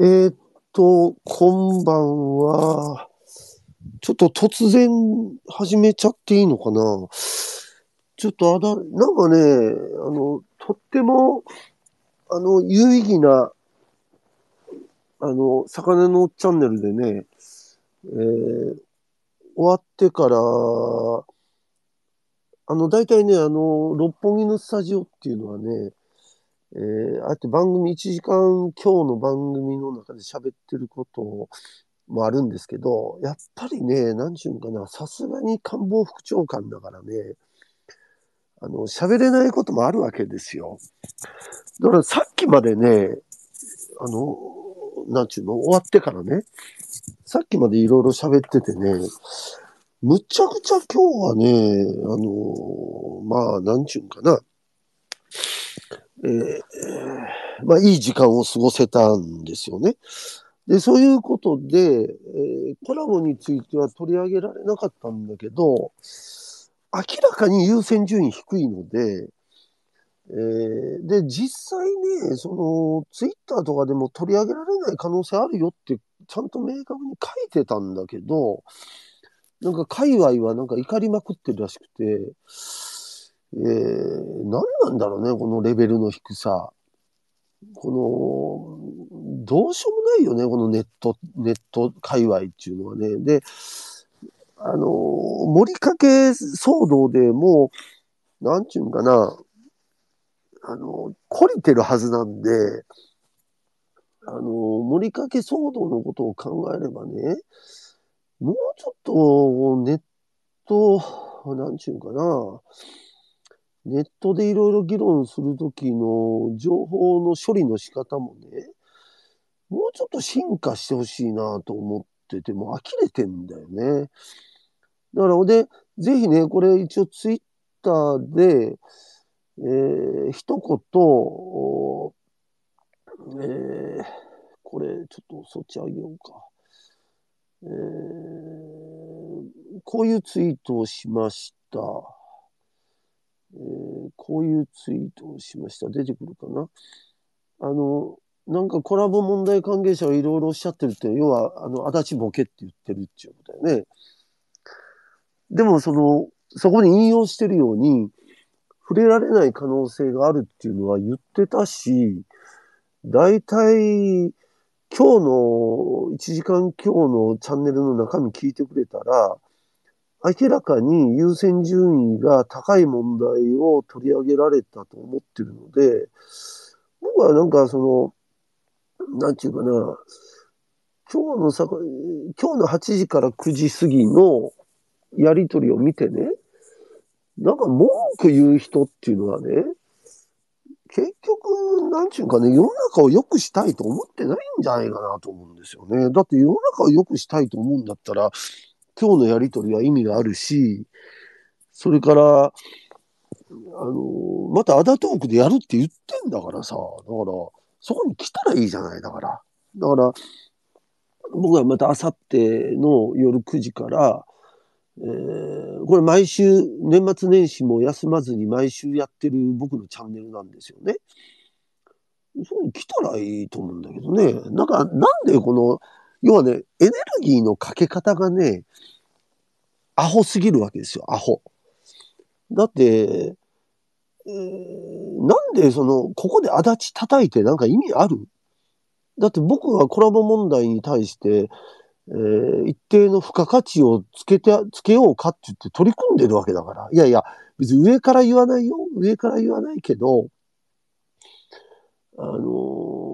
えー、っと、こんばんは、ちょっと突然始めちゃっていいのかなちょっとあだ、なんかね、あの、とっても、あの、有意義な、あの、魚のチャンネルでね、えー、終わってから、あの、大体ね、あの、六本木のスタジオっていうのはね、えー、あって番組1時間、今日の番組の中で喋ってることもあるんですけど、やっぱりね、なんちゅうんかな、さすがに官房副長官だからね、あの、喋れないこともあるわけですよ。だからさっきまでね、あの、なんちゅうの、終わってからね、さっきまでいろいろ喋っててね、むちゃくちゃ今日はね、あの、まあ、なんちゅうんかな、えー、まあ、いい時間を過ごせたんですよね。で、そういうことで、えー、コラボについては取り上げられなかったんだけど、明らかに優先順位低いので、えー、で、実際ね、その、ツイッターとかでも取り上げられない可能性あるよって、ちゃんと明確に書いてたんだけど、なんか界隈はなんか怒りまくってるらしくて、えー、何なんだろうね、このレベルの低さ。この、どうしようもないよね、このネット、ネット界隈っていうのはね。で、あの、森かけ騒動でもう、なんちゅうんかな、あの、懲りてるはずなんで、あの、森かけ騒動のことを考えればね、もうちょっとネット、なんちゅうんかな、ネットでいろいろ議論するときの情報の処理の仕方もね、もうちょっと進化してほしいなと思ってて、もう呆れてんだよね。だから、で、ぜひね、これ一応ツイッターで、えー、一言、えー、これちょっとそっちあげようか。えー、こういうツイートをしました。えー、こういうツイートをしました。出てくるかな。あの、なんかコラボ問題関係者はいろいろおっしゃってるって、要は、あの、足立ボケって言ってるっていうことだよね。でも、その、そこに引用してるように、触れられない可能性があるっていうのは言ってたし、大体、今日の、1時間今日のチャンネルの中身聞いてくれたら、明らかに優先順位が高い問題を取り上げられたと思ってるので、僕はなんかその、なんていうかな、今日のさ、今日の8時から9時過ぎのやりとりを見てね、なんか文句言う人っていうのはね、結局、なんていうかね、世の中を良くしたいと思ってないんじゃないかなと思うんですよね。だって世の中を良くしたいと思うんだったら、今日のやり取りは意味があるし、それから、あの、またアダトークでやるって言ってんだからさ、だから、そこに来たらいいじゃない、だから。だから、僕はまたあさっての夜9時から、えー、これ毎週、年末年始も休まずに毎週やってる僕のチャンネルなんですよね。そこに来たらいいと思うんだけどね。なんか、なんでこの、要はね、エネルギーのかけ方がね、アホすぎるわけですよ、アホ。だって、えー、なんでその、ここで足立叩いてなんか意味あるだって僕はコラボ問題に対して、えー、一定の付加価値をつけて、つけようかって言って取り組んでるわけだから。いやいや、別に上から言わないよ。上から言わないけど、あのー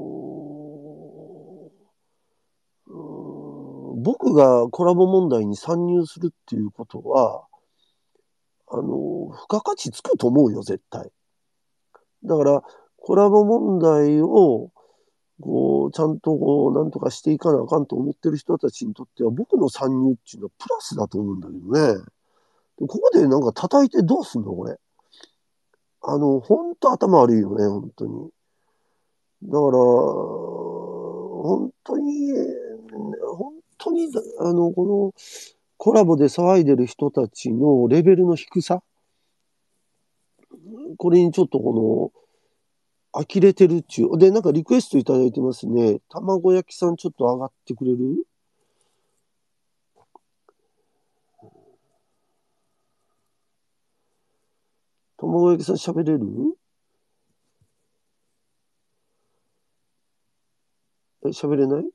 僕がコラボ問題に参入するっていうことは、あの、付加価値つくと思うよ、絶対。だから、コラボ問題を、こう、ちゃんとこう、なんとかしていかなあかんと思ってる人たちにとっては、僕の参入っていうのはプラスだと思うんだけどね。ここでなんか叩いてどうすんのこれ。あの、ほんと頭悪いよね、本当に。だから、本当に、本当に、あの、このコラボで騒いでる人たちのレベルの低さ、これにちょっとこの、呆れてるっちゅう。で、なんかリクエストいただいてますね。卵焼きさんちょっと上がってくれる卵焼きさん喋れるえ、喋れない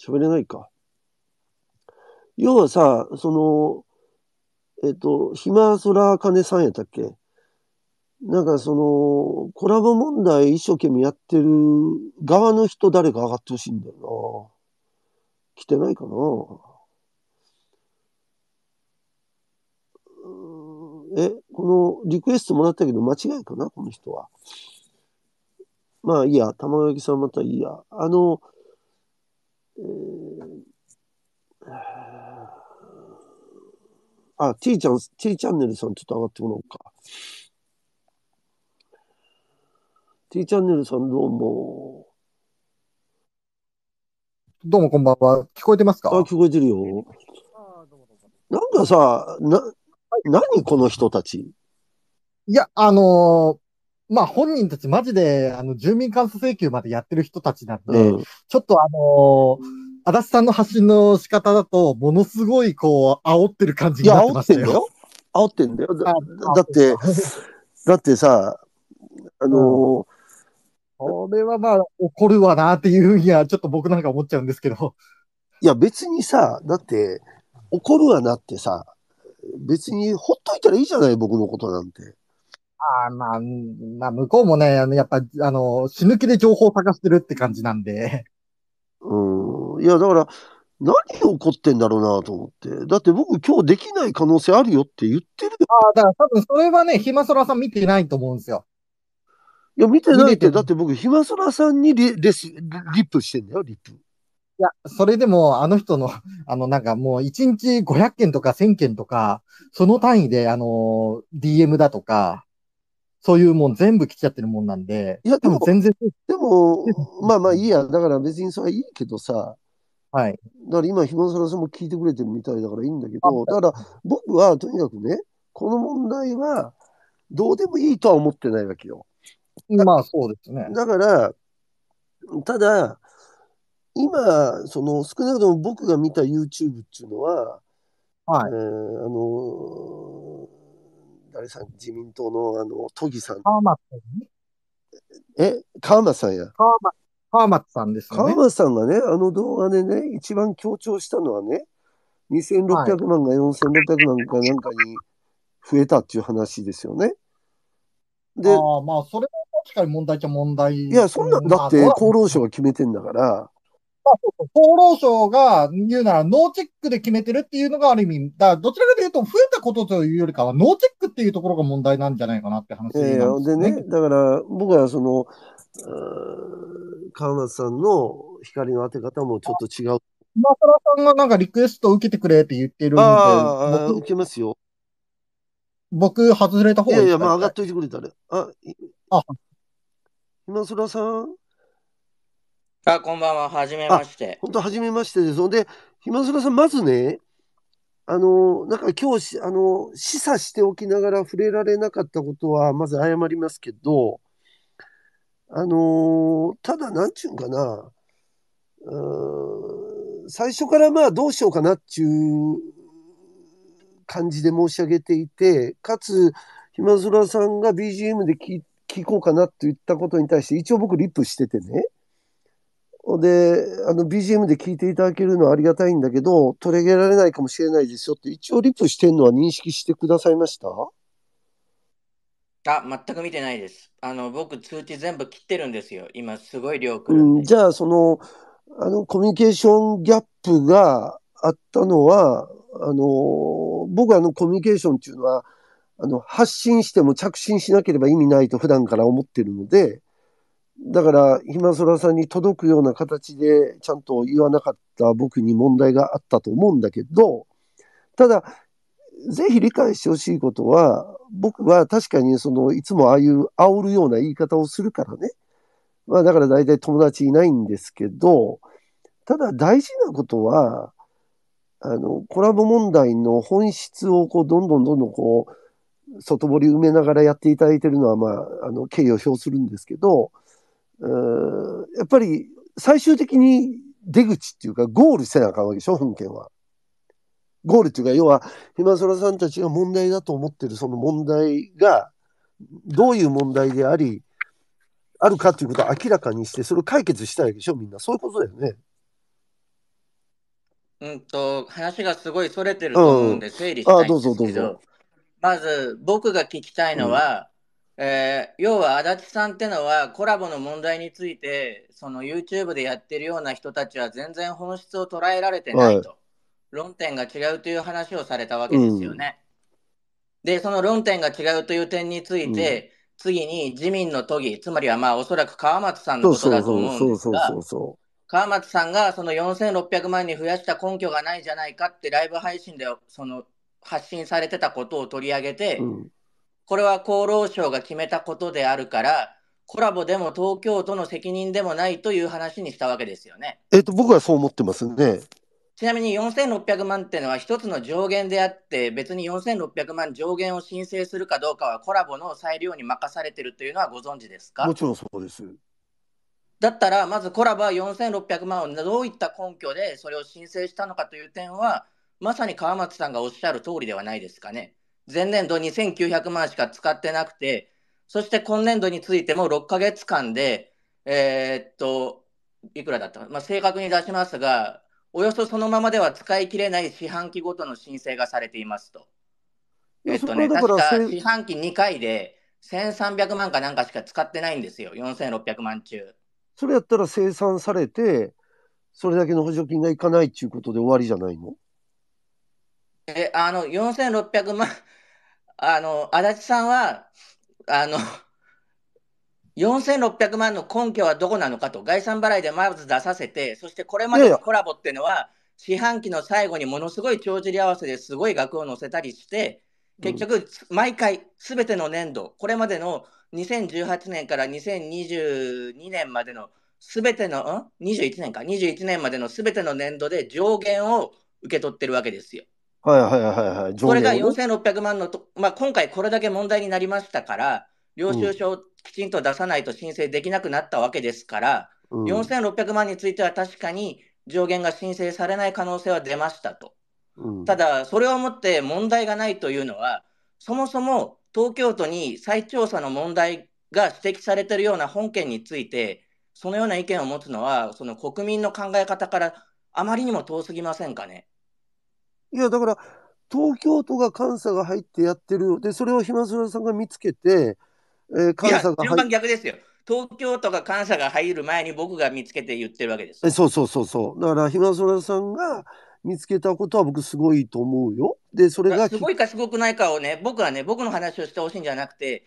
喋れないか。要はさ、その、えっ、と、ひまそらかねさんやったっけなんかその、コラボ問題一生懸命やってる側の人誰か上がってほしいんだよな。来てないかな。え、このリクエストもらったけど間違いかなこの人は。まあいいや、玉垣さんまたいいや。あの、あ、T ちゃん、T チャンネルさんちょっと上がってもらおうか。T チャンネルさんどうも。どうもこんばんは。聞こえてますかあ、聞こえてるよ。なんかさ、な、何この人たちいや、あのまあ本人たちマジで、あの、住民監査請求までやってる人たちなんで、うん、ちょっとあのー、足立さんの発信の仕方だと、ものすごいこう、煽ってる感じになってましたよ。煽ってんだよ。だだって、だってさ、あのー、これはまあ怒るわなっていうふうにはちょっと僕なんか思っちゃうんですけど。いや別にさ、だって怒るわなってさ、別にほっといたらいいじゃない僕のことなんて。あまあ、まあ、向こうもね、あのやっぱ、あの、死ぬ気で情報を探してるって感じなんで。うん。いや、だから、何が起こってんだろうなと思って。だって僕今日できない可能性あるよって言ってるああ、だから多分それはね、ひまそらさん見てないと思うんですよ。いや、見てないって、だって僕、ひまそらさんにリレスリップしてんだよ、リップ。いや、それでも、あの人の、あの、なんかもう、1日500件とか1000件とか、その単位で、あの、DM だとか、そういうもん全部来ちゃってるもんなんで、いや、でも全然。でも、まあまあいいや。だから別にそれはいいけどさ、はい。だから今、ひもさらさんも聞いてくれてるみたいだからいいんだけど、だから僕はとにかくね、この問題はどうでもいいとは思ってないわけよ。まあそうですね。だから、ただ、今、その少なくとも僕が見た YouTube っていうのは、はい。えー、あのー誰さん、自民党のあの都議さん。川松さんえ、川松さんや。川松川松さんですね。川松さんがね、あの動画でね、一番強調したのはね、2600万が4600万かなんかに増えたっていう話ですよね。で、あまあ、それも確かに問題じゃ問題。いや、そんなんだって厚労省が決めてんだから、厚労省が言うなら、ノーチェックで決めてるっていうのがある意味、だどちらかというと、増えたことというよりかは、ノーチェックっていうところが問題なんじゃないかなって話で、ね,、えー、でね、だから僕はその、川松さんの光の当て方もちょっと違う。今更さんがなんかリクエストを受けてくれって言ってるんで、僕受けますよ。僕、外れた方がいい。いやいや、まあ上がっといてくれたら。あ、あ今空さんあ、こんばんは。はじめまして。本当はじめましてです。ので、ひまそらさん、まずね、あの、なんか今日、あの、示唆しておきながら触れられなかったことは、まず謝りますけど、あの、ただ、なんちゅうんかな、うん、最初からまあどうしようかなっていう感じで申し上げていて、かつ、ひまそらさんが BGM で聞聞こうかなって言ったことに対して、一応僕リップしててね、で、あの、BGM で聞いていただけるのはありがたいんだけど、取り上げられないかもしれないですよって、一応リップしてんのは認識してくださいましたあ、全く見てないです。あの、僕、通知全部切ってるんですよ。今、すごい量くるんで、うん、じゃあ、その、あの、コミュニケーションギャップがあったのは、あの、僕はあの、コミュニケーションっていうのは、あの、発信しても着信しなければ意味ないと普段から思ってるので、だから、ひまそらさんに届くような形でちゃんと言わなかった僕に問題があったと思うんだけど、ただ、ぜひ理解してほしいことは、僕は確かにそのいつもああいう煽るような言い方をするからね。まあだから大体友達いないんですけど、ただ大事なことは、あの、コラボ問題の本質をこう、どんどんどんどんこう、外堀埋めながらやっていただいてるのは、まあ、あの、敬意を表するんですけど、やっぱり最終的に出口っていうかゴールせなあかんわけでしょ本件は。ゴールっていうか要は今空さんたちが問題だと思ってるその問題がどういう問題でありあるかということを明らかにしてそれを解決したいでしょみんなそういうことだよね。うんと話がすごいそれてると思うんで、整理したいんですけど、あどうぞどうぞまず僕が聞きたいのは、えー、要は足立さんってのはコラボの問題についてその YouTube でやってるような人たちは全然本質を捉えられてないと、はい、論点が違うという話をされたわけですよね。うん、でその論点が違うという点について、うん、次に自民の都議つまりはまあおそらく川松さんのことだと思うんですが川松さんがその4600万人増やした根拠がないじゃないかってライブ配信でその発信されてたことを取り上げて。うんこれは厚労省が決めたことであるから、コラボでも東京都の責任でもないという話にしたわけですよね。えっと、僕はそう思ってますね。ちなみに4600万っていうのは1つの上限であって、別に4600万上限を申請するかどうかはコラボの裁量に任されてるというのはご存知ですかもちろんそうです。だったら、まずコラボは4600万をどういった根拠でそれを申請したのかという点は、まさに川松さんがおっしゃる通りではないですかね。前年度2900万しか使ってなくて、そして今年度についても6か月間で、えー、っと、いくらだったか、まあ、正確に出しますが、およそそのままでは使い切れない四半期ごとの申請がされていますと。えっとね、確か四半期2回で1300万かなんかしか使ってないんですよ、4600万中。それやったら生産されて、それだけの補助金がいかないっていうことで終わりじゃないのえ、あの、4600万、あの、足立さんは、あの、4600万の根拠はどこなのかと、概算払いでまず出させて、そしてこれまでのコラボっていうのは、四半期の最後にものすごい帳尻合わせですごい額を載せたりして、結局、毎回、すべての年度、これまでの2018年から2022年までのすべての、ん ?21 年か、21年までのすべての年度で上限を受け取ってるわけですよ。はいはいはいはい。これが4600万のと、まあ、今回これだけ問題になりましたから、領収書をきちんと出さないと申請できなくなったわけですから、うん、4600万については確かに上限が申請されない可能性は出ましたと。うん、ただ、それをもって問題がないというのは、そもそも東京都に再調査の問題が指摘されているような本件について、そのような意見を持つのは、その国民の考え方からあまりにも遠すぎませんかね。いや、だから、東京都が監査が入ってやってる。で、それを暇空さんが見つけて、えー、監査が入っ逆ですよ。東京都が監査が入る前に僕が見つけて言ってるわけです。そうそうそうそう。だから暇空さんが見つけたことは僕すごいと思うよ。で、それが。すごいかすごくないかをね、僕はね、僕の話をしてほしいんじゃなくて、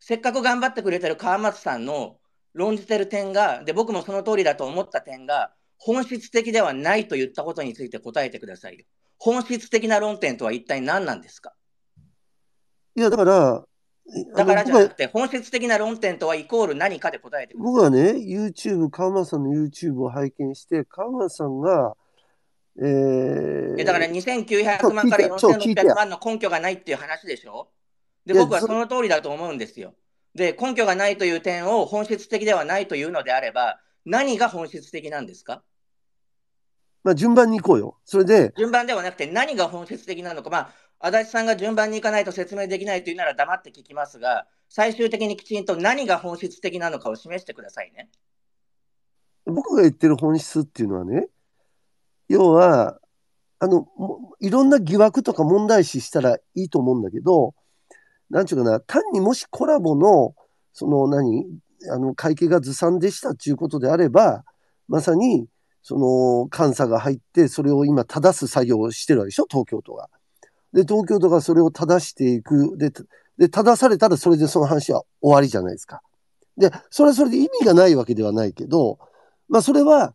せっかく頑張ってくれてる川松さんの論じてる点が、で、僕もその通りだと思った点が、本質的ではないと言ったことについて答えてくださいよ。本質的な論点とは一体何なんですかいや、だから、だからじゃなくて、本質的な論点とはイコール何かで答えて僕はね、YouTube、川村さんの YouTube を拝見して、川村さんが、えー、だから2900万から4600万の根拠がないっていう話でしょで、僕はその通りだと思うんですよ。で、根拠がないという点を本質的ではないというのであれば、何が本質的なんですかまあ、順番に行こうよ。それで。順番ではなくて、何が本質的なのか、まあ、足立さんが順番に行かないと説明できないというなら黙って聞きますが、最終的にきちんと何が本質的なのかを示してくださいね。僕が言ってる本質っていうのはね、要は、あの、いろんな疑惑とか問題視したらいいと思うんだけど、なんちゅうかな、単にもしコラボの、その何、あの、会計がずさんでしたっていうことであれば、まさに、その監査が入って、それを今正す作業をしてるわけでしょ、東京都が。で、東京都がそれを正していく。で、で正されたらそれでその話は終わりじゃないですか。で、それはそれで意味がないわけではないけど、まあそれは、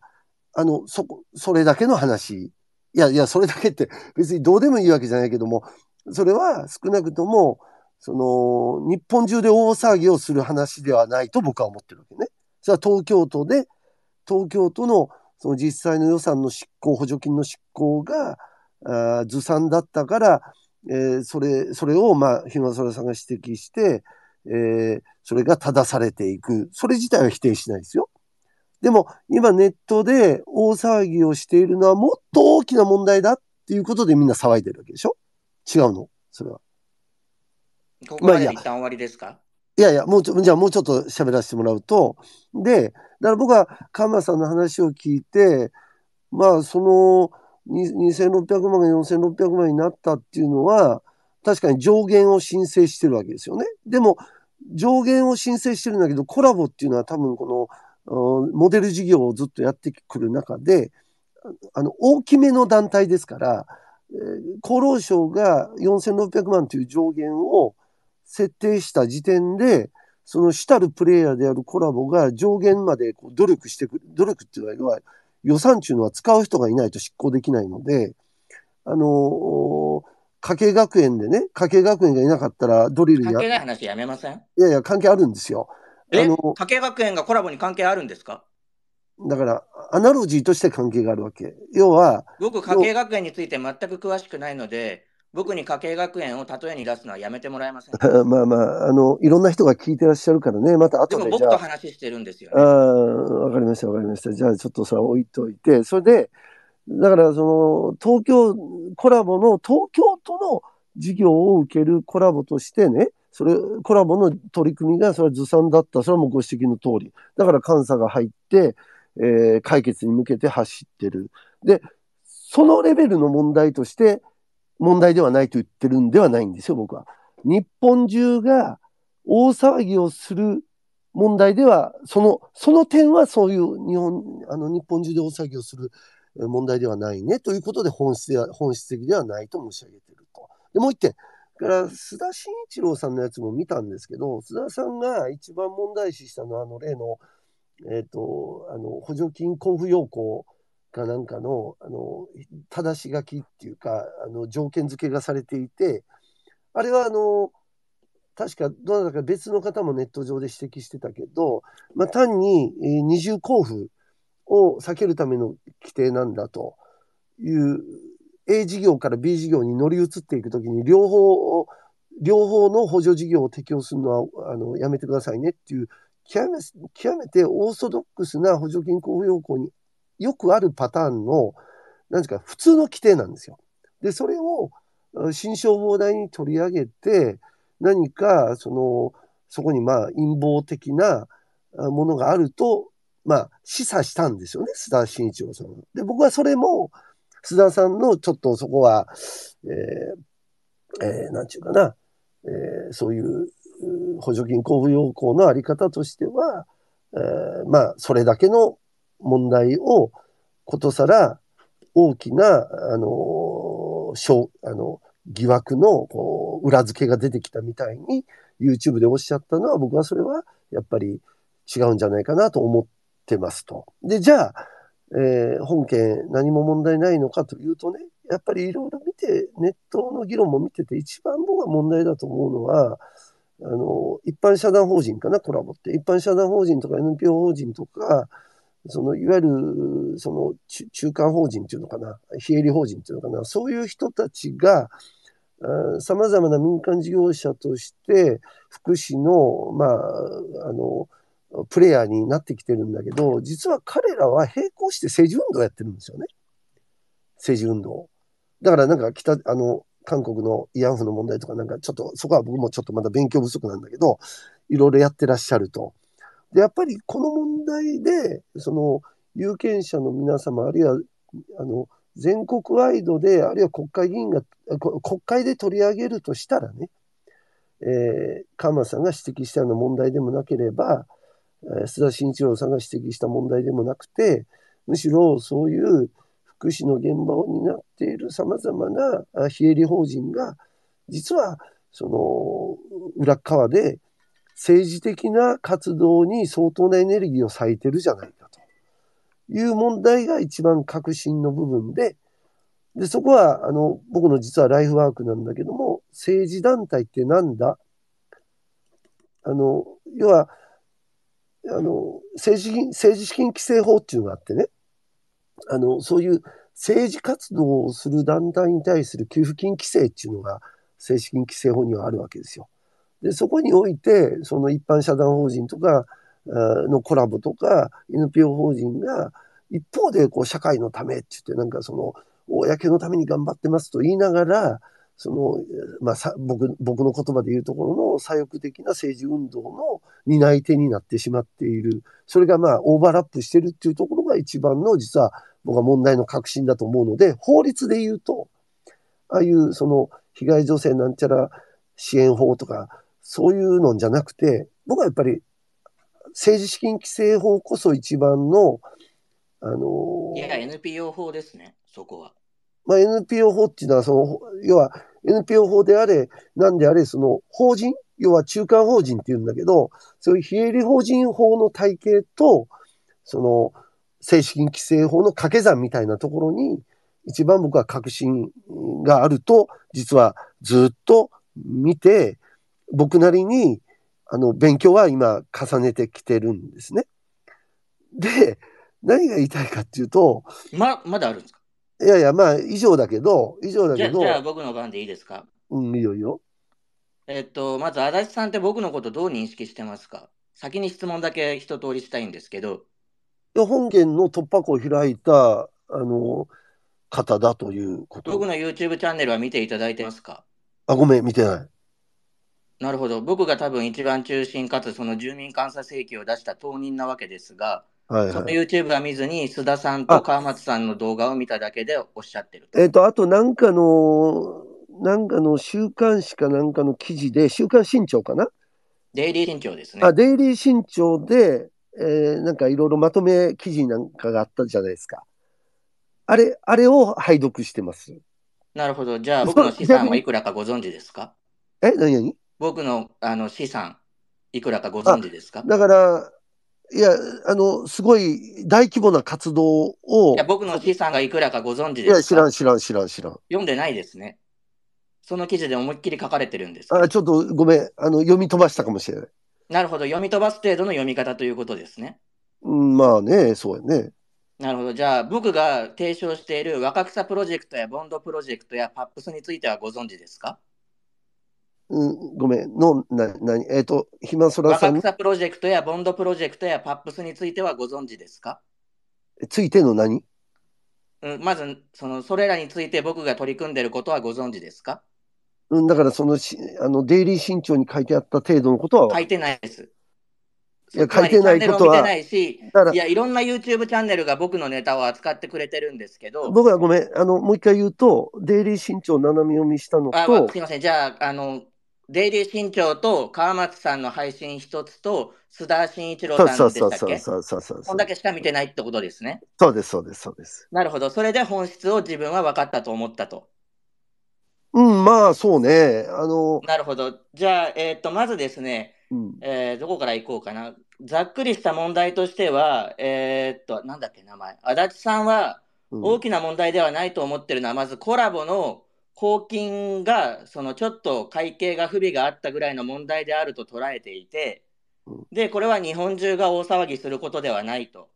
あの、そ、それだけの話。いやいや、それだけって別にどうでもいいわけじゃないけども、それは少なくとも、その、日本中で大騒ぎをする話ではないと僕は思ってるわけね。それは東京都で、東京都のその実際の予算の執行、補助金の執行が、あずさんだったから、えー、それ、それを、まあ、日村空さんが指摘して、えー、それが正されていく。それ自体は否定しないですよ。でも、今ネットで大騒ぎをしているのはもっと大きな問題だっていうことでみんな騒いでるわけでしょ違うのそれは。ここまで一旦終わりですかいやいや、もうちょ、じゃあもうちょっと喋らせてもらうと、で、だから僕は神間さんの話を聞いて、まあ、その、2600万が4600万になったっていうのは、確かに上限を申請してるわけですよね。でも、上限を申請してるんだけど、コラボっていうのは多分この、モデル事業をずっとやってくる中で、あの、大きめの団体ですから、厚労省が4600万という上限を、設定した時点で、その主たるプレイヤーであるコラボが上限までこう努力してくる、努力っていうのは、予算中のは使う人がいないと執行できないので、あの加計学園でね、加計学園がいなかったらドリルや。関係ない話やめませんいやいや、関係あるんですよ。え、加計学園がコラボに関係あるんですかだから、アナロジーとして関係があるわけ。要は。僕、加計学園について全く詳しくないので、僕に家計学園を例えに出すのはやめてもらえません まあまああの、いろんな人が聞いてらっしゃるからね、また後で。でも僕と話してるんですよ、ね、あわかりました、わかりました。じゃあちょっとそれ置いといて、それで、だからその東京コラボの東京との事業を受けるコラボとしてね、それ、コラボの取り組みがそれはずさんだった。それはもうご指摘の通り。だから監査が入って、えー、解決に向けて走ってる。で、そのレベルの問題として、問題ではないと言ってるんではないんですよ、僕は。日本中が大騒ぎをする問題では、その、その点はそういう日本、あの、日本中で大騒ぎをする問題ではないね、ということで本質や、本質的ではないと申し上げてると。で、もう一点。から、須田慎一郎さんのやつも見たんですけど、須田さんが一番問題視したのは、あの、例の、えっ、ー、と、あの、補助金交付要項かなんかのあのたし書きっていうかあの条件付けがされていてあれはあの確かどなたか別の方もネット上で指摘してたけど、まあ、単に二重交付を避けるための規定なんだという A 事業から B 事業に乗り移っていくときに両方を両方の補助事業を適用するのはあのやめてくださいねっていう極め極めてオーソドックスな補助金交付要項によくあるパターンの、なんですか、普通の規定なんですよ。で、それを、新消防大に取り上げて、何か、その、そこにまあ陰謀的なものがあると、まあ示唆したんですよね、須田慎一郎さんは。で、僕はそれも、須田さんのちょっとそこは、えー、えー、なんちゅうかな、えー、そういう補助金交付要項のあり方としては、えー、まあ、それだけの問題をことさら大きな、あの、小、あの、疑惑のこう裏付けが出てきたみたいに YouTube でおっしゃったのは僕はそれはやっぱり違うんじゃないかなと思ってますと。で、じゃあ、えー、本件何も問題ないのかというとね、やっぱりいろいろ見て、ネットの議論も見てて一番僕は問題だと思うのは、あの、一般社団法人かな、コラボって。一般社団法人とか NPO 法人とか、その、いわゆる、その中、中間法人っていうのかな、非営利法人っていうのかな、そういう人たちが、さまざまな民間事業者として、福祉の、まあ、あの、プレイヤーになってきてるんだけど、実は彼らは並行して政治運動をやってるんですよね。政治運動だからなんか北、あの、韓国の慰安婦の問題とかなんかちょっと、そこは僕もちょっとまだ勉強不足なんだけど、いろいろやってらっしゃると。で、やっぱりこの問題で、その有権者の皆様、あるいはあの全国ワイドで、あるいは国会議員が、国会で取り上げるとしたらね、えー、河間さんが指摘したような問題でもなければ、須田慎一郎さんが指摘した問題でもなくて、むしろそういう福祉の現場を担っているさまざまな非営利法人が、実はその裏側で政治的な活動に相当なエネルギーを割いてるじゃないかという問題が一番革新の部分で、で、そこは、あの、僕の実はライフワークなんだけども、政治団体ってなんだあの、要は、あの、政治、政治資金規正法っていうのがあってね、あの、そういう政治活動をする団体に対する給付金規制っていうのが、政治資金規正法にはあるわけですよ。で、そこにおいて、その一般社団法人とかのコラボとか、NPO 法人が、一方で、こう、社会のためって言って、なんかその、公のために頑張ってますと言いながら、その、まあ、さ、僕、僕の言葉で言うところの左翼的な政治運動の担い手になってしまっている。それがまあ、オーバーラップしてるっていうところが一番の、実は僕は問題の核心だと思うので、法律で言うと、ああいうその、被害女性なんちゃら支援法とか、そういうのじゃなくて、僕はやっぱり政治資金規正法こそ一番の、あのー、いや、NPO 法ですね、そこは。まあ、NPO 法っていうのは、その、要は NPO 法であれ、なんであれ、その法人、要は中間法人っていうんだけど、そういう非営利法人法の体系と、その、政治資金規正法の掛け算みたいなところに、一番僕は確信があると、実はずっと見て、僕なりに、あの、勉強は今重ねてきてるんですね。で、何が言いたいかっていうと。ま、まだあるんですかいやいや、まあ、以上だけど、以上だけど。じゃゃあ僕の番でいいですかうん、いいよいいよ。えっと、まず、足立さんって僕のことどう認識してますか先に質問だけ一通りしたいんですけど。本件の突破口を開いた、あの、方だということ。僕の YouTube チャンネルは見ていただいてますかあ、ごめん、見てない。なるほど。僕が多分一番中心かつその住民監査請求を出した当人なわけですが、はいはい、その YouTube は見ずに須田さんと川松さんの動画を見ただけでおっしゃってると。えっ、ー、と、あとなんかの、なんかの週刊誌かなんかの記事で、週刊新潮かなデイリー新潮ですね。あ、デイリー新潮で、えー、なんかいろいろまとめ記事なんかがあったじゃないですか。あれ、あれを拝読してます。なるほど。じゃあ僕の資産は いくらかご存知ですかえ、何何僕のあの資産、いくらかご存知ですかだから、いや、あの、すごい大規模な活動を。いや、僕の資産がいくらかご存知ですかいや、知らん、知らん、知らん、知らん。読んでないですね。その記事で思いっきり書かれてるんですあちょっとごめんあの、読み飛ばしたかもしれない。なるほど、読み飛ばす程度の読み方ということですね。うん、まあね、そうやね。なるほど、じゃあ、僕が提唱している若草プロジェクトやボンドプロジェクトやパップスについてはご存知ですかうん、ごめん、の、な、なに、えっ、ー、と、ひまそらさん。若草プロジェクトやボンドプロジェクトやパップスについてはご存知ですかついての何、うん、まず、その、それらについて僕が取り組んでいることはご存知ですかうん、だからそのし、あの、デイリー新潮に書いてあった程度のことは。書いてないです。いや、書いてないことは。ないし、いや、いろんな YouTube チャンネルが僕のネタを扱ってくれてるんですけど。僕はごめん、あの、もう一回言うと、デイリー新潮斜め読みしたのと。あ、すみません。じゃあ、あの、デイリー新潮と川松さんの配信一つと、須田慎一郎さんでしたっけそこんだけしか見てないってことですね。そうです、そうです、そうです。なるほど。それで本質を自分は分かったと思ったと。うん、まあ、そうね。あのなるほど。じゃあ、えー、っと、まずですね、うん、えー、どこからいこうかな。ざっくりした問題としては、えー、っと、なんだっけ、名前。足立さんは、大きな問題ではないと思ってるのは、うん、まずコラボの公金がそのちょっと会計が不備があったぐらいの問題であると捉えていて、でこれは日本中が大騒ぎすることではないと。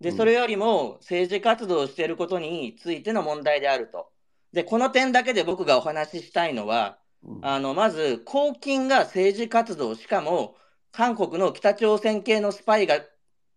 でそれよりも政治活動をしていることについての問題であると。でこの点だけで僕がお話ししたいのは、あのまず公金が政治活動しかも韓国の北朝鮮系のスパイが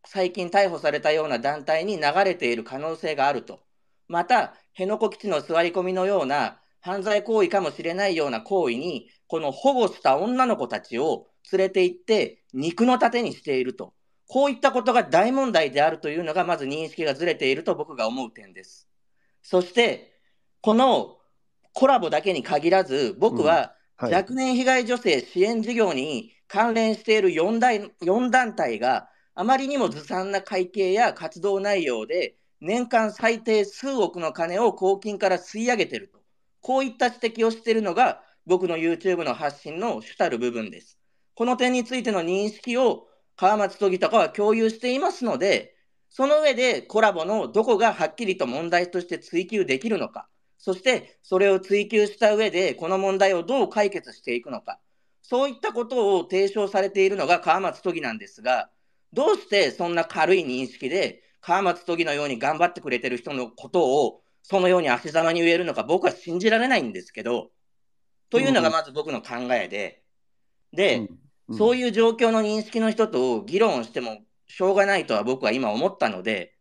最近逮捕されたような団体に流れている可能性があると。また辺野古基地の座り込みのような犯罪行為かもしれないような行為に、この保護した女の子たちを連れて行って、肉の盾にしていると。こういったことが大問題であるというのが、まず認識がずれていると僕が思う点です。そして、このコラボだけに限らず、僕は若年被害女性支援事業に関連している4 ,4 団体が、あまりにもずさんな会計や活動内容で、年間最低数億の金を公金から吸い上げている。と。こういった指摘をしているのが、僕の YouTube の発信の主たる部分です。この点についての認識を川松都議とかは共有していますので、その上でコラボのどこがはっきりと問題として追及できるのか、そしてそれを追求した上で、この問題をどう解決していくのか、そういったことを提唱されているのが川松都議なんですが、どうしてそんな軽い認識で、川松都議のように頑張ってくれてる人のことをそのように足ざまに言えるのか僕は信じられないんですけど、というのがまず僕の考えで、で、うんうん、そういう状況の認識の人と議論してもしょうがないとは僕は今思ったので、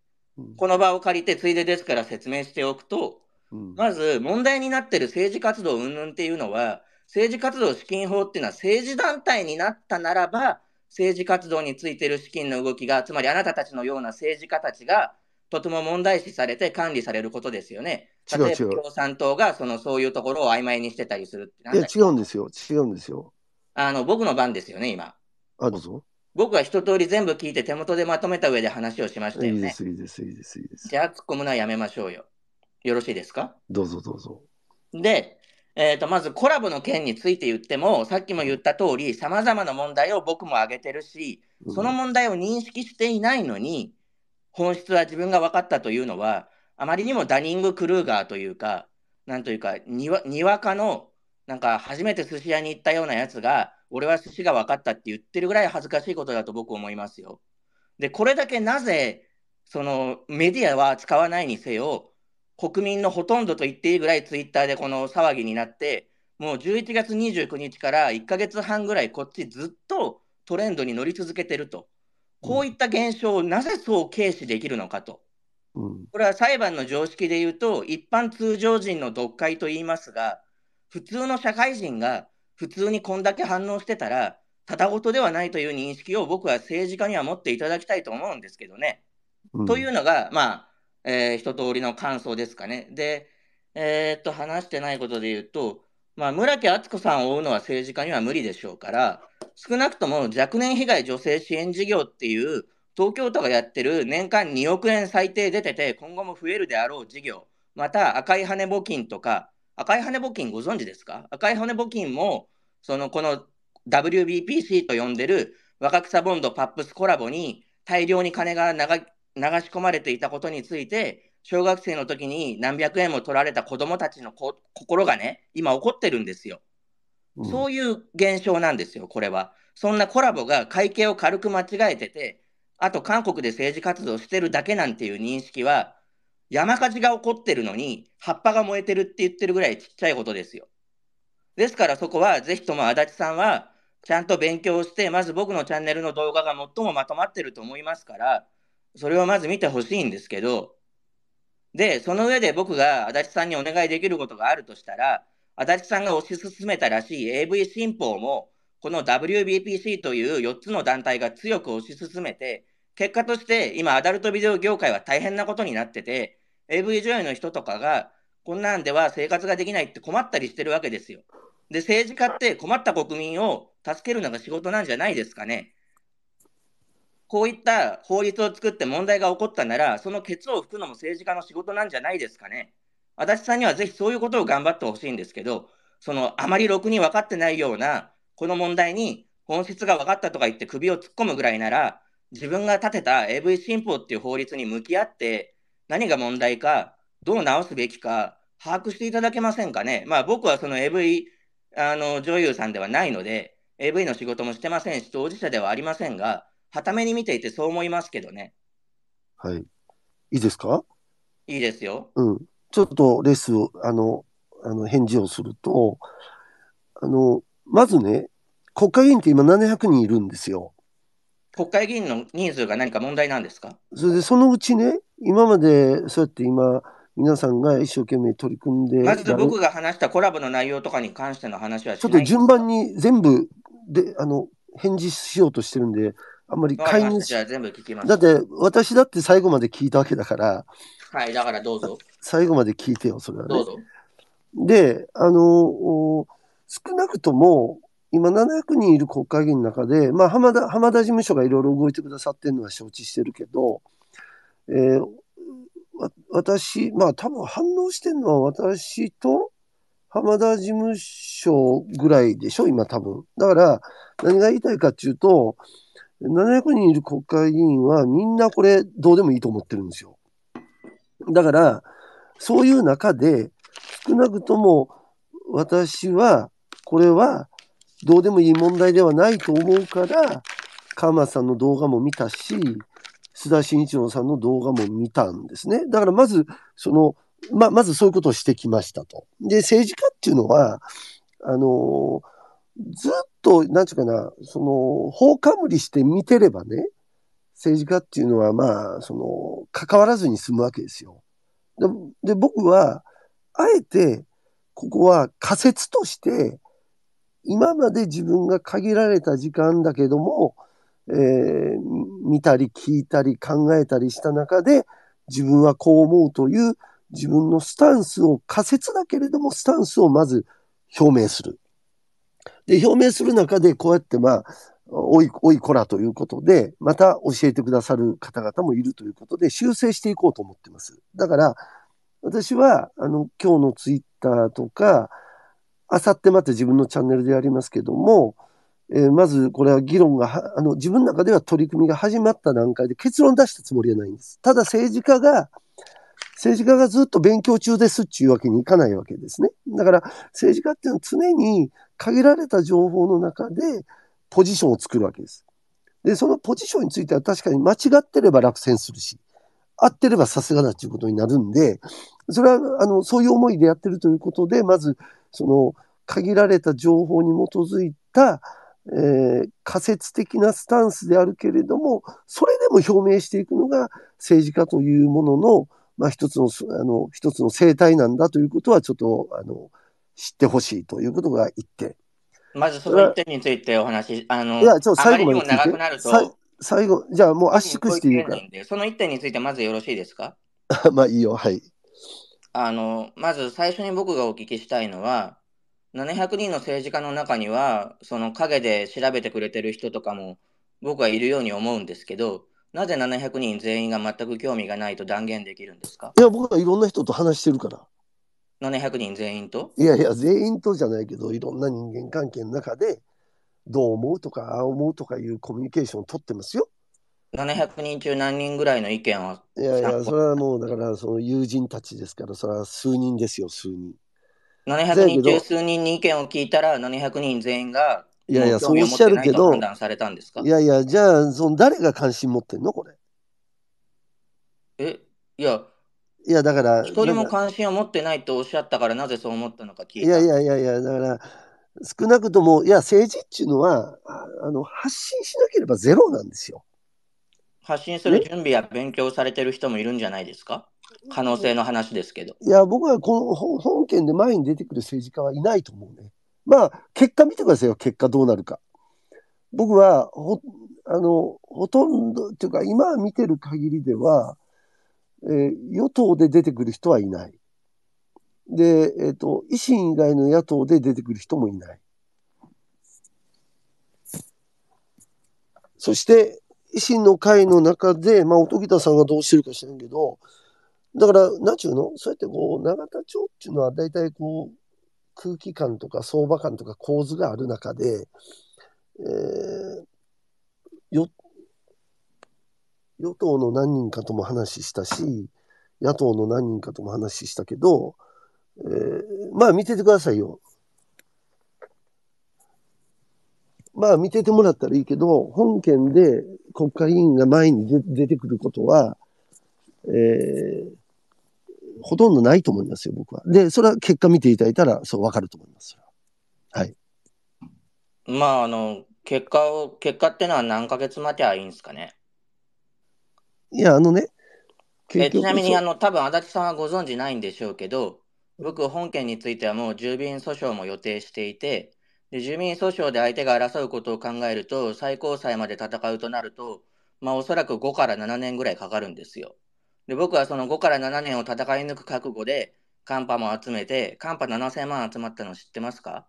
この場を借りて、ついでですから説明しておくと、まず問題になってる政治活動云々っていうのは、政治活動資金法っていうのは政治団体になったならば、政治活動についてる資金の動きが、つまりあなたたちのような政治家たちがとても問題視されて管理されることですよね。違う違う。共産党がそのそういうところを曖昧にしてたりするいや、違うんですよ。違うんですよ。あの、僕の番ですよね、今。あ、どうぞ。僕は一通り全部聞いて手元でまとめた上で話をしましたよね。いいです、いいです、いいです、いいです。じゃあ、突っ込むのはやめましょうよ。よろしいですかどうぞ、どうぞ。で、えーと、まずコラボの件について言っても、さっきも言った通り、さまざまな問題を僕も挙げてるし、その問題を認識していないのに、本質は自分が分かったというのは、あまりにもダニング・クルーガーというか、なんというか、にわにわかの、なんか初めて寿司屋に行ったようなやつが、俺は寿司が分かったって言ってるぐらい恥ずかしいことだと僕思いますよ。で、これだけなぜ、そのメディアは使わないにせよ、国民のほとんどと言っていいぐらいツイッターでこの騒ぎになって、もう11月29日から1ヶ月半ぐらいこっちずっとトレンドに乗り続けてると。こういった現象をなぜそう軽視できるのかと。これは裁判の常識で言うと、一般通常人の読解と言いますが、普通の社会人が普通にこんだけ反応してたら、ただごとではないという認識を僕は政治家には持っていただきたいと思うんですけどね。うん、というのが、まあ、えー、一通りの感想ですかね。で、えー、っと、話してないことで言うと、まあ、村木敦子さんを追うのは政治家には無理でしょうから、少なくとも若年被害女性支援事業っていう、東京都がやってる年間2億円最低出てて、今後も増えるであろう事業、また赤い羽募金とか、赤い羽募金ご存知ですか赤い羽募金も、そのこの WBPC と呼んでる若草ボンドパップスコラボに大量に金が流し込まれていたことについて、小学生の時に何百円も取られた子供たちの心がね、今起こってるんですよ。そういう現象なんですよ、これは。そんなコラボが会計を軽く間違えてて、あと韓国で政治活動してるだけなんていう認識は、山火事が起こってるのに、葉っぱが燃えてるって言ってるぐらいちっちゃいことですよ。ですからそこは、ぜひとも足立さんは、ちゃんと勉強して、まず僕のチャンネルの動画が最もまとまってると思いますから、それをまず見てほしいんですけど、で、その上で僕が足立さんにお願いできることがあるとしたら、足立さんが推し進めたらしい AV 新法も、この WBPC という4つの団体が強く推し進めて、結果として今、アダルトビデオ業界は大変なことになってて、AV 女優の人とかが、こんなんでは生活ができないって困ったりしてるわけですよ。で、政治家って困った国民を助けるのが仕事なんじゃないですかね。こういった法律を作って問題が起こったなら、そのケツを拭くのも政治家の仕事なんじゃないですかね。私さんにはぜひそういうことを頑張ってほしいんですけど、そのあまりろくに分かってないような、この問題に本質が分かったとか言って首を突っ込むぐらいなら、自分が立てた AV 新法っていう法律に向き合って、何が問題か、どう直すべきか、把握していただけませんかね。まあ、僕はその AV あの女優さんではないので、AV の仕事もしてませんし、当事者ではありませんが、はために見ていてそう思いますけどね。はい。いいですかいいですよ。うん。ちょっとレスを、あの、あの返事をすると、あの、まずね、国会議員って今700人いるんですよ。国会議員の人数が何か問題なんですかそれでそのうちね、今までそうやって今、皆さんが一生懸命取り組んで、まず僕が話したコラボの内容とかに関しての話はちょっと順番に全部であの返事しようとしてるんで、あんまり介入し、全部聞きます。だって、私だって最後まで聞いたわけだから、はい、だからどうぞ。最後まで聞いてよ、それはね。どうぞ。で、あの、少なくとも、今700人いる国会議員の中で、まあ、浜田、浜田事務所がいろいろ動いてくださってるのは承知してるけど、えー、私、まあ多分反応してるのは私と浜田事務所ぐらいでしょ、今多分。だから、何が言いたいかっていうと、700人いる国会議員はみんなこれどうでもいいと思ってるんですよ。だから、そういう中で、少なくとも私は、これはどうでもいい問題ではないと思うから、川松さんの動画も見たし、須田慎一郎さんの動画も見たんですね。だからまず、その、ま、まずそういうことをしてきましたと。で、政治家っていうのは、あのーずっと、なんちゅうかな、その、放か無りして見てればね、政治家っていうのは、まあ、その、関わらずに済むわけですよ。で、で僕は、あえて、ここは仮説として、今まで自分が限られた時間だけども、えー、見たり聞いたり考えたりした中で、自分はこう思うという自分のスタンスを仮説だけれども、スタンスをまず表明する。で、表明する中で、こうやって、まあ、おい、おいこらということで、また教えてくださる方々もいるということで、修正していこうと思ってます。だから、私は、あの、今日のツイッターとか、あさってまた自分のチャンネルでやりますけども、えー、まずこれは議論があの、自分の中では取り組みが始まった段階で結論出したつもりはないんです。ただ政治家が、政治家がずっと勉強中ですっていうわけにいかないわけですね。だから政治家っていうのは常に限られた情報の中でポジションを作るわけです。で、そのポジションについては確かに間違ってれば落選するし、合ってればさすがだっていうことになるんで、それは、あの、そういう思いでやってるということで、まず、その、限られた情報に基づいた、えー、仮説的なスタンスであるけれども、それでも表明していくのが政治家というもののまあ、一つの、あの、一つの生態なんだということは、ちょっと、あの、知ってほしいということが一点。まずその一点についてお話、あの、いや、ちょっと最後まで長くなると。最後、じゃあもう圧縮してかその一点についてまずよろしいですかまあいいよ、はい。あの、まず最初に僕がお聞きしたいのは、700人の政治家の中には、その陰で調べてくれてる人とかも僕はいるように思うんですけど、なぜ700人全員が全く興味がないと断言できるんですかいや、僕はいろんな人と話してるから。700人全員といやいや、全員とじゃないけど、いろんな人間関係の中で、どう思うとか、ああ思うとかいうコミュニケーションを取ってますよ。700人中何人ぐらいの意見をいやいや、それはもうだからその友人たちですから、それは数人ですよ、数人。700人中数人に意見を聞いたら、700人全員がいやいや、そうおっしゃるけど、いやいや、じゃあ、その誰が関心持ってんのこれ。え、いや、いやだから一人も関心を持ってないとおっしゃったからなぜそう思ったのか聞いたいやいやいやいやだから少なくともいや政治っていうのはあの発信しなければゼロなんですよ発信する準備や勉強されてる人もいるんじゃないですか可能性の話ですけどいや僕はこの本件で前に出てくる政治家はいないと思うねまあ、結果見てくださいよ、結果どうなるか。僕は、ほ、あの、ほとんど、というか、今見てる限りでは、えー、与党で出てくる人はいない。で、えっ、ー、と、維新以外の野党で出てくる人もいない。そして、維新の会の中で、まあ、とぎ多さんがどうしてるか知らんけど、だから、なんちゅうのそうやってこう、永田町っていうのは大体こう、空気感とか相場感とか構図がある中で、えー、与党の何人かとも話したし、野党の何人かとも話したけど、えー、まあ見ててくださいよ。まあ見ててもらったらいいけど、本件で国会議員が前に出てくることは、えー、ほとんどないと思いますよ、僕は。で、それは結果見ていただいたら、そう、わかると思います。はい。まあ、あの、結果を、結果ってのは何ヶ月待てはいいんですかね。いや、あのね、えちなみに、あの、多分足立さんはご存知ないんでしょうけど、僕、本件についてはもう住民訴訟も予定していて、で住民訴訟で相手が争うことを考えると、最高裁まで戦うとなると、まあ、おそらく5から7年ぐらいかかるんですよ。で僕はその5から7年を戦い抜く覚悟で、寒波も集めて、寒波7000万集まったの知ってますか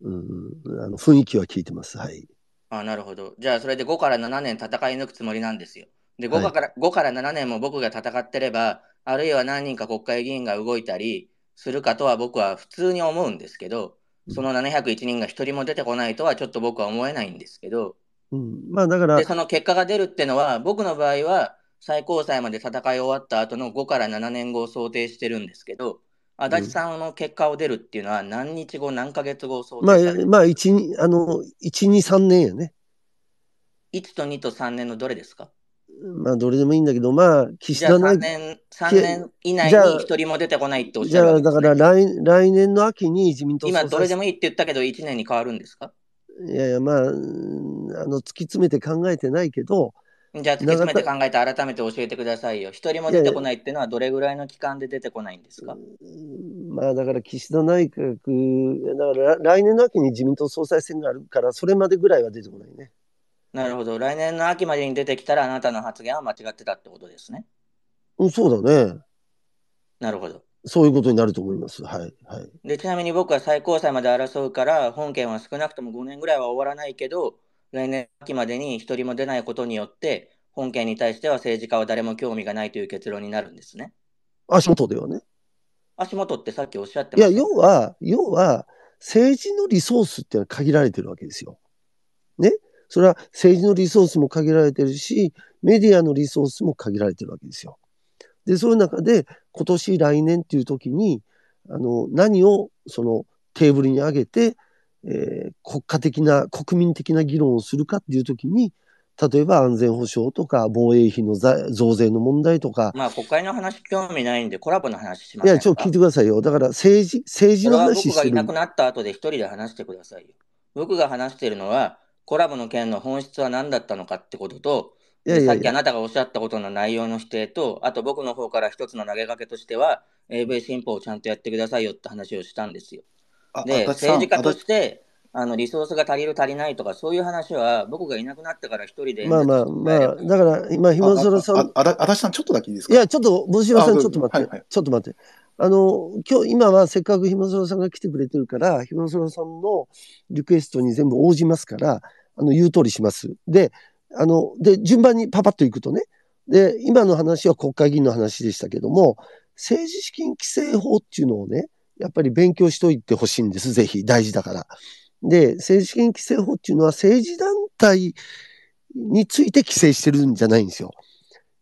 うん、あの雰囲気は聞いてます。はい。あなるほど。じゃあ、それで5から7年戦い抜くつもりなんですよ。で5から、はい、5から7年も僕が戦ってれば、あるいは何人か国会議員が動いたりするかとは僕は普通に思うんですけど、その701人が1人も出てこないとはちょっと僕は思えないんですけど、うんまあ、だからでその結果が出るってのは、僕の場合は、最高裁まで戦い終わった後の5から7年後を想定してるんですけど、足立さんの結果を出るっていうのは、何日後、何ヶ月後想定まあ、まあ、1、あの、1、2、3年やね。1と2と3年のどれですかまあ、どれでもいいんだけど、まあ、岸田内3年、3年以内に一人も出てこないっておっしゃる、ね、じゃあ、だから来来年の秋に自民党今、どれでもいいって言ったけど、1年に変わるんですかいやいや、まあ、あの突き詰めて考えてないけど、じゃあ突詰めて考えて改めて教えてくださいよ。一人も出てこないっていうのはどれぐらいの期間で出てこないんですかまあだから岸田内閣、だから来年の秋に自民党総裁選があるから、それまでぐらいは出てこないね。なるほど。来年の秋までに出てきたらあなたの発言は間違ってたってことですね。うん、そうだね。なるほど。そういうことになると思います。はい。はい、でちなみに僕は最高裁まで争うから、本件は少なくとも5年ぐらいは終わらないけど、来年秋までに一人も出ないことによって、本件に対しては政治家は誰も興味がないという結論になるんですね。足元だよね。足元ってさっきおっしゃってました。いや、要は、要は、政治のリソースっていうのは限られてるわけですよ。ね。それは政治のリソースも限られてるし、メディアのリソースも限られてるわけですよ。で、そういう中で、今年来年っていう時に、あの、何をそのテーブルに上げて、えー、国家的な、国民的な議論をするかっていうときに、例えば安全保障とか防衛費の増税の問題とか。まあ国会の話興味ないんでコラボの話しますいや、ちょっと聞いてくださいよ。だから政治、政治の話僕がいなくなった後で一人で話してくださいよ。僕が話しているのはコラボの件の本質は何だったのかってことと、いやさっきあなたがおっしゃったことの内容の否定と、あと僕の方から一つの投げかけとしては、AV 新法をちゃんとやってくださいよって話をしたんですよ。で、政治家として、あのリソースが足りる足りないとかそういう話は僕がいなくなってから一人でまあまあまあだから今ひもそらさんああだしさんちょっとだけいいですかいやちょっと帽子さんちょっと待って、はいはい、ちょっと待ってあの今日今はせっかくひもそらさんが来てくれてるからひもそらさんのリクエストに全部応じますからあの言う通りしますであので順番にパパッといくとねで今の話は国会議員の話でしたけども政治資金規正法っていうのをねやっぱり勉強しといてほしいんです、ぜひ。大事だから。で、政治資金規正法っていうのは政治団体について規制してるんじゃないんですよ。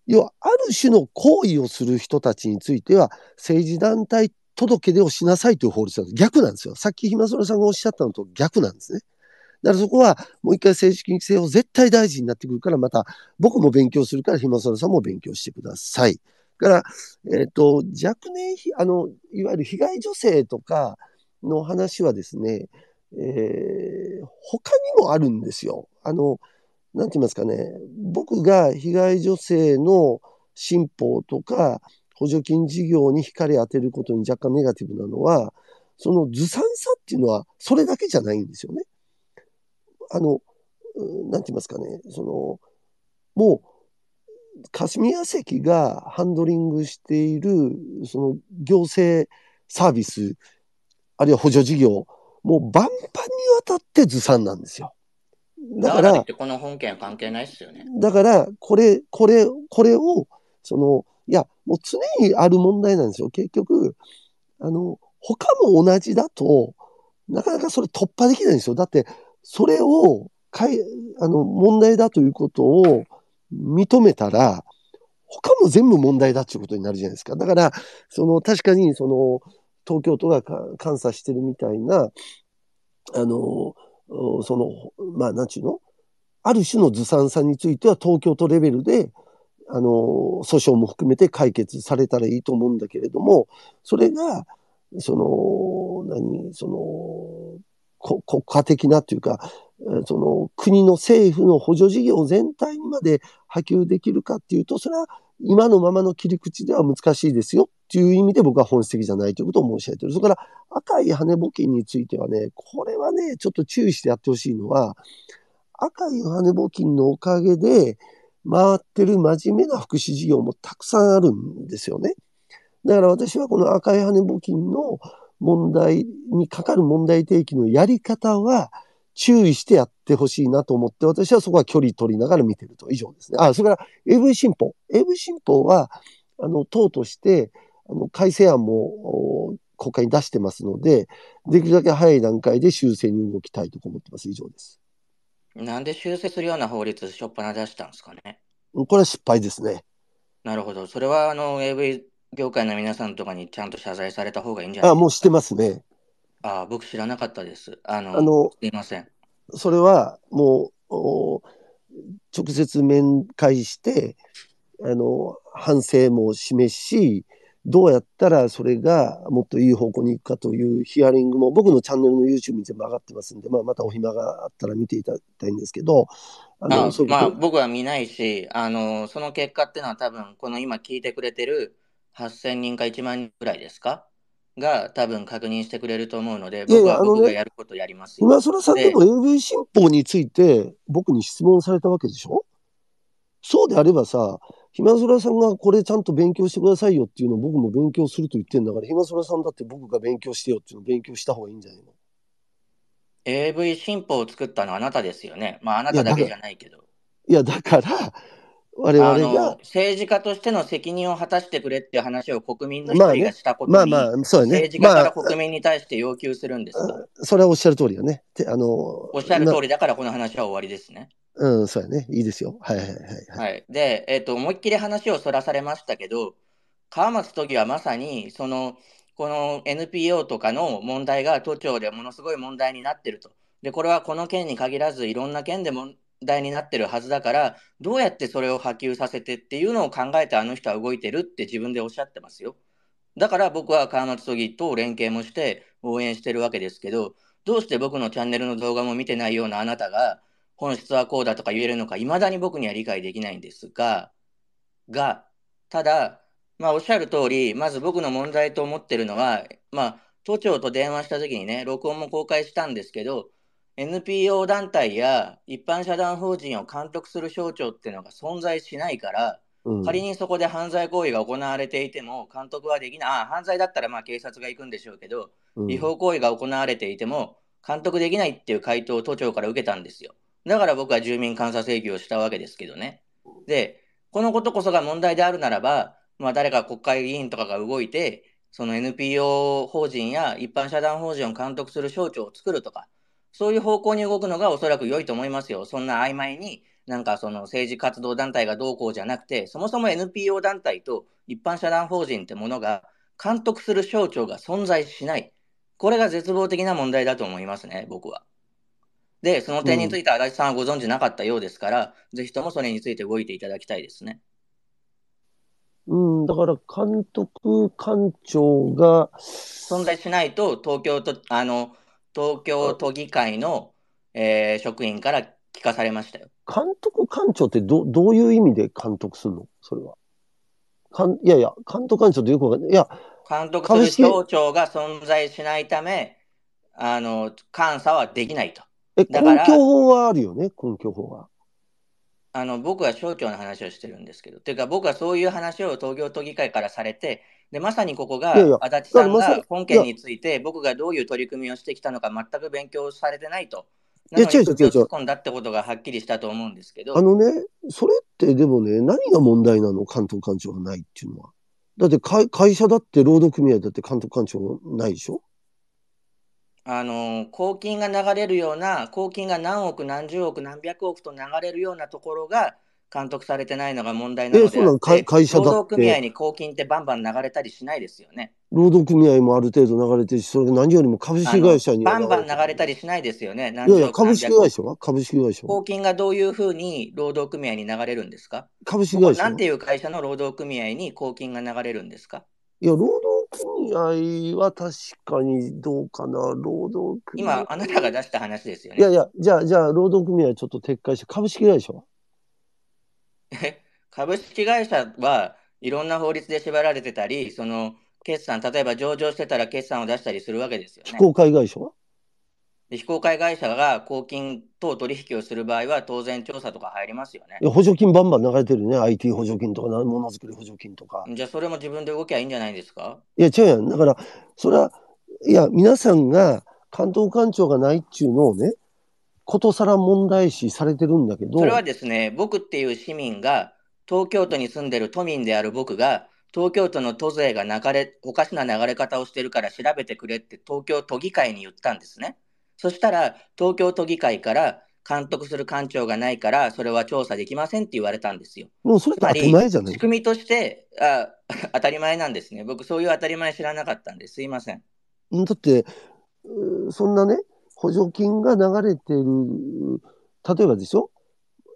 要は、ある種の行為をする人たちについては、政治団体届け出をしなさいという法律なんです。逆なんですよ。さっきひまそらさんがおっしゃったのと逆なんですね。だからそこはもう一回政治権規制法絶対大事になってくるから、また僕も勉強するから、ひまそらさんも勉強してください。から、えっ、ー、と、若年、あの、いわゆる被害女性とかの話はですね、えー、他にもあるんですよ。あの、なんて言いますかね、僕が被害女性の新法とか補助金事業に光当てることに若干ネガティブなのは、そのずさんさっていうのはそれだけじゃないんですよね。あの、なんて言いますかね、その、もう、霞が関がハンドリングしている、その行政サービス、あるいは補助事業、もう万般にわたってずさんなんですよ。だから、この本件関係ないですよね。だから、これ、これ、これを、その、いや、もう常にある問題なんですよ。結局、あの、他も同じだと、なかなかそれ突破できないんですよ。だって、それを、かい、あの、問題だということを、認めたら、他も全部問題だっていうことになるじゃないですか。だから、その、確かに、その、東京都が監査してるみたいな、あの、その、まあ、なんちゅうのある種のずさんさについては東京都レベルで、あの、訴訟も含めて解決されたらいいと思うんだけれども、それが、その、何、その、国家的なっていうか、その国の政府の補助事業全体にまで波及できるかっていうと、それは今のままの切り口では難しいですよっていう意味で僕は本質的じゃないということを申し上げている。それから赤い羽募金についてはね、これはね、ちょっと注意してやってほしいのは、赤い羽募金のおかげで回ってる真面目な福祉事業もたくさんあるんですよね。だから私はこの赤い羽募金の問題にかかる問題提起のやり方は、注意してやってほしいなと思って、私はそこは距離取りながら見てると。以上ですね。あ、それから AV 新法。AV 新法は、あの、党として、あの、改正案も国会に出してますので、できるだけ早い段階で修正に動きたいと思ってます。以上です。なんで修正するような法律、しょっぱな出したんですかね。これは失敗ですね。なるほど。それは、あの、AV 業界の皆さんとかにちゃんと謝罪された方がいいんじゃないですか。あ、もうしてますね。ああ、僕知らなかったです。あの、あのすいません。それはもう直接面会してあの反省も示しどうやったらそれがもっといい方向に行くかというヒアリングも僕のチャンネルの YouTube に全部上がってますんで、まあ、またお暇があったら見ていただきたいんですけどあのまあ、僕は見ないしあのその結果っていうのは多分この今聞いてくれてる8000人か1万人ぐらいですかが多分確認してくれると思うので、僕は僕がやることやりますよ。今更さんでの AV 新法について僕に質問されたわけでしょそうであればさ、暇らさんがこれちゃんと勉強してくださいよっていうのを僕も勉強すると言ってんだから、暇らさんだって僕が勉強してよっていうのを勉強した方がいいんじゃないの ?AV 新法を作ったのはあなたですよね。まああなただけじゃないけど。いやだから、我々が政治家としての責任を果たしてくれっていう話を国民の一人がしたことに、まあね、まあまあそうね、政治家から国民に対して要求するんです、まあ、それはおっしゃる通りよねあの。おっしゃる通りだからこの話は終わりですね。うん、そうやね。いいですよ。はいはいはい、はい、はい。で、えっ、ー、と、思いっきり話をそらされましたけど、川松都議はまさに、その、この NPO とかの問題が都庁でものすごい問題になってると。で、これはこの件に限らず、いろんな件でも題になってるはずだからどうやってそれを波及させてっていうのを考えてあの人は動いてるって自分でおっしゃってますよだから僕は川松都議と連携もして応援してるわけですけどどうして僕のチャンネルの動画も見てないようなあなたが本質はこうだとか言えるのか未だに僕には理解できないんですががただまあおっしゃる通りまず僕の問題と思ってるのはまあ都庁と電話した時にね録音も公開したんですけど NPO 団体や一般社団法人を監督する省庁っていうのが存在しないから、うん、仮にそこで犯罪行為が行われていても監督はできないあ犯罪だったらまあ警察が行くんでしょうけど、うん、違法行為が行われていても監督できないっていう回答を都庁から受けたんですよだから僕は住民監査請求をしたわけですけどねでこのことこそが問題であるならば、まあ、誰か国会議員とかが動いてその NPO 法人や一般社団法人を監督する省庁を作るとかそういう方向に動くのがおそらく良いと思いますよ。そんな曖昧に、なんかその政治活動団体がどうこうじゃなくて、そもそも NPO 団体と一般社団法人ってものが監督する省庁が存在しない。これが絶望的な問題だと思いますね、僕は。で、その点について足立さんはご存知なかったようですから、うん、ぜひともそれについて動いていただきたいですね。うん、だから監督、官庁が。存在しないと、東京と、あの、東京都議会の、えー、職員から聞かされましたよ。監督官庁ってどどういう意味で監督するのそれは。かんいやいや、監督官庁ってよくわかんない。いや、監督する省庁が存在しないため、あの、監査はできないと。え、だから根拠法はあるよね、根拠法は。あの僕は省庁の話をしてるんですけど、というか僕はそういう話を東京都議会からされて、で、まさにここが、足立さんが本件について、僕がどういう取り組みをしてきたのか、全く勉強されてないと。いや、違う違う違う。突っ込んだってことがはっきりしたと思うんですけど。あのね、それってでもね、何が問題なの、関東官庁がないっていうのは。だって会会社だって労働組合だって関東官庁ないでしょあの公金が流れるような公金が何億何十億何百億と流れるようなところが監督されてないのが問題なのであって、えー、そうなん会会社だ労働組合に公金ってバンバン流れたりしないですよね。労働組合もある程度流れてるし、それで何よりも株式会社にバンバン流れたりしないですよね。いやいや、株式会社は株式会社公金がどういうふうに労働組合に流れるんですか株式会社なんていう会社の労働組合に公金が流れるんですかいや、労働組合は確かにどうかな、労働組合。今、あなたが出した話ですよね。いやいや、じゃあ、じゃあ、労働組合ちょっと撤回して、株式会社は 株式会社はいろんな法律で縛られてたり、その決算、例えば上場してたら決算を出したりするわけですよね。非公開会社は非公開会社が公金等取引をする場合は、当然調査とか入りますよね。補助金バンバン流れてるね、IT 補助金とか、ものづくり補助金とか。じゃあ、それも自分で動きゃいいんじゃないですかいや、違うやん。だから、それは、いや、皆さんが、関東官庁がないっちゅうのをね、ことさら問題視されてるんだけど。それはですね、僕っていう市民が、東京都に住んでる都民である僕が、東京都の都税が流れ、おかしな流れ方をしてるから調べてくれって東京都議会に言ったんですね。そしたら、東京都議会から、監督する官庁がないから、それは調査できませんって言われたんですよ。もうそれ当たり前じゃない仕組みとしてあ、当たり前なんですね。僕、そういう当たり前知らなかったんですいません。だって、そんなね、補助金が流れてる、例えばでしょ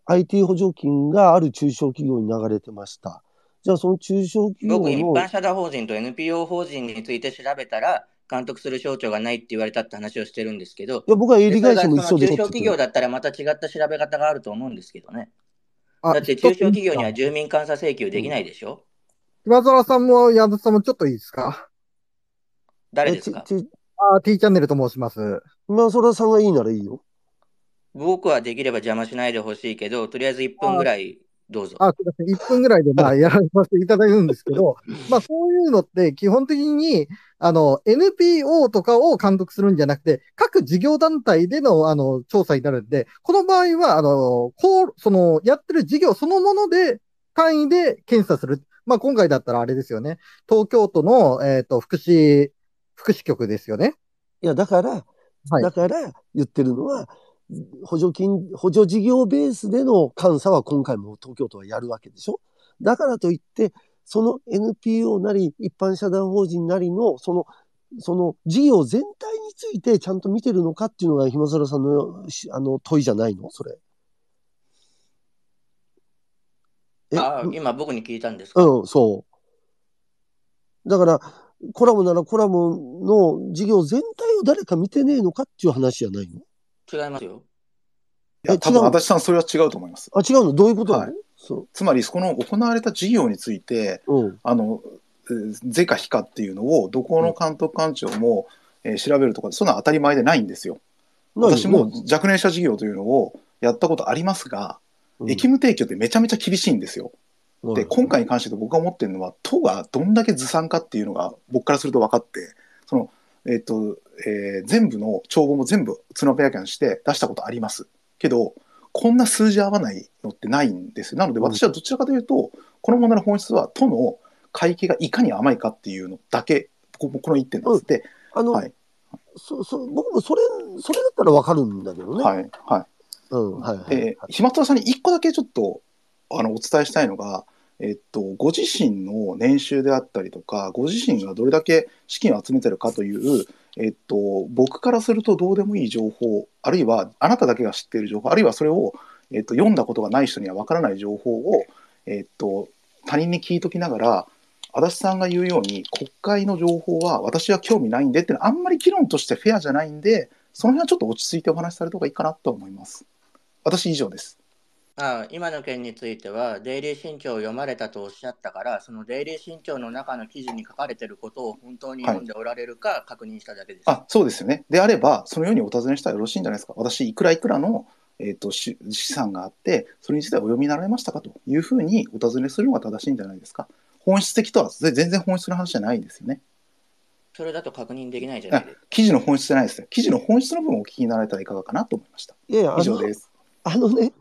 ?IT 補助金がある中小企業に流れてました。じゃあその中小企業僕、一般社団法人と NPO 法人について調べたら、監督する省庁がないって言われたって話をしてるんですけど、いや僕は営利会社も一緒で中小企業だったらまた違った調べ方があると思うんですけどね。だって中小企業には住民監査請求できないでしょ。岩沢さんも矢田さんもちょっといいですか誰ですかあ ?T チャンネルと申します。まあ、そさんがいいならいいよ。僕はできれば邪魔しないでほしいけど、とりあえず1分ぐらいどうぞ。あ、すみません。1分ぐらいで、まあ、やらさせていただくんですけど、まあ、そういうのって、基本的に、あの、NPO とかを監督するんじゃなくて、各事業団体での、あの、調査になるんで、この場合は、あの、こう、その、やってる事業そのもので、単位で検査する。まあ、今回だったらあれですよね。東京都の、えっ、ー、と、福祉、福祉局ですよね。いや、だから、はい、だから言ってるのは、補助金、補助事業ベースでの監査は今回も東京都はやるわけでしょだからといって、その NPO なり一般社団法人なりの、その、その事業全体についてちゃんと見てるのかっていうのが、ひまさらさんのあの問いじゃないのそれ。あ今僕に聞いたんですかうん、そう。だから、コラムならコラムの事業全体を誰か見てねえのかっていう話じゃないの違いますよ。いや、多分、足立さん、それは違うと思います。あ、違うのどういうことなの、はい、そうつまり、この行われた事業について、うん、あの、是か非かっていうのを、どこの監督官庁も、うん、えー、調べるとか、そんな当たり前でないんですよ。私も若年者事業というのをやったことありますが、うん、駅務提供ってめちゃめちゃ厳しいんですよ。で今回に関して僕が思ってるのは都がどんだけずさんかっていうのが僕からすると分かってその、えっ、ー、とえー、全部の帳簿も全部ツナペアキャンして出したことありますけどこんな数字合わないのってないんですよなので私はどちらかというと、うん、この問題の本質は都の会計がいかに甘いかっていうのだけこの1点なんです。うん、であの、はい、そそ僕もそれそれだったら分かるんだけどね。はいはいうん、はい、はい、で、ひまとさんに一個だけちょっとあのお伝えしたいのが、えっと、ご自身の年収であったりとか、ご自身がどれだけ資金を集めてるかという、えっと、僕からするとどうでもいい情報、あるいはあなただけが知っている情報、あるいはそれを、えっと、読んだことがない人にはわからない情報を、えっと、他人に聞いときながら、足立さんが言うように、国会の情報は私は興味ないんでっていうのは、あんまり議論としてフェアじゃないんで、その辺はちょっと落ち着いてお話しされた方がいいかなと思います。私以上です。ああ今の件については、デイリー新潮を読まれたとおっしゃったから、そのデイリー新潮の中の記事に書かれていることを本当に読んでおられるか確認しただけです、はい、あそうですよね。であれば、そのようにお尋ねしたらよろしいんじゃないですか。私、いくらいくらの、えーと、と資産があって、それについてはお読みになられましたかというふうにお尋ねするのが正しいんじゃないですか。本質的とは全然本質の話じゃないんですよね。それだと確認できないじゃないですか。記事の本質じゃないですよ。記事の本質の部分をお聞きになられたらいかがかなと思いました。いやいや以上です。あのね、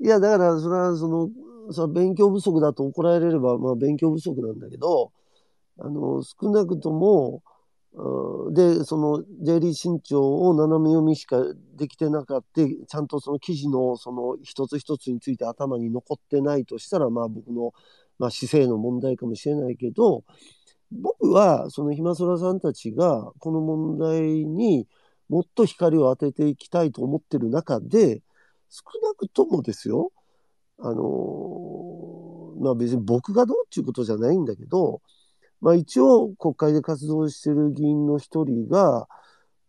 いや、だから、それは、その、そ勉強不足だと怒られれば、まあ、勉強不足なんだけど、あの、少なくとも、で、その、税理新潮を斜め読みしかできてなかった、ちゃんとその記事の、その、一つ一つについて頭に残ってないとしたら、まあ、僕の、まあ、姿勢の問題かもしれないけど、僕は、その、ひまそらさんたちが、この問題にもっと光を当てていきたいと思ってる中で、少なくともですよ、あのまあ別に僕がどうっていうことじゃないんだけど、まあ一応国会で活動してる議員の一人が、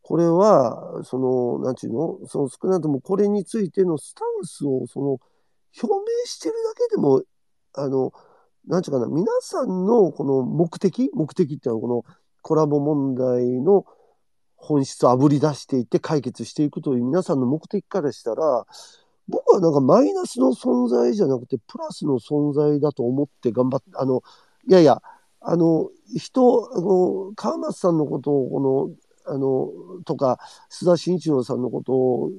これは、その、なんちゅうの、その少なくともこれについてのスタンスを、その、表明してるだけでも、あの、なんちゅうかな、皆さんのこの目的、目的っていうのはこのコラボ問題の本質をあぶり出していって解決していくという皆さんの目的からしたら、僕はなんかマイナスの存在じゃなくて、プラスの存在だと思って頑張って、あの、いやいや、あの、人、あの、川松さんのことを、この、あの、とか、須田慎一郎さんのことを、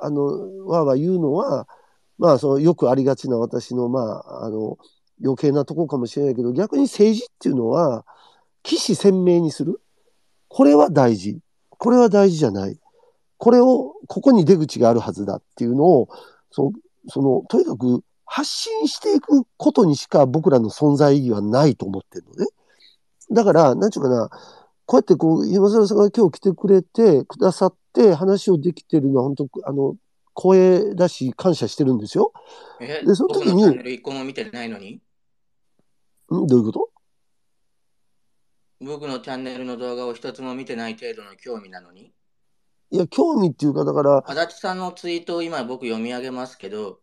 あの、わーわー言うのは、まあ、その、よくありがちな私の、まあ、あの、余計なとこかもしれないけど、逆に政治っていうのは、騎士鮮明にする。これは大事。これは大事じゃない。これを、ここに出口があるはずだっていうのを、その、そのとにかく発信していくことにしか僕らの存在意義はないと思ってるのね。だから、なんちゅうかな、こうやってこう、山沢さんが今日来てくれて、くださって話をできてるのは本当、あの、光栄だし、感謝してるんですよ。えで、その時に。僕のチャンネル一個も見てないのにんどういうこと僕のチャンネルの動画を一つも見てない程度の興味なのにいや、興味っていうか、だから。足立さんのツイートを今僕読み上げますけど、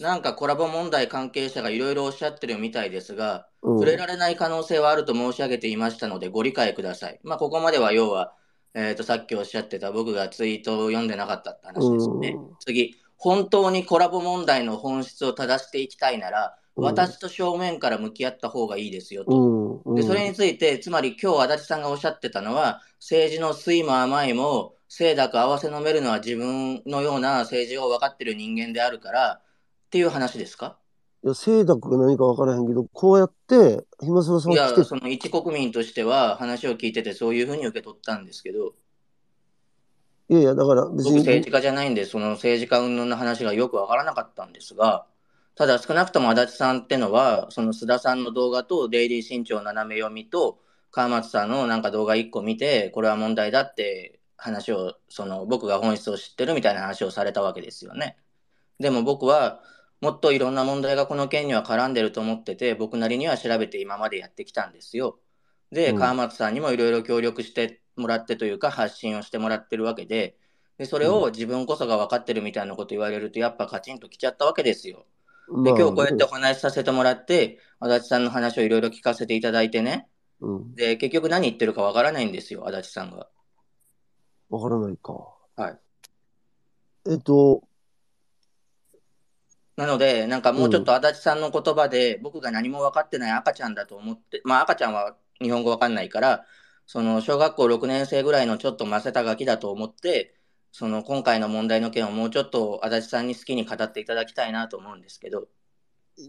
なんかコラボ問題関係者がいろいろおっしゃってるみたいですが、うん、触れられない可能性はあると申し上げていましたので、ご理解ください。まあ、ここまでは要は、えー、とさっきおっしゃってた僕がツイートを読んでなかったって話ですよね。うん、次、本当にコラボ問題の本質を正していきたいなら、私と正面から向き合った方がいいですよと。でそれについて、つまり今日足立さんがおっしゃってたのは、政治の酸いも甘いも、清濁合わせのめるのは自分のような政治を分かってる人間であるからっていう話ですかいや、清濁が何か分からへんけど、こうやって、暇空さいや、その一国民としては話を聞いてて、そういうふうに受け取ったんですけど。いやいや、だから別に。僕政治家じゃないんで、その政治家云々の話がよく分からなかったんですが。ただ少なくとも足立さんってのは、その須田さんの動画とデイリー新潮斜め読みと、川松さんのなんか動画1個見て、これは問題だって話を、その僕が本質を知ってるみたいな話をされたわけですよね。でも僕は、もっといろんな問題がこの件には絡んでると思ってて、僕なりには調べて今までやってきたんですよ。で、川松さんにもいろいろ協力してもらってというか、発信をしてもらってるわけで、でそれを自分こそが分かってるみたいなこと言われると、やっぱカチンときちゃったわけですよ。で、今日こうやってお話しさせてもらって、足立さんの話をいろいろ聞かせていただいてね。うん、で、結局何言ってるかわからないんですよ、足立さんが。わからないか。はい。えっと。なので、なんかもうちょっと足立さんの言葉で、うん、僕が何も分かってない赤ちゃんだと思って、まあ赤ちゃんは日本語分かんないから、その小学校6年生ぐらいのちょっとませたガキだと思って、その今回の問題の件をもうちょっと足立さんに好きに語っていただきたいなと思うんですけど。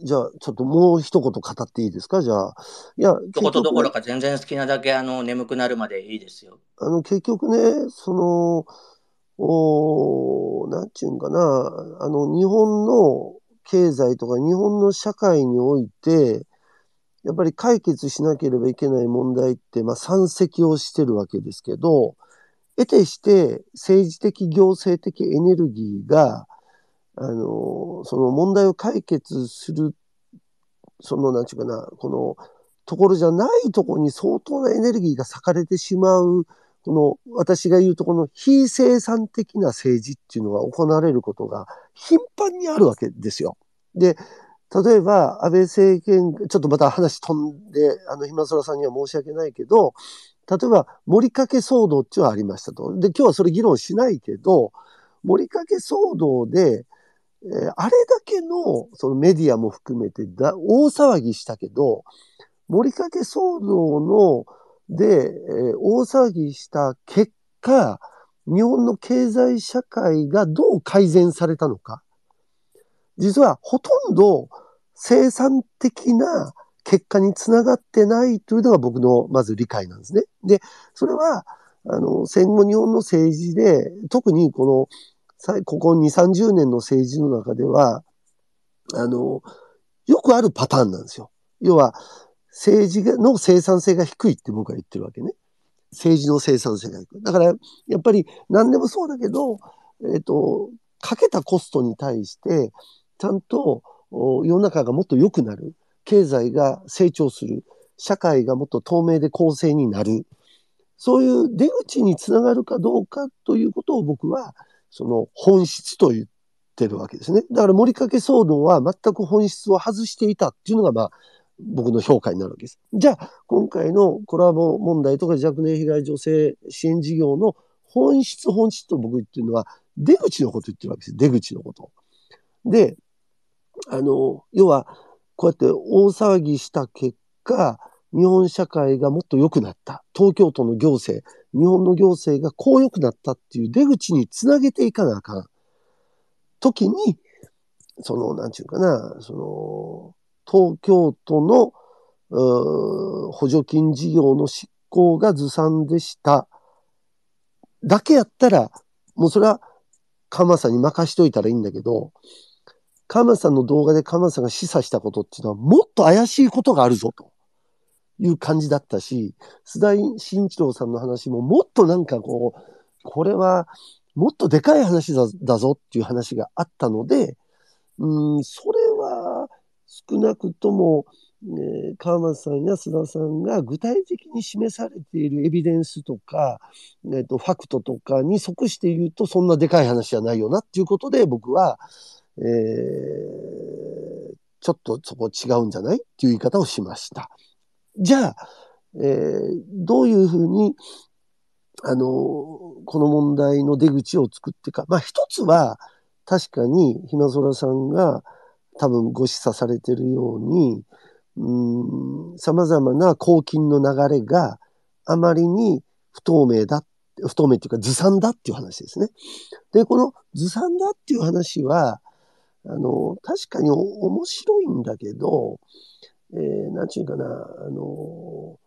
じゃあ、ちょっともう一言語っていいですかじゃあ。いや、一言どころか全然好きなだけ、あの、眠くなるまでいいですよ。あの、結局ね、その、おなんちゅうんかな、あの、日本の経済とか日本の社会において、やっぱり解決しなければいけない問題って、まあ、山積をしてるわけですけど、得てして政治的行政的エネルギーが、あの、その問題を解決する、その、なんちゅうかな、この、ところじゃないところに相当なエネルギーが割かれてしまう、この、私が言うとこの非生産的な政治っていうのが行われることが頻繁にあるわけですよ。で、例えば、安倍政権、ちょっとまた話飛んで、あの、ひまそらさんには申し訳ないけど、例えば、森かけ騒動っていうのはありましたと。で、今日はそれ議論しないけど、森かけ騒動で、えー、あれだけの、そのメディアも含めてだ、大騒ぎしたけど、森かけ騒動の、で、えー、大騒ぎした結果、日本の経済社会がどう改善されたのか。実は、ほとんど生産的な結果につながってないというのが僕のまず理解なんですね。で、それは、あの、戦後日本の政治で、特にこの、ここ2、30年の政治の中では、あの、よくあるパターンなんですよ。要は、政治の生産性が低いって僕は言ってるわけね。政治の生産性が低い。だから、やっぱり何でもそうだけど、えっ、ー、と、かけたコストに対して、ちゃんと世の中がもっと良くなる。経済が成長する、社会がもっと透明で公正になる、そういう出口につながるかどうかということを僕は、その本質と言ってるわけですね。だから森掛騒動は全く本質を外していたっていうのが、まあ、僕の評価になるわけです。じゃあ、今回のコラボ問題とか若年被害女性支援事業の本質、本質と僕言ってるのは、出口のこと言ってるわけです。出口のこと。で、あの、要は、こうやって大騒ぎした結果、日本社会がもっと良くなった。東京都の行政、日本の行政がこう良くなったっていう出口につなげていかなあかん。時に、その、なんちゅうかな、その、東京都の、補助金事業の執行がずさんでした。だけやったら、もうそれは、かまさに任しといたらいいんだけど、カマさんの動画でカマさんが示唆したことっていうのは、もっと怪しいことがあるぞ、という感じだったし、須田慎一郎さんの話ももっとなんかこう、これはもっとでかい話だだぞっていう話があったので、うん、それは少なくとも、えー、川松さんや須田さんが具体的に示されているエビデンスとか、えーと、ファクトとかに即して言うとそんなでかい話じゃないよなっていうことで僕はえー、ちょっとそこ違うんじゃないっていう言い方をしました。じゃあ、えー、どういうふうに、あの、この問題の出口を作ってか。まあ一つは、確かに、ひまそらさんが多分ご示唆されてるように、うん、様々な公金の流れがあまりに不透明だ、不透明っていうかずさんだっていう話ですね。で、このずさんだっていう話は、あの、確かに面白いんだけど、えー、なんちゅうかな、あの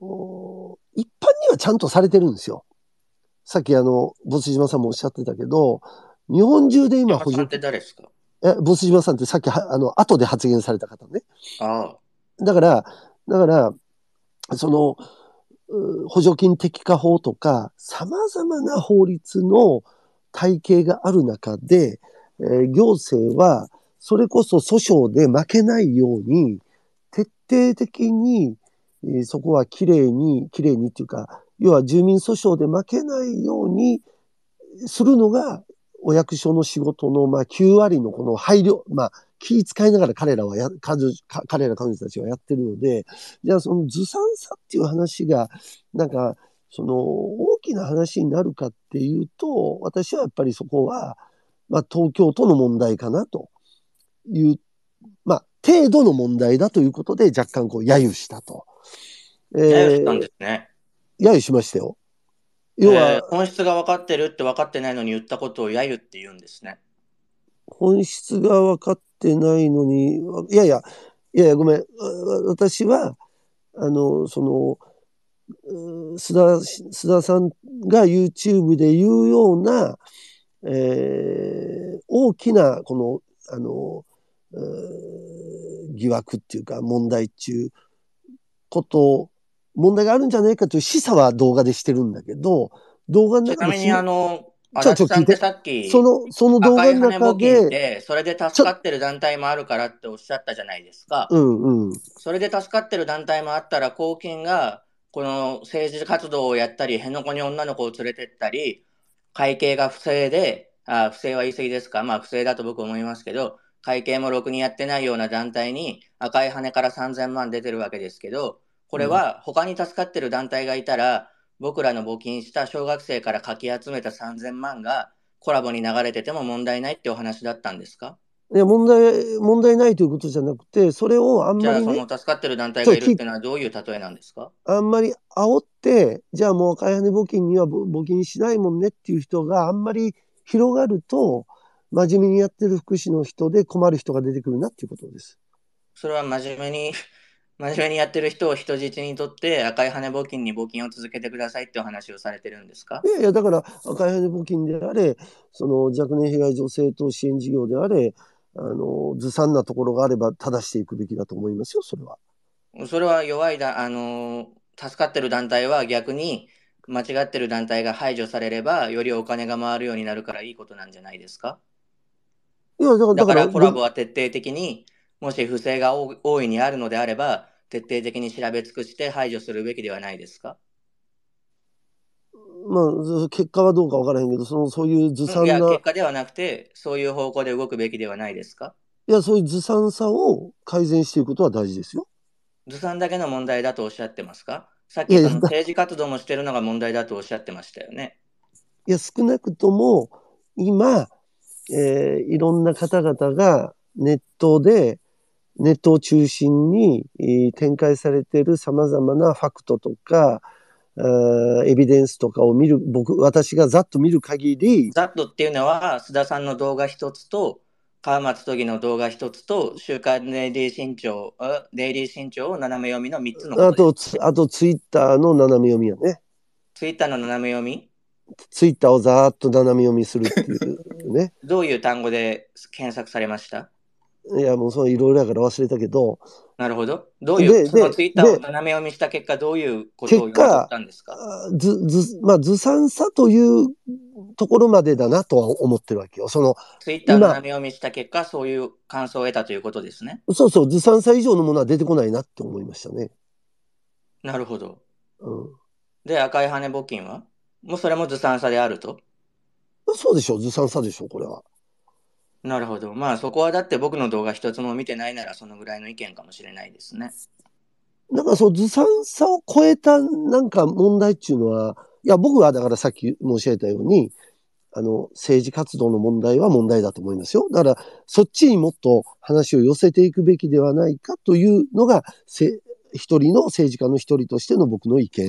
一般にはちゃんとされてるんですよ。さっきあの、ボス島さんもおっしゃってたけど、日本中で今補助。って誰ですかえ、ボス島さんってさっきあの、後で発言された方ね。ああ。だから、だから、その、補助金適化法とか、様々な法律の体系がある中で、えー、行政は、それこそ訴訟で負けないように、徹底的に、えー、そこはきれいに、きれいにっていうか、要は住民訴訟で負けないようにするのが、お役所の仕事の、まあ、9割のこの配慮、まあ、気遣いながら彼らはや、彼ら彼女たちはやってるので、じゃあそのずさんさっていう話が、なんか、その大きな話になるかっていうと、私はやっぱりそこは、まあ、東京都の問題かなという、まあ、程度の問題だということで、若干こう、揶揄したと。えー、揶揄したんですね。揶揄しましたよ。要は、えー、本質が分かってるって分かってないのに言ったことを揶揄って言うんですね。本質が分かってないのに、いやいや、いやいや、ごめん。私は、あの、その、須田、須田さんが YouTube で言うような、えー、大きなこの、あの、疑惑っていうか問題っていうこと問題があるんじゃないかという示唆は動画でしてるんだけど、動画の中で。ちなみにあの、ちょっと聞いて。さっき、その、その動画の中で。でそれで助かってる団体もあるからっておっしゃったじゃないですか。うんうん。それで助かってる団体もあったら、貢献が、この政治活動をやったり、辺野古に女の子を連れてったり、会計が不正で、あ不正は言い過ぎですか、まあ、不正だと僕思いますけど、会計もろくにやってないような団体に赤い羽から3000万出てるわけですけど、これは他に助かってる団体がいたら、僕らの募金した小学生からかき集めた3000万がコラボに流れてても問題ないってお話だったんですかいや問題問題ないということじゃなくて、それをあんまり、ね、じゃあ、その助かってる団体がいるっていうのは、どういう例えなんですかあんまり煽って、じゃあもう赤い羽募金には募金しないもんねっていう人があんまり広がると、真面目にやってる福祉の人で困る人が出てくるなっていうことです。それは真面目に、真面目にやってる人を人質にとって赤い羽募金に募金を続けてくださいってお話をされてるんですかいやいや、だから赤い羽募金であれ、その若年被害女性等支援事業であれ、あの、ずさんなところがあれば正していくべきだと思いますよ、それは。それは弱いだ、あの、助かってる団体は逆に、間違ってる団体が排除されれば、よりお金が回るようになるからいいことなんじゃないですかいやだかだからコラボは徹底的に、もし不正が大いにあるのであれば、徹底的に調べ尽くして排除するべきではないですかまあ、結果はどうか分からへんけど、そのそういうずさんいな、や、結果ではなくて、そういう方向で動くべきではないですかいや、そういうずさんさを改善していくことは大事ですよ。ずさんだけの問題だとおっしゃってますかさっきその政治活動もしてるのが問題だとおっしゃってましたよね。いや、少なくとも、今、えーいろんな方々がネットで、ネットを中心に、えー展開されているざまなファクトとか、エビデンスとかを見る、僕、私がざっと見る限り。ざっとっていうのは、須田さんの動画一つと、川松都議の動画一つと、週刊デイリー新潮、デイリー新潮を斜め読みの3つのあと、あとツイッターの斜め読みやね。ツイッターの斜め読みツイッターをざーっと斜め読みするっていうね。どういう単語で検索されましたいや、もうそのいろいろだから忘れたけど。なるほど。どういう、そのツイッターを斜め読みした結果、どういうことを言ったんですかず、ず、まあ、ずさんさというところまでだなとは思ってるわけよ。その、ツイッターを斜め読みした結果、そういう感想を得たということですね。そうそう、ずさんさ以上のものは出てこないなって思いましたね。なるほど。うん、で、赤い羽募金はもうそれもずさんさであるとそうでしょう、ずさんさでしょう、これは。なるほど。まあそこはだって僕の動画一つも見てないならそのぐらいの意見かもしれないですね。なんかそうずさんさを超えたなんか問題っていうのは、いや僕はだからさっき申し上げたように、あの政治活動の問題は問題だと思いますよ。だからそっちにもっと話を寄せていくべきではないかというのが、せ一人の政治家の一人としての僕の意見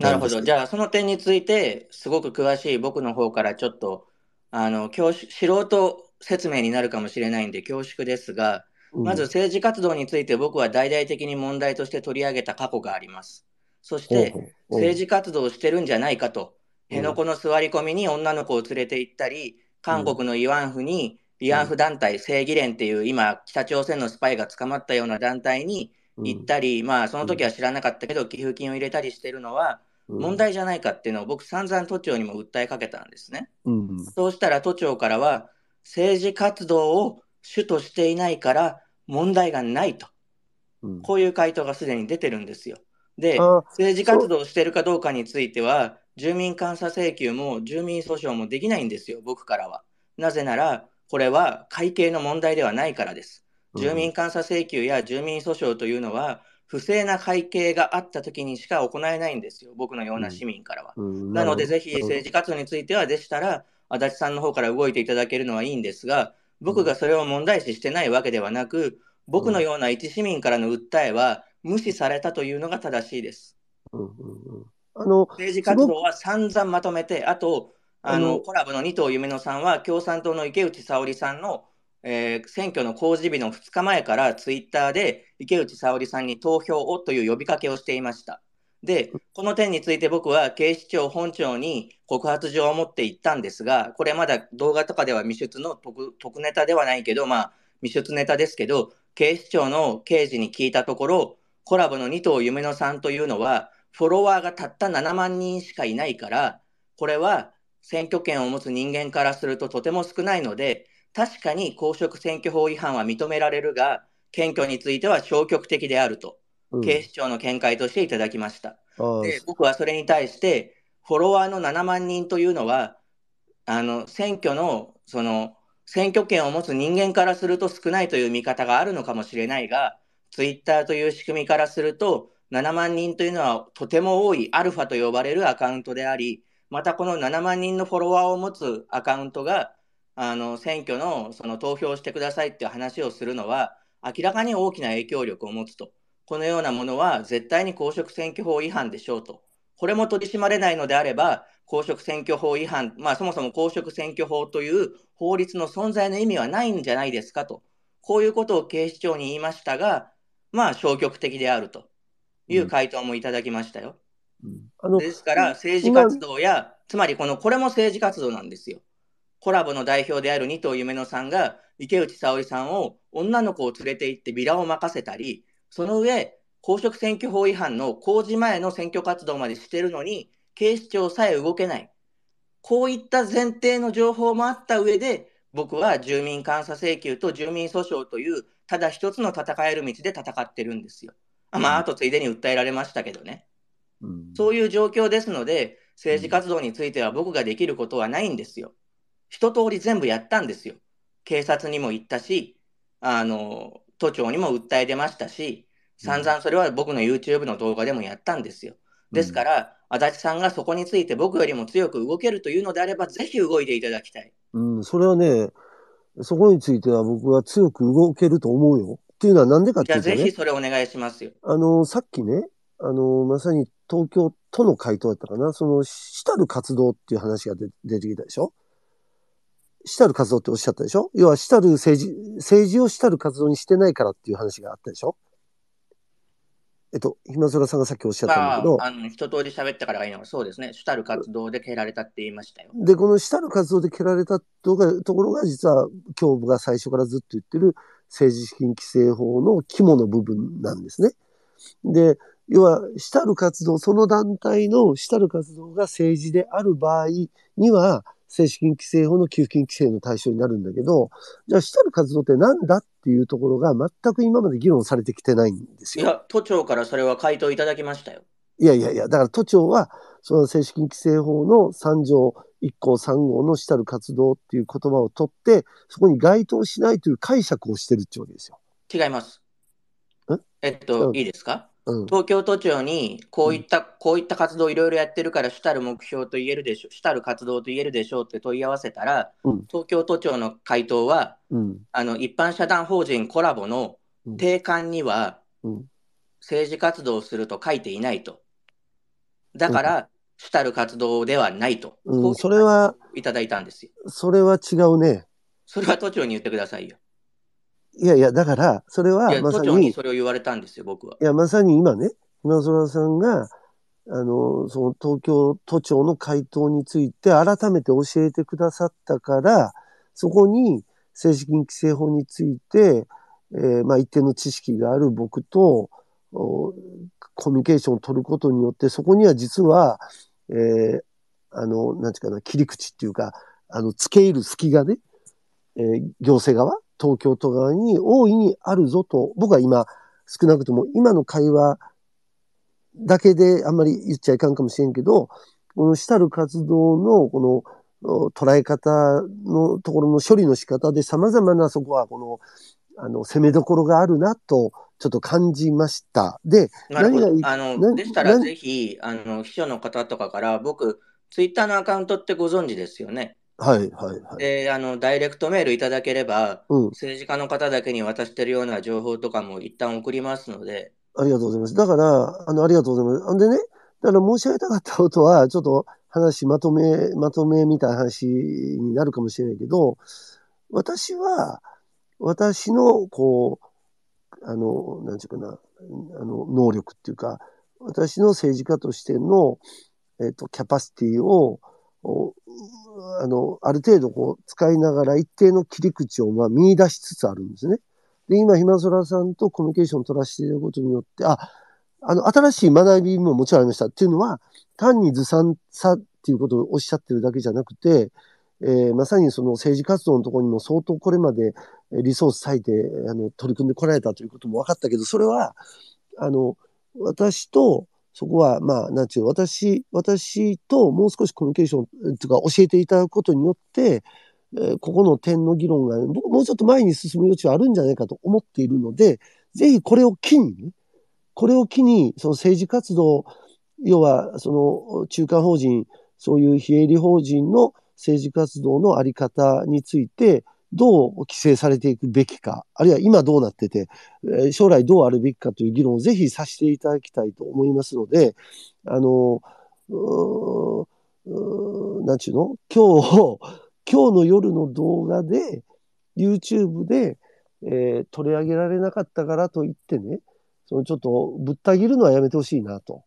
な、なるほど。じゃあその点についてすごく詳しい僕の方からちょっとあの今日素人説明になるかもしれないんで恐縮ですが、まず政治活動について僕は大々的に問題として取り上げた過去があります。そして、政治活動をしてるんじゃないかと、辺野古の座り込みに女の子を連れて行ったり、韓国の慰安婦に慰安婦団体、正義連っていう、今、北朝鮮のスパイが捕まったような団体に行ったり、まあ、その時は知らなかったけど、寄付金を入れたりしてるのは、問題じゃないかっていうのを僕、散々都庁にも訴えかけたんですね。そうしたら都庁からは、政治活動を主としていないから問題がないと、うん、こういう回答がすでに出てるんですよ。で、政治活動をしているかどうかについては、住民監査請求も住民訴訟もできないんですよ、僕からは。なぜなら、これは会計の問題ではないからです。住民監査請求や住民訴訟というのは、不正な会計があったときにしか行えないんですよ、僕のような市民からは。うんうん、なので、ぜひ政治活動については、でしたら、足立さんの方から動いていただけるのはいいんですが、僕がそれを問題視してないわけではなく、僕のような一市民からの訴えは無視されたというのが正しいです。あの政治活動は散々まとめて、あとあのコラボの二藤夢乃さんは共産党の池内沙織さんの、えー、選挙の公示日の2日前からツイッターで池内沙織さんに投票をという呼びかけをしていました。で、この点について僕は警視庁本庁に告発状を持って行ったんですが、これまだ動画とかでは未出の特特ネタではないけど、まあ、未出ネタですけど、警視庁の刑事に聞いたところ、コラボの二頭夢乃さんというのは、フォロワーがたった7万人しかいないから、これは選挙権を持つ人間からするととても少ないので、確かに公職選挙法違反は認められるが、検挙については消極的であると。警視庁の見解としていただきました。うん、で僕はそれに対して、フォロワーの7万人というのは、あの選挙のその選挙権を持つ人間からすると少ないという見方があるのかもしれないが、ツイッターという仕組みからすると、7万人というのはとても多いアルファと呼ばれるアカウントであり、またこの7万人のフォロワーを持つアカウントが、あの選挙のその投票してくださいっていう話をするのは、明らかに大きな影響力を持つと。このようなものは絶対に公職選挙法違反でしょうと。これも取り締まれないのであれば、公職選挙法違反、まあ、そもそも公職選挙法という法律の存在の意味はないんじゃないですかと、こういうことを警視庁に言いましたが、まあ、消極的であるという回答もいただきましたよ。うん、ですから、政治活動や、つまりこのこれも政治活動なんですよ。コラボの代表である二藤夢乃さんが池内沙織さんを女の子を連れて行ってビラを任せたり、その上、公職選挙法違反の公示前の選挙活動までしてるのに、警視庁さえ動けない。こういった前提の情報もあった上で、僕は住民監査請求と住民訴訟という、ただ一つの戦える道で戦ってるんですよ。あまあ、あとついでに訴えられましたけどね。うん、そういう状況ですので、政治活動については僕ができることはないんですよ。一通り全部やったんですよ。警察にも行ったし、あの都庁にも訴え出ましたし、散々それは僕の YouTube の動画でもやったんですよ。ですから、うん、足立さんがそこについて僕よりも強く動けるというのであれば、ぜひ動いていただきたい。うん、それはね、そこについては僕は強く動けると思うよ。っていうのは何でかっていうと、ね、じゃあぜひそれお願いしますよ。あの、さっきね、あの、まさに東京都の回答だったかな、その、主たる活動っていう話が出てきたでしょ。したる活動っておっしゃったでしょ要はしたる政治、政治をしたる活動にしてないからっていう話があったでしょえっと、ひまそらさんがさっきおっしゃったんだけど、あ、あの一通り喋ったからがいいのそうですね、したる活動で蹴られたって言いましたよ。で、このしたる活動で蹴られたところが、実は、今日が最初からずっと言ってる政治資金規正法の肝の部分なんですね。で、要は、したる活動、その団体のしたる活動が政治である場合には、正式規制法の給付金規制の対象になるんだけど、じゃあ主たる活動ってなんだっていうところが全く今まで議論されてきてないんですよ。いや、都庁からそれは回答いただきましたよ。いやいやいや、だから都庁は、その正式規制法の3条1項3号の主たる活動っていう言葉を取って、そこに該当しないという解釈をしてるってわけですよ。違います。えっと、いいですか東京都庁にこういった、うん、こういった活動をいろいろやってるから主たる目標と言えるでしょ主たる活動と言えるでしょうって問い合わせたら、うん、東京都庁の回答は、あの一般社団法人コラボの定款には、政治活動をすると書いていないとだから、主たる活動ではないと、それはいただいたんですよそれは違うねそれは都庁に言ってくださいよいやいや、だから、それはまさに。にそれを言われたんですよ、僕は。いや、まさに今ね、今空さんが、あの、その東京都庁の回答について改めて教えてくださったから、そこに正式に規制法について、えー、まあ一定の知識がある僕と、コミュニケーションを取ることによって、そこには実は、えー、あの、なんちゅうかな、切り口っていうか、あの、付け入る隙がね、えー、行政側東京都側に大いにあるぞと、僕は今、少なくとも今の会話だけであんまり言っちゃいかんかもしれんけど、この主たる活動のこの捉え方のところの処理の仕方で様々なそこはこの、あの、攻めどころがあるなと、ちょっと感じました。で、何がいいあのでしたら、ぜひ、あの、秘書の方とかから、僕、ツイッターのアカウントってご存知ですよね。はいはいはい。であの、ダイレクトメールいただければ、うん、政治家の方だけに渡してるような情報とかも一旦送りますので。ありがとうございます。だから、あのありがとうございます。んでね、だから申し上げたかったことは、ちょっと話まとめ、まとめみたいな話になるかもしれないけど、私は、私の、こう、あの、なんてゅうかな、あの、能力っていうか、私の政治家としての、えっ、と、キャパシティを、あの、ある程度こう使いながら一定の切り口をまあ見出しつつあるんですね。で、今、ひまそらさんとコミュニケーションを取らせていることによって、あ、あの、新しい学びももちろんありました。っていうのは、単にずさんさっていうことをおっしゃってるだけじゃなくて、えー、まさにその政治活動のところにも相当これまでリソース割いて、あの、取り組んでこられたということも分かったけど、それは、あの、私と、そこは、まあ、なんちゅう、私、私ともう少しコミュニケーション、とか教えていただくことによって、えー、ここの点の議論が、僕もうちょっと前に進む余地はあるんじゃないかと思っているので、ぜひこれを機に、これを機に、その政治活動、要は、その中間法人、そういう非営利法人の政治活動のあり方について、どう規制されていくべきか、あるいは今どうなってて、将来どうあるべきかという議論をぜひさせていただきたいと思いますので、あの、うなんちゅうの今日、今日の夜の動画で、YouTube で、えー、取り上げられなかったからといってね、そのちょっとぶった切るのはやめてほしいなと。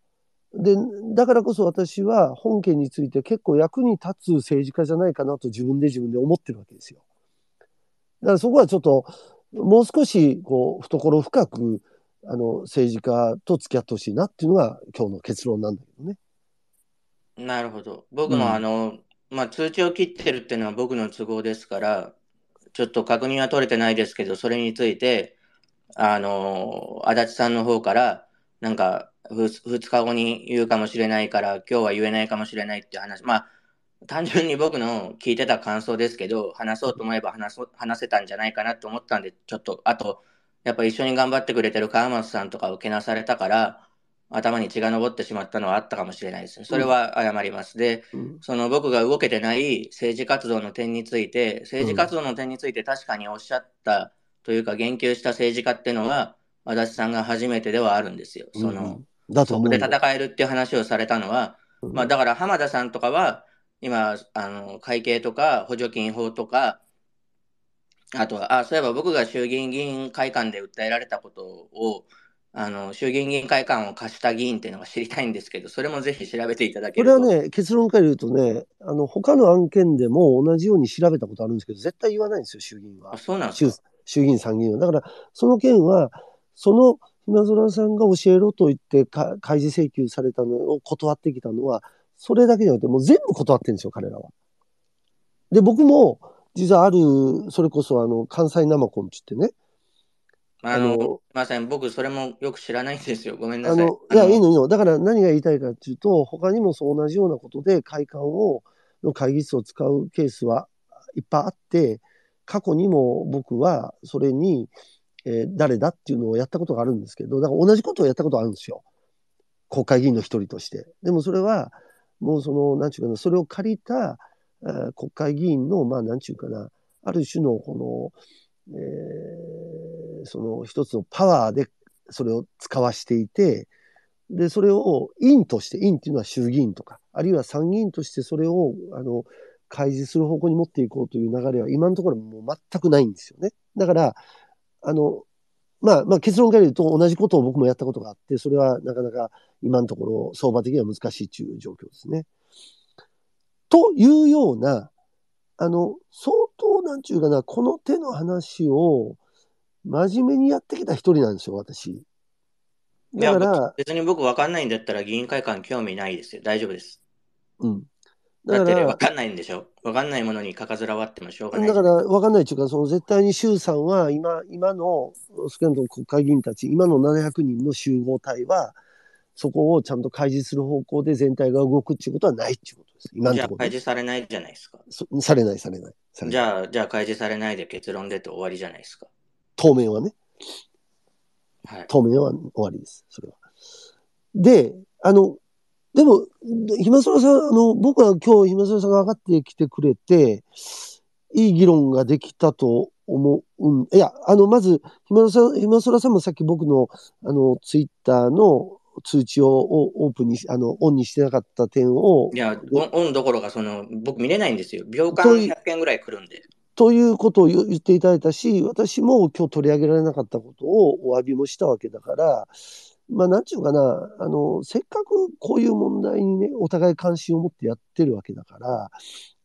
で、だからこそ私は本件について結構役に立つ政治家じゃないかなと自分で自分で思ってるわけですよ。だからそこはちょっと、もう少し、こう、懐深く、あの、政治家と付き合ってほしいなっていうのが、今日の結論なんだけどね。なるほど。僕も、あの、うん、まあ、通知を切ってるっていうのは僕の都合ですから、ちょっと確認は取れてないですけど、それについて、あの、足立さんの方から、なんか2、2日後に言うかもしれないから、今日は言えないかもしれないって話、まあ、単純に僕の聞いてた感想ですけど、話そうと思えば話そ話せたんじゃないかなと思ったんで、ちょっと、あと、やっぱ一緒に頑張ってくれてる川松さんとかをけなされたから、頭に血が上ってしまったのはあったかもしれないですそれは謝ります。うん、で、その僕が動けてない政治活動の点について、政治活動の点について確かにおっしゃったというか、言及した政治家っていうのは、足立さんが初めてではあるんですよ。その、こで戦えるっていう話をされたのは、まあ、だから浜田さんとかは、今、あの、会計とか補助金法とか、あとは、あ、そういえば僕が衆議院議員会館で訴えられたことを、あの衆議院議員会館を貸した議員っていうのが知りたいんですけど、それもぜひ調べていただければこれはね、結論から言うとね、あの他の案件でも同じように調べたことあるんですけど、絶対言わないんですよ、衆議院は。あそうなんです衆議院、参議院は。だから、その件は、その今空さんが教えろと言って開示請求されたのを断ってきたのは、それだけじゃなくて、もう全部断ってるんですよ、彼らは。で、僕も、実はある、それこそ、あの、関西生コンって言ってね。あの、あのすません、僕、それもよく知らないんですよ。ごめんなさい。いや、いいの、いいの。だから、何が言いたいかっていうと、他にもそう同じようなことで、会館を、の会議室を使うケースはいっぱいあって、過去にも僕は、それに、えー、誰だっていうのをやったことがあるんですけど、だから同じことをやったことあるんですよ。国会議員の一人として。でもそれは、もうその、なんちゅうかな、それを借りた、えー、国会議員の、まあ、なんちゅうかな、ある種の、この、えー、その一つのパワーでそれを使わしていて、で、それを委員として、委員っていうのは衆議院とか、あるいは参議院としてそれを、あの、開示する方向に持っていこうという流れは今のところもう全くないんですよね。だから、あの、まあ、まあ結論から言うと同じことを僕もやったことがあって、それはなかなか今のところ相場的には難しいという状況ですね。というような、あの、相当なんちゅうかな、この手の話を真面目にやってきた一人なんですよ、私。だから。別に僕分かんないんだったら議員会館興味ないですよ。大丈夫です。うん。だって分かんないんでしょ分かんないものにかかずらわってもしょうがないだから分かんないっていうかその絶対に衆参は今今のスケンとも国会議員たち今の700人の集合体はそこをちゃんと開示する方向で全体が動くっていうことはないっていうことです。今のところ。開示されないじゃないですか。されない、されない。じゃあ、じゃあ開示されないで結論出て終わりじゃないですか。当面はね。はい、当面は終わりです。それは。で、あの、でも、暇らさん、あの、僕は今日そらさんが上がってきてくれて、いい議論ができたと思う。いや、あの、まず、暇空さら暇空さんもさっき僕の、あの、ツイッターの通知をオープンに、あの、オンにしてなかった点を。いや、オンどころか、その、僕見れないんですよ。秒間100件ぐらい来るんで。ということを言っていただいたし、私も今日取り上げられなかったことをお詫びもしたわけだから、まあ、なんちゅうかな、あの、せっかくこういう問題にね、お互い関心を持ってやってるわけだから、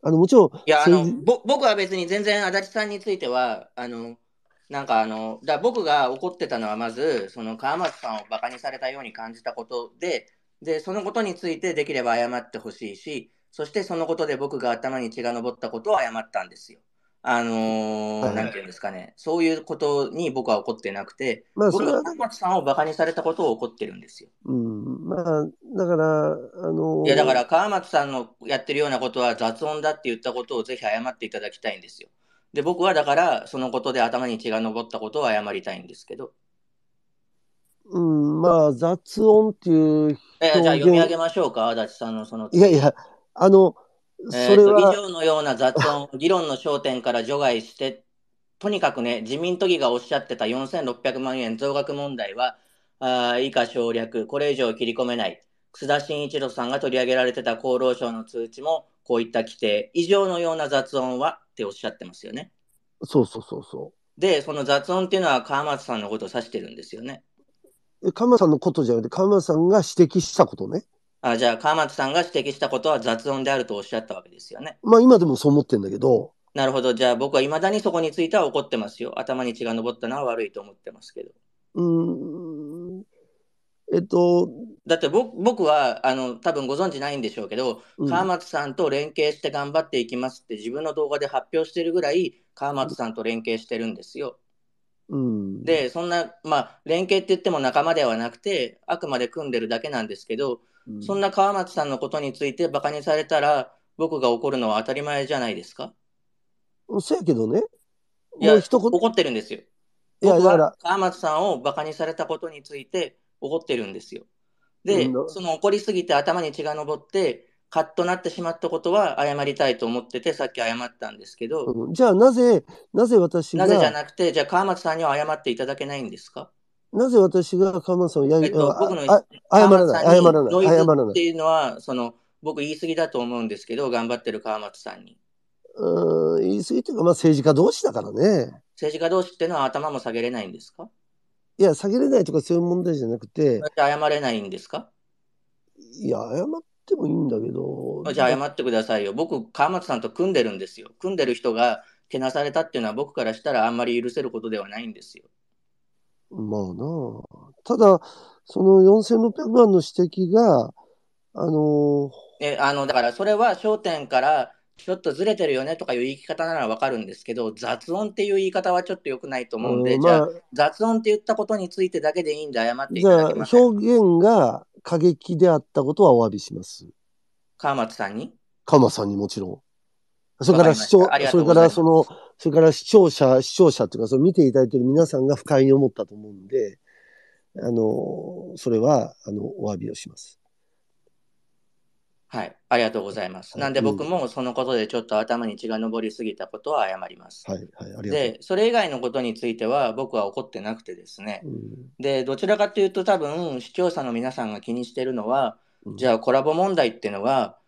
あの、もちろん、いや、あの、ぼ僕は別に全然足立さんについては、あの、なんかあの、だ僕が怒ってたのはまず、その川松さんをバカにされたように感じたことで、で、そのことについてできれば謝ってほしいし、そしてそのことで僕が頭に血が上ったことを謝ったんですよ。あのーはい、なんていうんですかね、そういうことに僕は怒ってなくて、まあ、僕は高松さんをバカにされたことを怒ってるんですよ。うん、まあ、だから、あのー、いや、だから、川松さんのやってるようなことは雑音だって言ったことをぜひ謝っていただきたいんですよ。で、僕はだから、そのことで頭に血が上ったことを謝りたいんですけど。うん、まあ、雑音っていう表現。えじゃあ、読み上げましょうか、足立さんのその。いやいや、あの、それは、えー、以上のような雑音を議論の焦点から除外して、とにかくね、自民都議がおっしゃってた4600万円増額問題は、あ以下省略、これ以上切り込めない、楠田真一郎さんが取り上げられてた厚労省の通知も、こういった規定、以上のような雑音はっておっしゃってますよね。そうそうそうそう。で、その雑音っていうのは、川松さんのことを指してるんですよね。川松さんのことじゃなくて、川松さんが指摘したことね。あじゃあ、川松さんが指摘したことは雑音であるとおっしゃったわけですよね。まあ今でもそう思ってんだけど、なるほど、じゃあ僕はいまだにそこについては怒ってますよ。頭に血が上ったのは悪いと思ってますけど。うーん、えっと、だって僕僕はあの多分ご存知ないんでしょうけど、うん川松さんと連携して頑張っていきますって自分の動画で発表してるぐらい川松さんと連携してるんですよ。うん、でそんな、まあ、連携って言っても仲間ではなくてあくまで組んでるだけなんですけどそんな川松さんのことについてバカにされたら、僕が怒るのは当たり前じゃないですかそやけどね。いや、怒ってるんですよ。いや、だから。川松さんをバカにされたことについて怒ってるんですよ。で、その怒りすぎて頭に血が上って、カッとなってしまったことは謝りたいと思ってて、さっき謝ったんですけど。うん、じゃあ、なぜ、なぜ私が。なぜじゃなくて、じゃあ川松さんには謝っていただけないんですかなぜ私が鎌さんをや、えっと、僕の謝らない、謝らない、謝らない。っていうのは、その僕言い過ぎだと思うんですけど、頑張ってる川松さんに。うん、言い過ぎというか、まあ、政治家同士だからね。政治家同士っていうのは頭も下げれないんですかいや、下げれないとかそういう問題じゃなくて。謝れないんですかいや、謝ってもいいんだけど。じゃあ謝ってくださいよ。僕、川松さんと組んでるんですよ。組んでる人がけなされたっていうのは僕からしたらあんまり許せることではないんですよ。まあなただ、その4600万の指摘が、あのえあのだからそれは焦点からちょっとずれてるよねとかいう言い方ならわかるんですけど、雑音っていう言い方はちょっとよくないと思うんで、まあ、じゃあ、雑音って言ったことについてだけでいいんで謝っていただけま表現が過激であったことはお詫びします。川松さんに川松さんにもちろそれから視聴、それからその、それから視聴者、視聴者っていうか、その見ていただいている皆さんが不快に思ったと思うんで、あの、それは、あの、お詫びをします。はい、ありがとうございます。なんで僕もそのことでちょっと頭に血が上りすぎたことは謝ります。はい、はい、で、それ以外のことについては僕は怒ってなくてですね。うん、で、どちらかというと多分視聴者の皆さんが気にしてるのは、うん、じゃあコラボ問題っていうのは。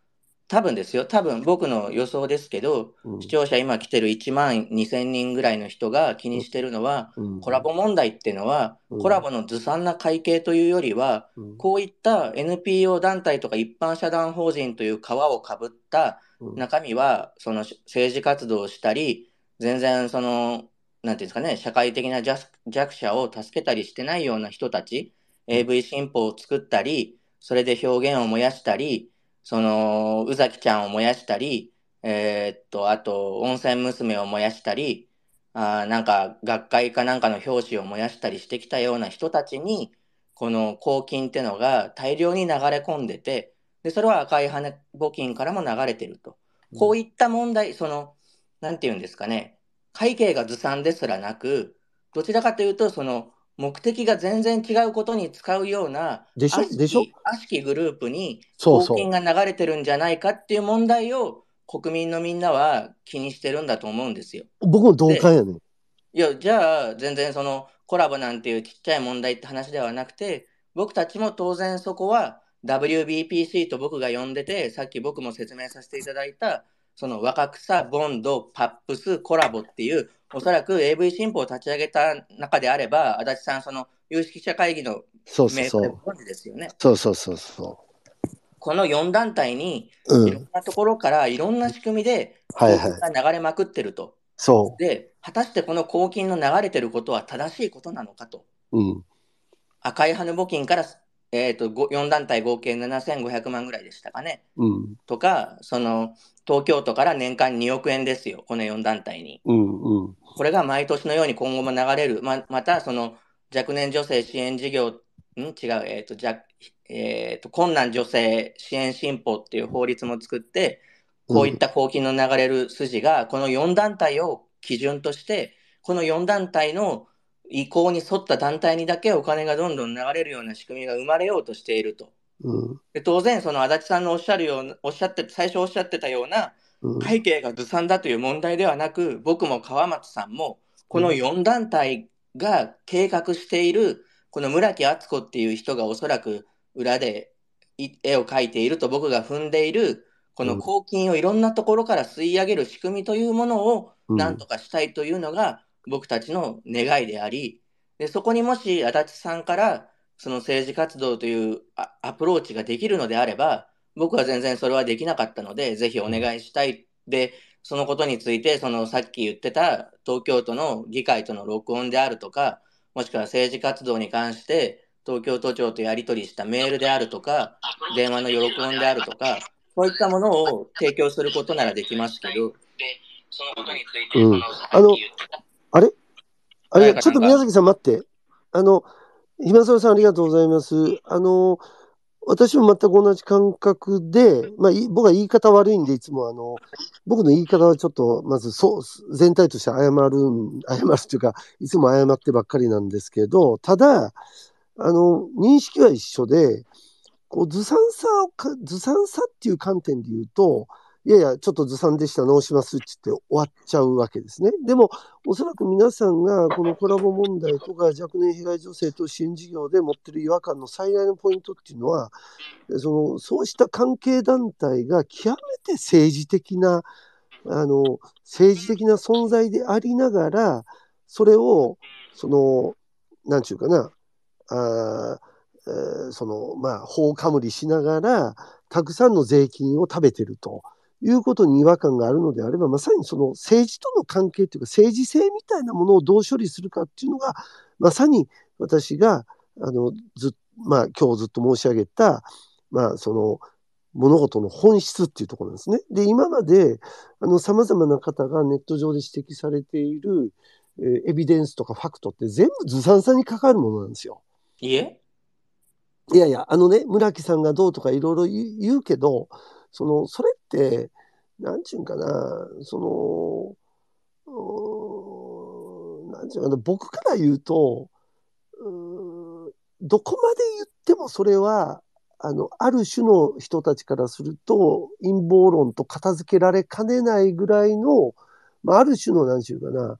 多分ですよ、多分僕の予想ですけど、うん視聴者今来てる1万2000人ぐらいの人が気にしてるのは、うんコラボ問題っていうのは、うんコラボのずさんな会計というよりは、うんこういった NPO 団体とか一般社団法人という皮をかぶった中身は、その政治活動をしたり、全然その、なんていうんですかね、社会的な弱弱者を助けたりしてないような人たち、AV 新法を作ったり、それで表現を燃やしたり、その、宇崎ちゃんを燃やしたり、えー、っと、あと、温泉娘を燃やしたり、あなんか、学会かなんかの表紙を燃やしたりしてきたような人たちに、この公金ってのが大量に流れ込んでて、で、それは赤い羽募金からも流れてると。こういった問題、その、なんていうんですかね、会計がずさんですらなく、どちらかというと、その、目的が全然違うことに使うようなでしょでしょ悪しきグループに貢献が流れてるんじゃないかっていう問題を国民のみんなは気にしてるんだと思うんですよ。僕も同感やねいやじゃあ全然そのコラボなんていうちっちゃい問題って話ではなくて僕たちも当然そこは WBPC と僕が呼んでてさっき僕も説明させていただいたその若草、ボンド、パップス、コラボっていう、おそらく AV 新報を立ち上げた中であれば、足立さん、その有識者会議の名簿でご存知ですよね。そうそうそうそうこの4団体に、いろんなところからいろんな仕組みで、公金が流れまくってると。はいはい、そうで、果たしてこの公金の流れてることは正しいことなのかと。うん、赤い羽根募金からえーと、4団体合計7500万ぐらいでしたかね、うん、とかその東京都から年間2億円ですよこの4団体に、うんうん、これが毎年のように今後も流れるままたその若年女性支援事業ん違う、えーと若えーと、困難女性支援新法っていう法律も作ってこういった公金の流れる筋が、この4団体を基準としてこの4団体の意向に沿った団体にだけお金がどんどん流れるような仕組みが生まれようとしていると。うん、で当然、その足立さんのおっしゃるような、おっしゃって最初おっしゃってたような背景がずさんだという問題ではなく、僕も川松さんも、この4団体が計画している、この村木敦子っていう人がおそらく裏で絵を描いていると僕が踏んでいる、この公金をいろんなところから吸い上げる仕組みというものをなんとかしたいというのが、僕たちの願いであり、でそこにもし足立さんからその政治活動というアプローチができるのであれば、僕は全然それはできなかったので、ぜひお願いしたい。で、そのことについて、そのさっき言ってた東京都の議会との録音であるとか、もしくは政治活動に関して、東京都庁とやり取りしたメールであるとか、電話の録音であるとか、そういったものを提供することならできますけど。うん、あのあれあれ、ちょっと宮崎さん待って。あの、ひまさんありがとうございます。あの、私も全く同じ感覚で、まあ、僕は言い方悪いんで、いつもあの、僕の言い方はちょっと、まず、そう、全体として謝る、謝るというか、いつも謝ってばっかりなんですけど、ただ、あの、認識は一緒で、こう、ずさんさをずさんさっていう観点で言うと、いやいや、ちょっとずさんでした、直しますって言って終わっちゃうわけですね。でも、おそらく皆さんがこのコラボ問題とか若年被害女性と支援事業で持ってる違和感の最大のポイントっていうのは、そのそうした関係団体が極めて政治的な、あの、政治的な存在でありながら、それを、その、なんちゅうかな、あえー、その、まあ、法かむりしながら、たくさんの税金を食べてると。いうことに違和感があるのであれば、まさにその政治との関係というか、政治性みたいなものをどう処理するかっていうのが、まさに私が、あの、ず、まあ、今日ずっと申し上げた、まあ、その、物事の本質っていうところなんですね。で、今まで、あの、様々な方がネット上で指摘されている、えー、エビデンスとかファクトって全部ずさんさに関わるものなんですよ。いえいやいや、あのね、村木さんがどうとかいろいろ言うけど、その、それって、なんちゅうんかな、その、なんちゅうかな、僕から言うと、うどこまで言ってもそれは、あの、ある種の人たちからすると、陰謀論と片付けられかねないぐらいの、まあ、ある種の、なんちゅうかな、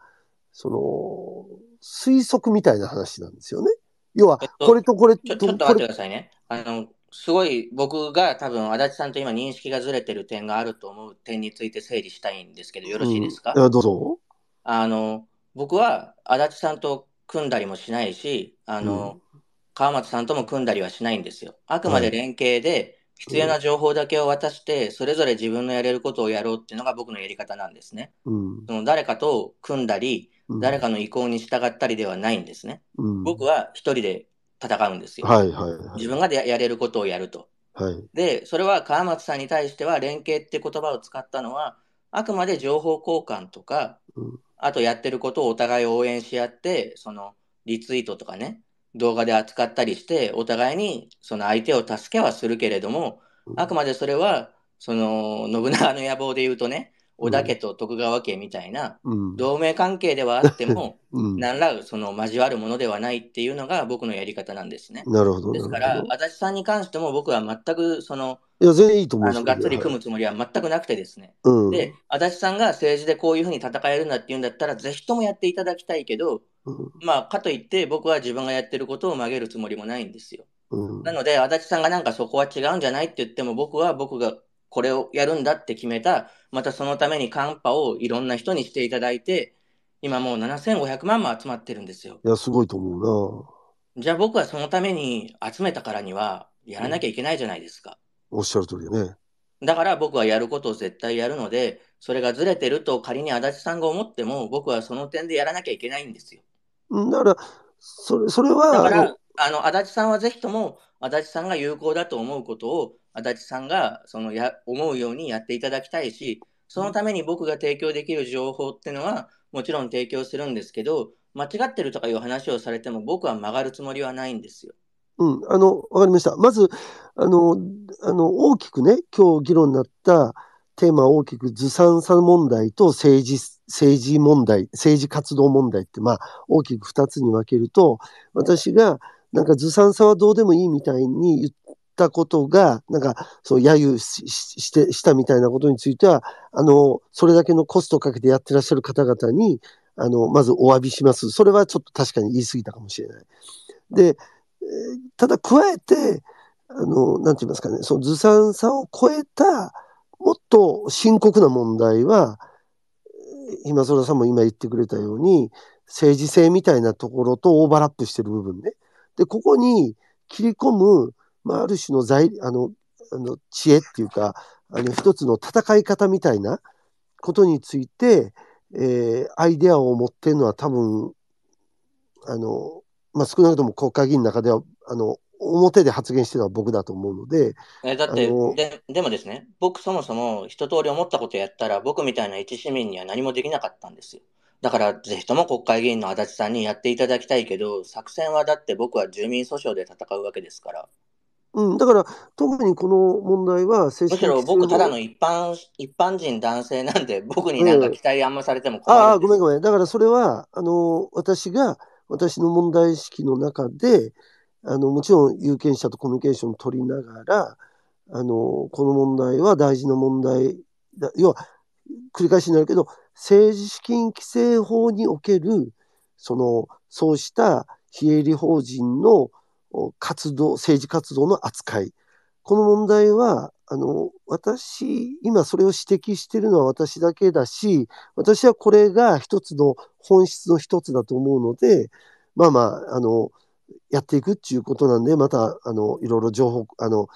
その、推測みたいな話なんですよね。要は、これとこれと。ちょっと待ってくださいね。あの、すごい僕が多分足立さんと今認識がずれてる点があると思う点について整理したいんですけどよろしいですか、うん、どうぞあの僕は足立さんと組んだりもしないしあの、うん、川松さんとも組んだりはしないんですよ。あくまで連携で必要な情報だけを渡して、うん、それぞれ自分のやれることをやろうっていうのが僕のやり方なんですね。その誰かと組んだり誰かの意向に従ったりではないんですね。僕は一人で戦うんですよ。はいはいはい、自分がでやれることをやると。はい、で、それは川松さんに対しては連携って言葉を使ったのは、あくまで情報交換とか、うん、あとやってることをお互い応援し合って、そのリツイートとかね、動画で扱ったりして、お互いにその相手を助けはするけれども、あくまでそれは、その信長の野望で言うとね、織田家と徳川家みたいな、同盟関係ではあっても、何らその交わるものではないっていうのが僕のやり方なんですね。なるほどですから、足立さんに関しても僕は全くその、いや全然いいと思うがっつり組むつもりは全くなくてですね、うん、で、足立さんが政治でこういうふうに戦えるんだっていうんだったら、ぜひともやっていただきたいけど、うん、まあ、かといって僕は自分がやってることを曲げるつもりもないんですよ。うん、なので、足立さんがなんかそこは違うんじゃないって言っても、僕は僕がこれをやるんだって決めた、またそのためにカンパをいろんな人にしていただいて、今もう7500万も集まってるんですよ。いや、すごいと思うな。じゃあ僕はそのために集めたからには、やらなきゃいけないじゃないですか。うん、おっしゃる通りね。だから僕はやることを絶対やるので、それがずれてると仮に足立さんが思っても、僕はその点でやらなきゃいけないんですよ。だから、それそれは。だから、あの足立さんはぜひとも、足立さんが有効だと思うことを足立さんがそのや思うようにやっていただきたいしそのために僕が提供できる情報ってのはもちろん提供するんですけど間違ってるとかいう話をされても僕は曲がるつもりはないんですよ。うん、あの分かりました。まずあのあの大きくね今日議論になったテーマ大きくずさんさ問題と政治政治問題政治活動問題って、まあ、大きく2つに分けると私がなんかずさんさはどうでもいいみたいに言っったことが、なんか、そう、揶揄しして、したみたいなことについては、あの、それだけのコストをかけてやってらっしゃる方々に、あの、まずお詫びします。それはちょっと確かに言い過ぎたかもしれない。で、ただ加えて、あの、なんて言いますかね、そのずさんさを超えた、もっと深刻な問題は、今空さんも今言ってくれたように、政治性みたいなところとオーバーラップしてる部分ね。で、ここに切り込むまあ、ある種の材あのあの知恵っていうかあの一つの戦い方みたいなことについて、えー、アイデアを持ってるのは多分あの、まあ、少なくとも国会議員の中ではあの表で発言してるのは僕だと思うので。えだってで、でもですね、僕そもそも一通り思ったことやったら、僕みたいな一市民には何もできなかったんですよ。だから、ぜひとも国会議員の足立さんにやっていただきたいけど、作戦はだって僕は住民訴訟で戦うわけですから。うん、だから特にこの問題は精むしろ僕、ただの一般一般人男性なんで、僕になんか期待あんまされても困るああごめんごめんだからそれはあの私が私の問題意識の中であのもちろん有権者とコミュニケーションを取りながらあのこの問題は大事な問題だ要は繰り返しになるけど政治資金規正法におけるそのそうした非営利法人の活動、政治活動の扱い。この問題は、あの、私、今それを指摘しているのは私だけだし、私はこれが一つの本質の一つだと思うので、まあまあ、あの、やっていくっていうことなんで、また、あの、いろいろ情報、あの、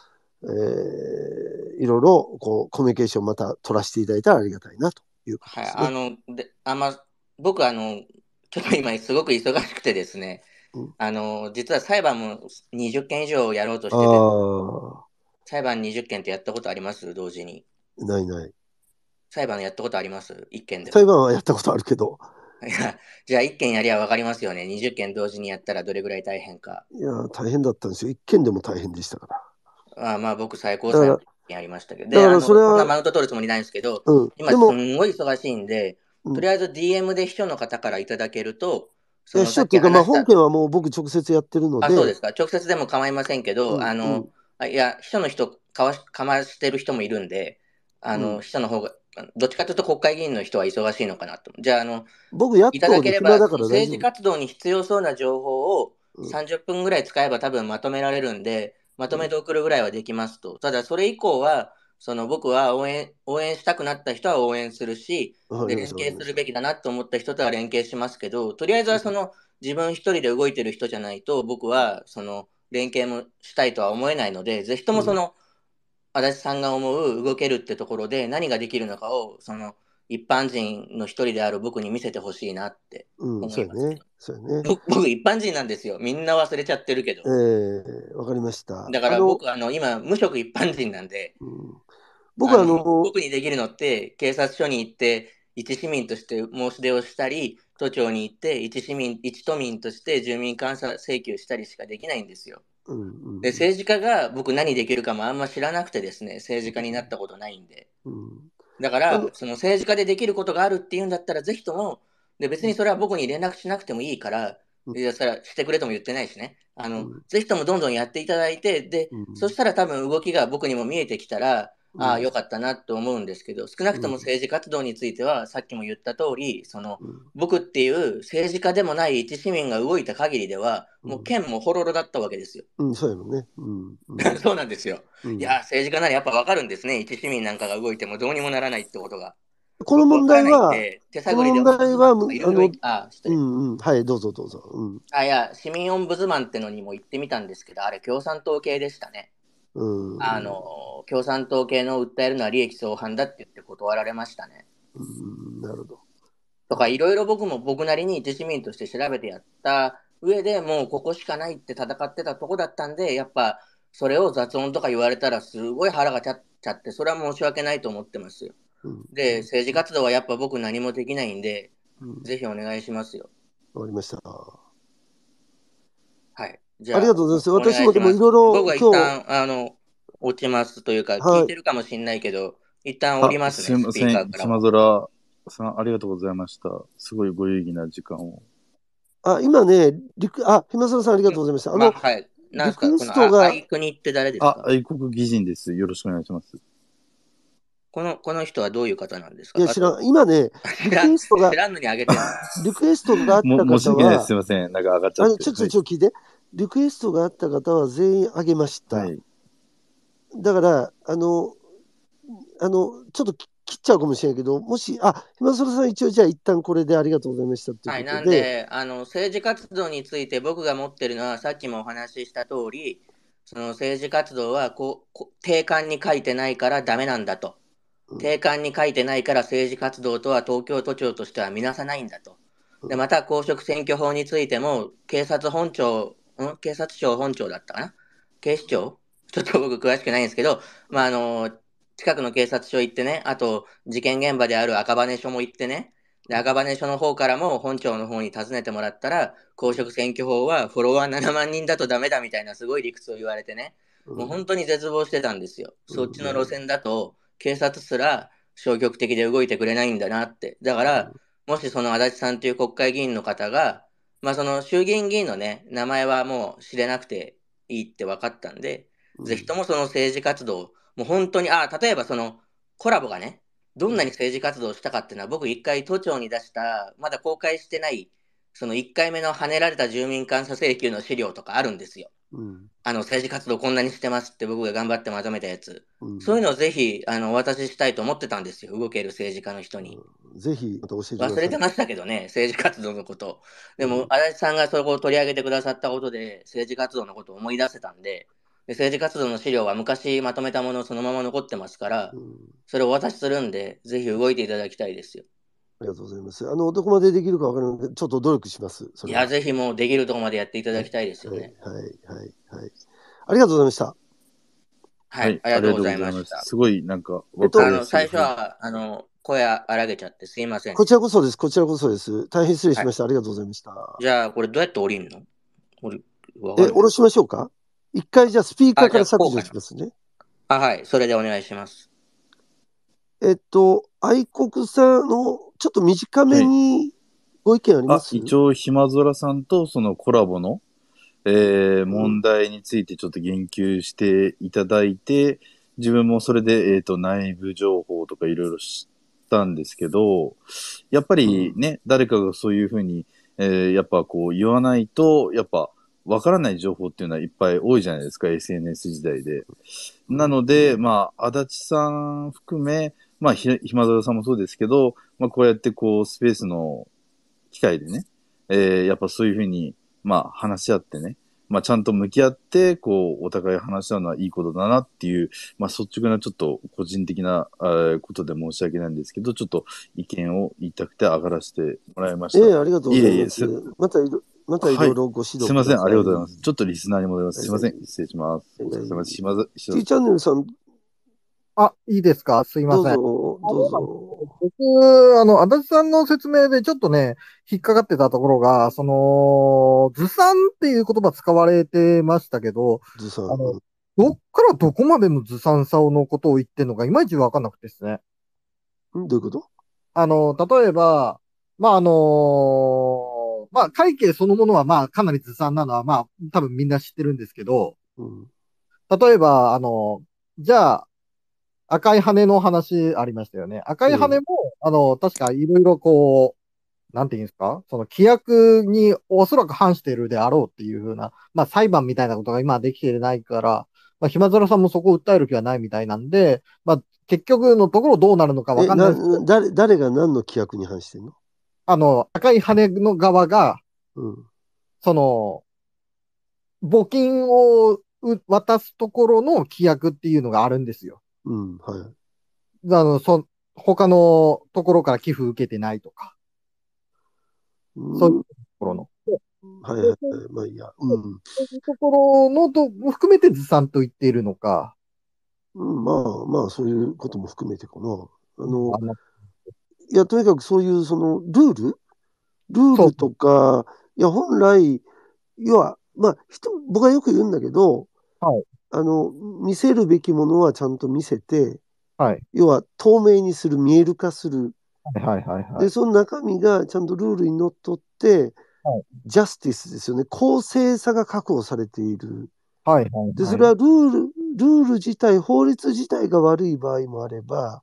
えー、いろいろ、こう、コミュニケーションまた取らせていただいたらありがたいなというです、ね、はい、あの、であま、僕、あの、今すごく忙しくてですね、あの実は裁判も20件以上やろうとしてて、裁判20件ってやったことあります同時に。ないない。裁判やったことあります一件で。裁判はやったことあるけど。じゃあ1件やりゃ分かりますよね。20件同時にやったらどれぐらい大変か。いや、大変だったんですよ。1件でも大変でしたから。あまあ、僕、最高裁やりましたけど。だからそれは。マウント取るつもりないんですけど、うん、今、すんごい忙しいんで、とりあえず DM で秘書の方からいただけると、いや、っていうか、まあ、本件はもう僕直接やってるので。あそうですか。直接でも構いませんけど、うん、あの、うん、いや、秘書の人かわかましてる人もいるんで、あの、うん、秘書の方が、どっちかというと国会議員の人は忙しいのかなと。じゃあ、あの、僕やっいただければ、政治活動に必要そうな情報を30分ぐらい使えば多分まとめられるんで、まとめて送るぐらいはできますと。ただ、それ以降は、その僕は応援応援したくなった人は応援するし、連携するべきだなと思った人とは連携しますけど、とりあえずはその自分一人で動いてる人じゃないと、僕はその連携もしたいとは思えないので、ぜひともその、うん、足立さんが思う動けるってところで何ができるのかを、その一般人の一人である僕に見せてほしいなって思います、僕、一般人なんですよ。みんな忘れちゃってるけど。ええー、わかりました。だから僕、あの今、無職一般人なんで。うん僕はあの僕にできるのって警察署に行って一市民として申し出をしたり都庁に行って一市民一都民として住民監査請求したりしかできないんですよ。うんうん、で政治家が僕何できるかもあんま知らなくてですね政治家になったことないんで、うん、だからその政治家でできることがあるっていうんだったらぜひともで別にそれは僕に連絡しなくてもいいから、いやそれしてくれとも言ってないしねあの、うん、ぜひともどんどんやっていただいてで、うん、そしたら多分動きが僕にも見えてきたらああ、よかったなと思うんですけど、少なくとも政治活動については、さっきも言った通り、その、僕っていう政治家でもない一市民が動いた限りでは、もう県もほろろだったわけですよ。うん、そう なんですよ。いや、政治家ならやっぱわかるんですね。一市民なんかが動いてもどうにもならないってことが。この問題は、手探りでこの問題は、あの、うんうん、はい、どうぞどうぞ。うん、あ、いや、市民オンブズマンってのにも行ってみたんですけど、あれ、共産党系でしたね。うん、あの共産党系の訴えるのは利益相反だって言って断られましたね。うん、なるほどとかいろいろ僕も僕なりに自市民として調べてやった上でもうここしかないって戦ってたとこだったんでやっぱそれを雑音とか言われたらすごい腹が立っちゃってそれは申し訳ないと思ってますよ。うん、で政治活動はやっぱ僕何もできないんで、うん、ぜひお願いしますよ。わかりました。じゃあ、ありがとうございます。私もでもいろいろ僕は一旦、あの、落ちますというか、はい聞いてるかもしれないけど、一旦降りますね、すみません、からスマさん、ありがとうございました。すごいご有意義な時間を。あ、今ね、リクあ、ひまさらさんありがとうございました。あまあ、の、はい。なんか、リクエストが愛国って誰ですあ、か愛国議人です。よろしくお願いします。この、この人はどういう方なんですかいや、知らん。今ね、リクエストが知、らのにげてリクエストがあったも申し訳ないです。はすい、ません。なんか上がっちゃって。のちょっとちょっと聞いて。リクエストがあった方は全員あげました。はい、だから、あの、あの、ちょっと切っちゃうかもしれないけど、もし、あ、今空さん一応じゃあ一旦これでありがとうございましたっていうことで。はい、なんで、あの、政治活動について僕が持ってるのは、さっきもお話しした通り、その政治活動はこう、定款に書いてないからダメなんだと。定款に書いてないから政治活動とは東京都庁としては見なさないんだと。でまた公職選挙法についても警察本庁警察庁本庁だったかな警視庁ちょっと僕詳しくないんですけど、まあ、あの、近くの警察署行ってね、あと、事件現場である赤羽署も行ってね、で赤羽署の方からも本庁の方に尋ねてもらったら、公職選挙法はフォロワー7万人だとダメだみたいなすごい理屈を言われてね、もう本当に絶望してたんですよ。そっちの路線だと、警察すら消極的で動いてくれないんだなって。だから、もしその足立さんという国会議員の方が、まあ、その衆議院議員のね、名前はもう知れなくていいって分かったんで、ぜひともその政治活動、もう本当に、あ例えばそのコラボがね、どんなに政治活動したかっていうのは、僕、一回都庁に出した、まだ公開してない、その1回目のはねられた住民監査請求の資料とかあるんですよ。うん、あの政治活動こんなにしてますって僕が頑張ってまとめたやつ、うん、そういうのをぜひあのお渡ししたいと思ってたんですよ動ける政治家の人に、うん、ぜひまた教えて忘れてましたけどね政治活動のことでも、足立さんがそこを取り上げてくださったことで政治活動のことを思い出せたんでで政治活動の資料は昔まとめたものそのまま残ってますから、それをお渡しするんでぜひ動いていただきたいですよありがとうございます。あの、どこまでできるか分からないので、ちょっと努力します。いや、ぜひもうできるところまでやっていただきたいですよね。はい、はい、はい。ありがとうございました。はい、ありがとうございました。すごい、なんか、えっと、あの最初は、あの、声荒げちゃってすいません。こちらこそです、こちらこそです。大変失礼しました。ありがとうございました。じゃあ、これどうやって降りるの降る。え、降ろしましょうか一回じゃあスピーカーから削除しますね。あ、はい、それでお願いします。えっと、愛国さんのちょっと短めにご意見あります、はい、一応、ひまぞらさんとそのコラボの、えー、問題についてちょっと言及していただいて、自分もそれで、えっ、ー、と、内部情報とかいろいろ知ったんですけど、やっぱりね、うん、誰かがそういうふうに、えー、やっぱこう言わないと、やっぱ、わからない情報っていうのはいっぱい多いじゃないですか、SNS 時代で。なので、まあ、足立さん含め、まあ、ひ、ひまざらさんもそうですけど、まあ、こうやってこう、スペースの機会でね、えー、やっぱそういうふうに、まあ、話し合ってね、まあ、ちゃんと向き合って、こう、お互い話し合うのはいいことだなっていう、まあ、率直なちょっと個人的な、えことで申し訳ないんですけど、ちょっと意見を言いたくて上がらせてもらいました。ええー、ありがとうございます。いえいえまたいろ、またいろいろご指導、はい、すみません、ありがとうございます。ちょっとリスナーに戻ります。すみません、失礼します。すみません、島ま T チャンネルさん、あ、いいですかすいません。どうぞ、どうぞ。僕、あの、足立さんの説明でちょっとね、引っかかってたところが、その、ずさんっていう言葉使われてましたけど、ずさん。どっからどこまでのずさんさをのことを言ってるのか、いまいちわかんなくてですね。どういうことあの、例えば、まあ、あのー、まあ、会計そのものは、まあ、かなりずさんなのは、まあ、多分みんな知ってるんですけど、うん、例えば、あの、じゃあ、赤い羽の話ありましたよね。赤い羽も、うん、あの、確かいろいろこう、なんていうんですかその規約におそらく反しているであろうっていうふうな、まあ裁判みたいなことが今できていないから、まあ、ひまぞらさんもそこを訴える気はないみたいなんで、まあ結局のところどうなるのかわかんないな誰。誰が何の規約に反してんのあの、赤い羽の側が、うん、その、募金を渡すところの規約っていうのがあるんですよ。うん、はい。あの、そ、他のところから寄付受けてないとか。うん、そういうところの。はいはいはい。まあいいや。うん。そういうところのと、含めてずさんと言っているのか。うん、まあまあ、そういうことも含めてかな。あの、あのいや、とにかくそういう、その、ルールルールとか、いや、本来、要は、まあ、人、僕はよく言うんだけど、はい、あの、見せるべきものはちゃんと見せて、はい。要は透明にする、見える化する。はいはいはい。で、その中身がちゃんとルールにのっとって、はい、ジャスティスですよね。公正さが確保されている。はいはい、はい、で、それはルール、ルール自体、法律自体が悪い場合もあれば、は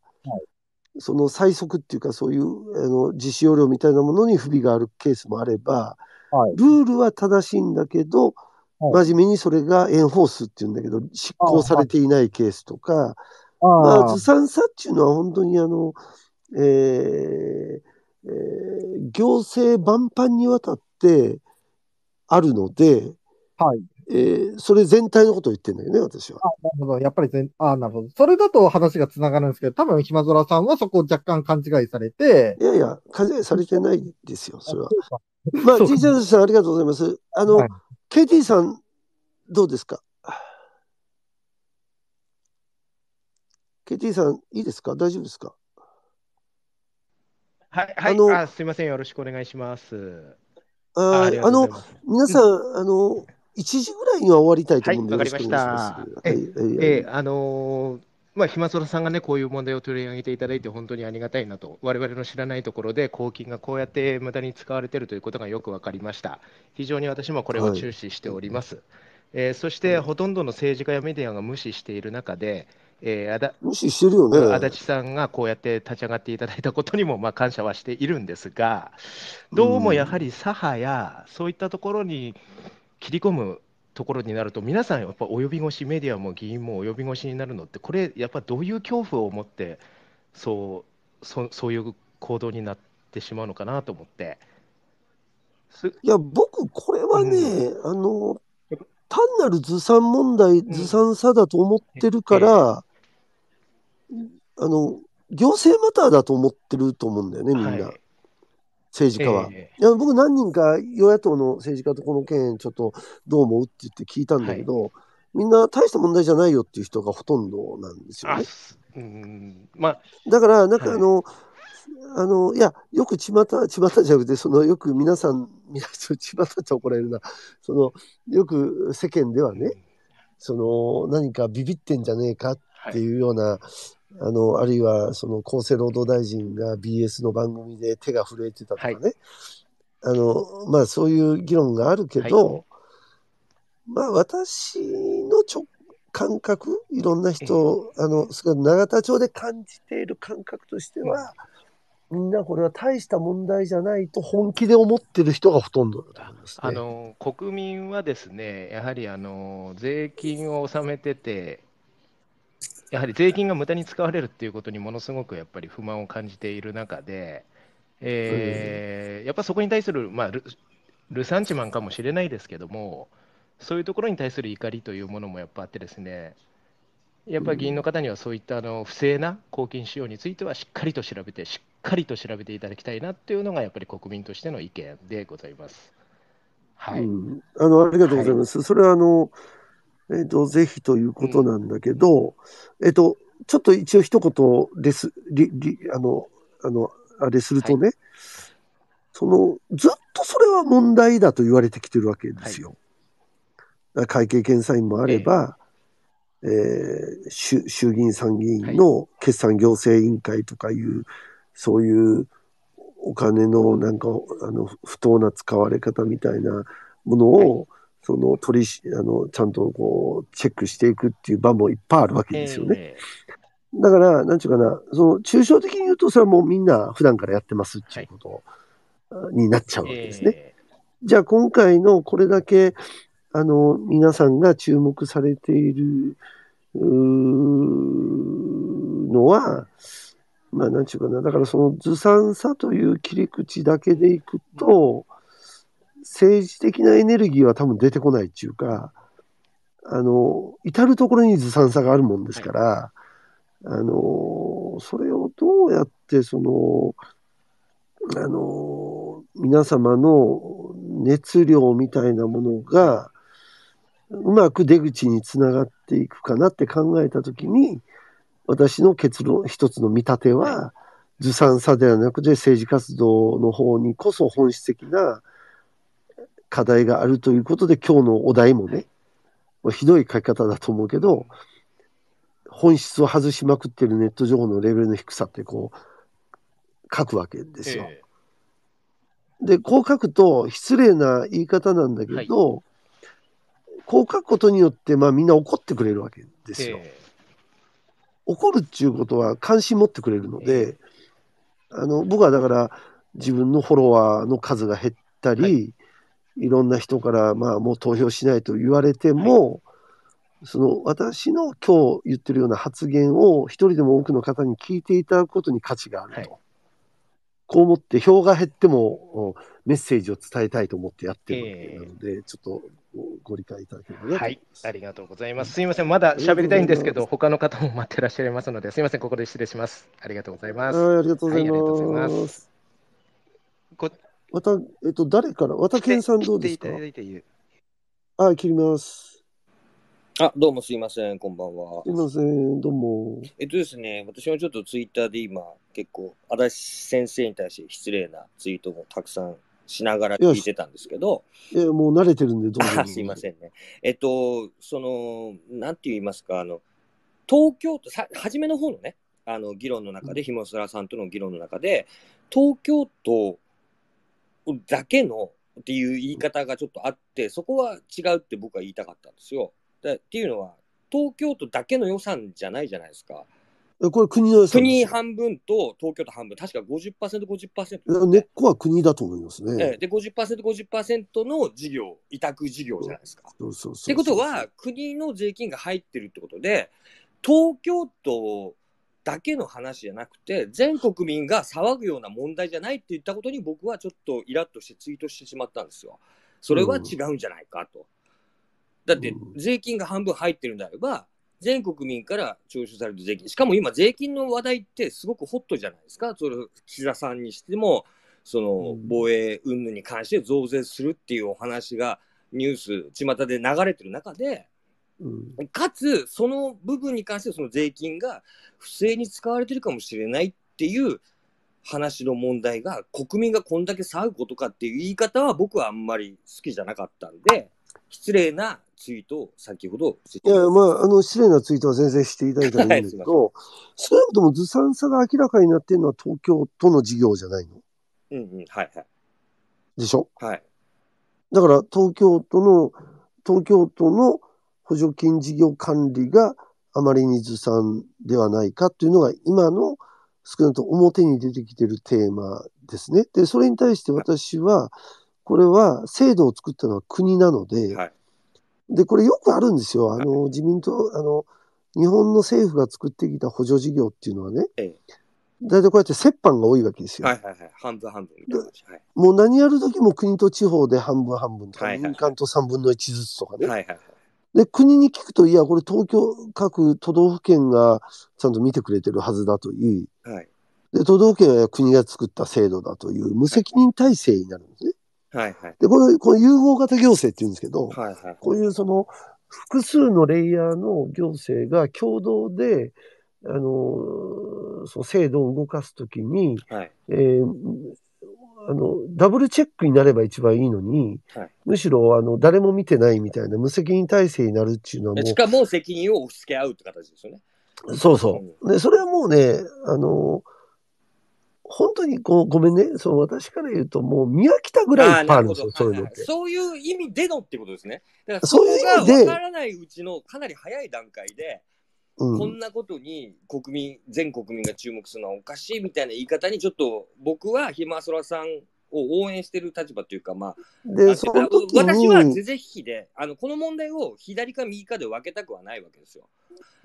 い、その最速っていうか、そういうあの実施要領みたいなものに不備があるケースもあれば、はい、ルールは正しいんだけど、真面目にそれがエンフォースっていうんだけど、執行されていないケースとか、あまあ、ずさんさっていうのは本当にあの、えーえー、行政万般にわたってあるので、はいえー、それ全体のことを言ってるんだよね、私は。あなるほど。やっぱり全、あなるほど。それだと話がつながるんですけど、多分、ひまぞらさんはそこを若干勘違いされて。いやいや、勘違いされてないですよ、それは。まあ、じいちゃんさん、ありがとうございます。あの、はい KT さん、どうですか ?KT さん、いいですか大丈夫ですかはい、はい、あすみません、よろしくお願いします。ああの、皆さん、あの、1時ぐらいには終わりたいと思うんですけど、はい、わかりました。はい、え、えー、あのーまあ、ひまそらさんがね、こういう問題を取り上げていただいて、本当にありがたいなと、我々の知らないところで、公金がこうやって無駄に使われているということがよく分かりました。非常に私もこれを注視しております。はい、えー、そして、ほとんどの政治家やメディアが無視している中で、えー、あだ無視してるよね足立さんがこうやって立ち上がっていただいたことにもまあ感謝はしているんですが、どうもやはり左派やそういったところに切り込むところになると皆さんやっぱ及び腰メディアも議員も及び腰になるのってこれやっぱどういう恐怖を持ってそうそそういう行動になってしまうのかなと思って。いや僕これはね、うん、あの単なるずさん問題、ずさんさだと思ってるから、うん、あの行政マターだと思ってると思うんだよねみんな。はい政治家は。えー、いや僕何人か与野党の政治家とこの件ちょっとどう思うって言って聞いたんだけど、はい、みんな大した問題じゃないよっていう人がほとんどなんですよね。うんまあ、だからなんかあの、はい、あのいやよく巷巷じゃなくてそのよく皆さん皆さん巷って怒られるなそのよく世間ではね、その何かビビってんじゃねえかっていうようなあのあるいはその厚生労働大臣が BS の番組で手が震えてたとかね、はい、あのまあ、そういう議論があるけど、はい、まあ、私の直感覚いろんな人、あの永田町で感じている感覚としては、みんなこれは大した問題じゃないと本気で思ってる人がほとんどだと思います、ね、あの国民はですね、やはりあの税金を納めてて、やはり税金が無駄に使われるっていうことにものすごくやっぱり不満を感じている中で、えー、やっぱそこに対する、まあ、ルルサンチマンかもしれないですけども、そういうところに対する怒りというものもやっぱあってですね、やっぱり議員の方にはそういったあの不正な公金使用についてはしっかりと調べて、しっかりと調べていただきたいなというのが、やっぱり国民としての意見でございます。はい、うん、あのありがとうございます。はい、それはあのえっ、ー、と、ぜひということなんだけど、うん、えっ、ー、と、ちょっと一応一言です、り、り、あの、あの、あれするとね、はい、その、ずっとそれは問題だと言われてきてるわけですよ。はい、会計検査院もあれば、えー、えー、衆衆議院参議院の決算行政委員会とかいう、はい、そういうお金のなんか、あの、不当な使われ方みたいなものを、その取りあのちゃんとこうチェックしていくっていう場もいっぱいあるわけですよね。だから、なんちゅうかな、その抽象的に言うと、それはもうみんな普段からやってますっていうことになっちゃうわけですね。じゃあ、今回のこれだけあの皆さんが注目されているのは、まあ、なんちゅうかな、だからそのずさんさという切り口だけでいくと、政治的なエネルギーは多分出てこないっていうか、あの、至る所にずさんさがあるもんですから、はい、あの、それをどうやって、その、あの、皆様の熱量みたいなものが、うまく出口につながっていくかなって考えた時に、私の結論、一つの見立ては、ずさんさではなくて政治活動の方にこそ本質的な課題があるということで、今日のお題もね、もうひどい書き方だと思うけど、本質を外しまくってるネット情報のレベルの低さってこう書くわけですよ。えー、でこう書くと失礼な言い方なんだけど、はい、こう書くことによってまあみんな怒ってくれるわけですよ。えー、怒るっていうことは関心持ってくれるので、えー、あの僕はだから自分のフォロワーの数が減ったり、はい、いろんな人から、まあ、もう投票しないと言われても、その私の今日言ってるような発言を一人でも多くの方に聞いていただくことに価値があると、こう思って票が減ってもメッセージを伝えたいと思ってやってるわけなので、ちょっとご理解いただければはい、ありがとうございます。すみません、まだ喋りたいんですけど、他の方も待ってらっしゃいますので、すみません、ここで失礼します。ありがとうございます。ありがとうございます。はいまた、えっと、誰から、わたけんさんどうですかあ、切ります。あ、どうもすいません、こんばんは。すいません、どうも。えっとですね、私もちょっとツイッターで今、結構、足立先生に対して失礼なツイートもたくさんしながら聞いてたんですけど。えー、もう慣れてるんで、どうも。すいませんね。えっと、その、なんて言いますか、あの、東京都、さ初めの方のね、あの議論の中で、ひもすらさんとの議論の中で、東京都だけのっていう言い方がちょっとあって、そこは違うって僕は言いたかったんですよ。っていうのは、東京都だけの予算じゃないじゃないですか。これ国の予算国半分と東京都半分、確か 50%50%、50%, 50根っこは国だと思いますね。で、50%、50%の事業、委託事業じゃないですか。ってことは、国の税金が入ってるってことで、東京都だけの話じゃなくて全国民が騒ぐような問題じゃないって言ったことに僕はちょっとイラッとしてツイートしてしまったんですよ。それは違うんじゃないかと。うん、だって税金が半分入ってるんであれば全国民から徴収される税金しかも今税金の話題ってすごくホットじゃないですかそれ岸田さんにしてもその防衛云々に関して増税するっていうお話がニュース巷で流れてる中でうん、かつ、その部分に関してその税金が不正に使われてるかもしれないっていう話の問題が、国民がこんだけ騒ぐことかっていう言い方は僕はあんまり好きじゃなかったんで、失礼なツイートを先ほどいや、まあ、あの、失礼なツイートは全然していただいたらいいんすけど、少なくともずさんさが明らかになってるのは東京都の事業じゃないの。うんうん、はいはい。でしょはい。だから東京都の、東京都の補助金事業管理があまりにずさんではないかというのが今の少なくとも表に出てきているテーマですね。で、それに対して私は、これは制度を作ったのは国なので、はい、で、これよくあるんですよ。あの、自民党、あの、日本の政府が作ってきた補助事業っていうのはね、ええ、大体こうやって折半が多いわけですよ。はいはいはい。半分半分はい、もう何やる時も国と地方で半分半分とか、はいはいはい、民間と3分の1ずつとかね。はいはいはいで、国に聞くと、いや、これ東京、各都道府県がちゃんと見てくれてるはずだといい。はい。で、都道府県は国が作った制度だという無責任体制になるんですね。はいはい。で、この、この融合型行政って言うんですけど、はいはい。こういうその、複数のレイヤーの行政が共同で、あの、その制度を動かすときに、はい、えー、あの、ダブルチェックになれば一番いいのに、はい、むしろ、あの、誰も見てないみたいな無責任体制になるっていうのはもう。しかも責任を押し付け合うって形ですよね。そうそう。で、それはもうね、あの、本当にこう、ごめんね、そう、私から言うと、もう見飽きたぐらいいっぱいあるんですよ、そういうのって、そういう意味でのってことですね。だからそういう意味で。わからないうちのかなり早い段階で、うん、こんなことに国民全国民が注目するのはおかしいみたいな言い方にちょっと僕はひまそらさんを応援してる立場というか、まあ、でその私は是々非々であのこの問題を左か右かで分けたくはないわけですよ。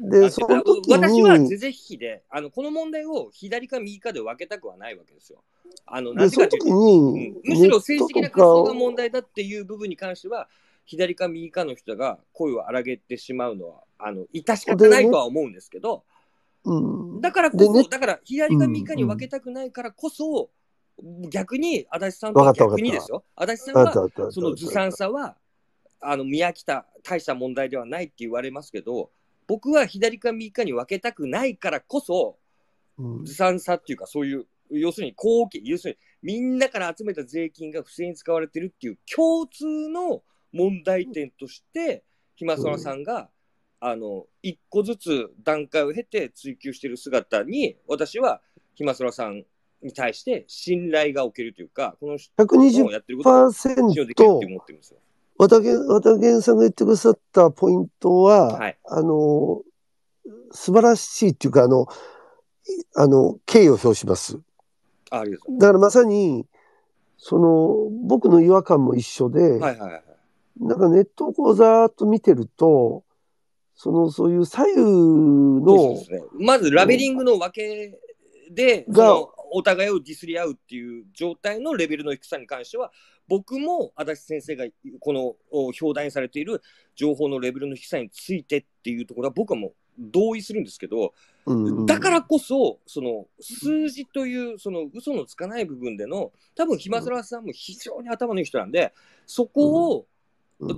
でその私は是々非々であのこの問題を左か右かで分けたくはないわけですよ。あのなぜかというと、うん、むしろ政治的な活動が問題だっていう部分に関しては左か右かの人が声を荒げてしまうのはあの、致し方ないとは思うんですけど、うん、だからこそ、だから左が右かに分けたくないからこそ、うんうん、逆に足立さんは逆にですよ足立さんはそのずさんさはあの宮北大した問題ではないって言われますけど僕は左か右かに分けたくないからこそ、うん、ずさんさっていうかそういう要するに公金要するにみんなから集めた税金が不正に使われてるっていう共通の問題点として、暇空ひさんがあの一個ずつ段階を経て追求している姿に私はひまそらさんに対して信頼がおけるというかこの人のやってることを信用できるって思ってるんですよ。和田さんが言ってくださったポイントは、はい、あの素晴らしいっていうかあのあの敬意を表しますだからまさにその僕の違和感も一緒で、はいはいはい、なんかネット講座と見てるとその、そういう左右の。ね、まず、ラベリングの分けで、がお互いをディスり合うっていう状態のレベルの低さに関しては、僕も足立先生がこの表題にされている情報のレベルの低さについてっていうところは、僕はもう同意するんですけど、うんうん、だからこそ、その数字という、その嘘のつかない部分での、多分、ひまらさんも非常に頭のいい人なんで、そこを、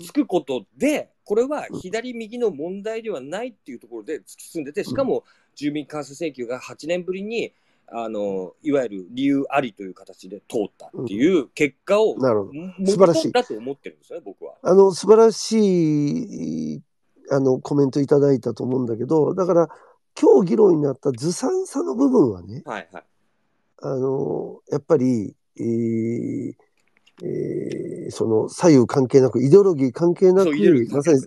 つくことで、これは左右の問題ではないっていうところで突き進んでて、しかも住民監査請求が8年ぶりに、あのいわゆる理由ありという形で通ったっていう結果を、うん、なるほど素晴らしいだと思ってるんですよね、僕は。あの素晴らしいあのコメントいただいたと思うんだけど、だから、今日議論になったずさんさの部分はね、はいはい、あのやっぱり、えー、えー、その左右関係なく、イデオロギー関係なく、まさに、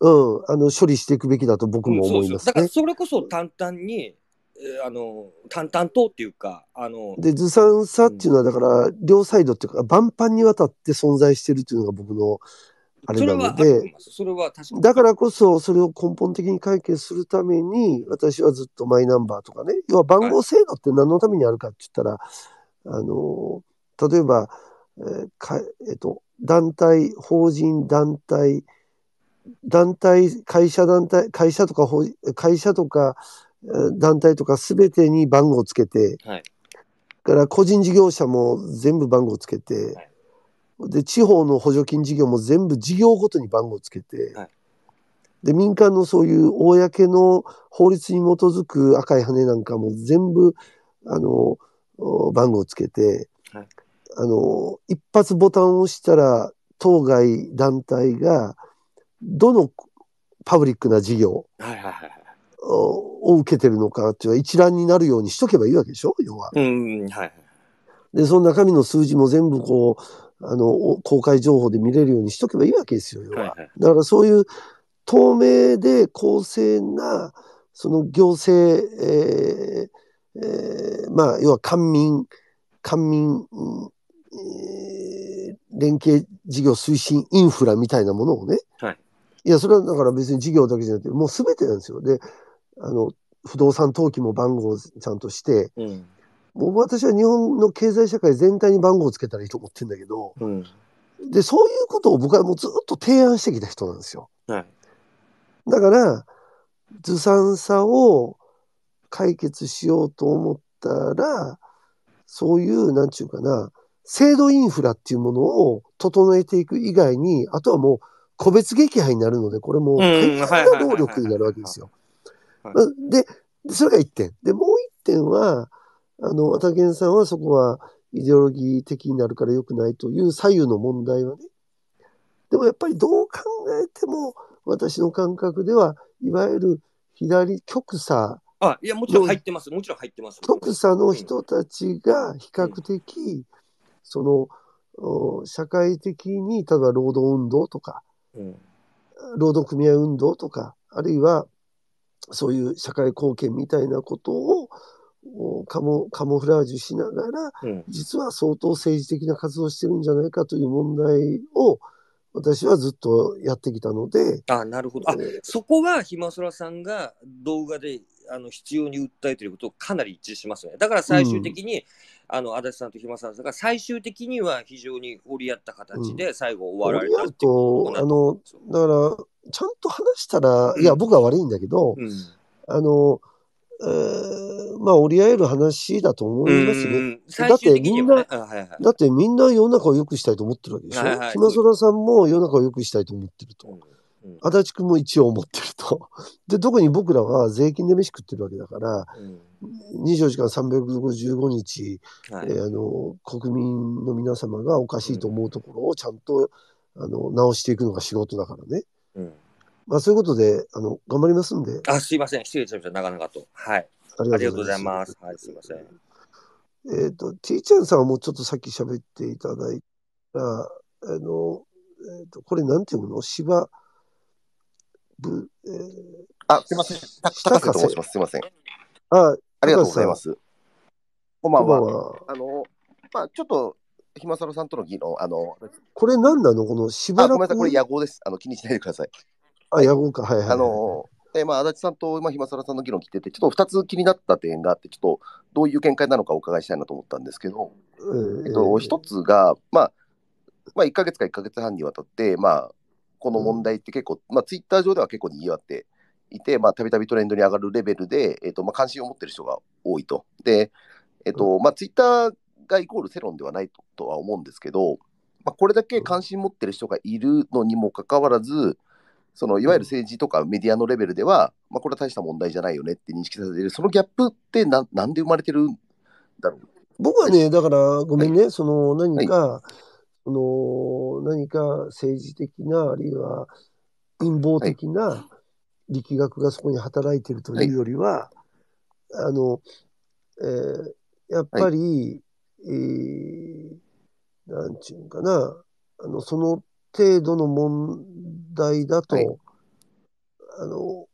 うん、うん、あの処理していくべきだと僕も思います、ねうん、だからそれこそ淡々に、えあの淡々とっていうか、あのでずさんさっていうのは、だから、両サイドっていうか、万般にわたって存在してるというのが僕のあれなので、それは確かだからこそ、それを根本的に解決するために、私はずっとマイナンバーとかね、要は番号制度って何のためにあるかって言ったら、はい、あの例えば、かえっと、団体、法人、団体、団体、会社団体、会社とか法、会社とか、団体とかすべてに番号をつけて、はい、から個人事業者も全部番号をつけて、はい、で、地方の補助金事業も全部事業ごとに番号をつけて、はい、で、民間のそういう公の法律に基づく赤い羽なんかも全部、あの、番号をつけて、あの、一発ボタンを押したら、当該団体が、どのパブリックな事業を受けてるのかっていうのは一覧になるようにしとけばいいわけでしょ要は。うはで、その中身の数字も全部こう、あの、公開情報で見れるようにしとけばいいわけですよ、要は。だからそういう透明で公正な、その行政、えーえー、まあ、要は官民、官民連携事業推進インフラみたいなものをね、はい、いや、それはだから別に事業だけじゃなくて、もうすべてなんですよ。で、あの、不動産登記も番号をちゃんとして、うん、もう私は日本の経済社会全体に番号をつけたらいいと思ってるんだけど、うん、で、そういうことを僕はもうずっと提案してきた人なんですよ。はい、だから、ずさんさを解決しようと思ったら、そういう、なんちゅうかな、制度インフラっていうものを整えていく以外に、あとはもう個別撃破になるので、これも大変な力になるわけですよ。で、それが一点。で、もう一点は、あの、渡源さんはそこはイデオロギー的になるから良くないという左右の問題はね。でもやっぱりどう考えても、私の感覚では、いわゆる左極左。あ、いや、もちろん入ってます。もちろん入ってます。極左の人たちが比較的、うんその、社会的に、ただ労働運動とか、うん、労働組合運動とか、あるいは、そういう社会貢献みたいなことを、カモカモフラージュしながら、うん、実は相当政治的な活動してるんじゃないかという問題を私はずっとやってきたのであなるほどえー、そこはひまそらさんが動画であの必要に訴えていることをかなり一致しますね。だから最終的に、うん、あの足立さんと暇さんが最終的には非常に折り合った形で最後終わられたっう、うん、あのだからちゃんと話したら、いや僕は悪いんだけど、うん、あの、えー、まあ折り合える話だと思いますね。だってみんな、はいはい、だってみんな世の中を良くしたいと思ってるわけでしょ。はいはい、さんも世の中を良くしたいと思ってると。ううん、足立君も一応思ってると。で、特に僕らは税金で飯食ってるわけだから、うん、24時間3 5 5日、はい、えー、あの、国民の皆様がおかしいと思うところをちゃんと、うん、あの直していくのが仕事だからね。うんまあ、そういうことで、あの、頑張りますんで。あ、すいません。失礼しました。なかなかと。はい。ありがとうございます。はい、すいません。えっ、ー、と、ティーちゃんさんはもうちょっとさっき喋っていただいた、あの、えっ、ー、と、これなんていうの芝、ぶ、えー、あ、すいません。高瀬と申します。すいません。あありがとうございます。こんばんは。あの、まあちょっと、ひまさろさんとの議論、あの、これ何なのこのしばらく。ごめんなさい、これ野望です。あの、気にしないでください。あ、野望か、はいはい、あの、えまあ、足立さんと、まあ、ひまさらさんの議論聞いてて、ちょっと2つ気になった点があって、ちょっとどういう見解なのかお伺いしたいなと思ったんですけど、えー、えっと、1つが、まあ、まあ、1か月か1か月半にわたって、まあ、この問題って結構、まあ、ツイッター上では結構にぎわっていて、たびたびトレンドに上がるレベルで、えーとまあ、関心を持ってる人が多いと。で、えーとまあ、ツイッターがイコール世論ではないとは思うんですけど、まあ、これだけ関心持ってる人がいるのにもかかわらず、そのいわゆる政治とかメディアのレベルでは、まあ、これは大した問題じゃないよねって認識させている、そのギャップってななんで生まれてるんだろう僕はね、だから、ごめんね、はい、その何か、はいあの何か政治的な、あるいは陰謀的な力学がそこに働いてるというよりは、はい、あの、えー、やっぱり、はい、えー、んちゅうかな、あの、その程度の問題だと、はい、あの、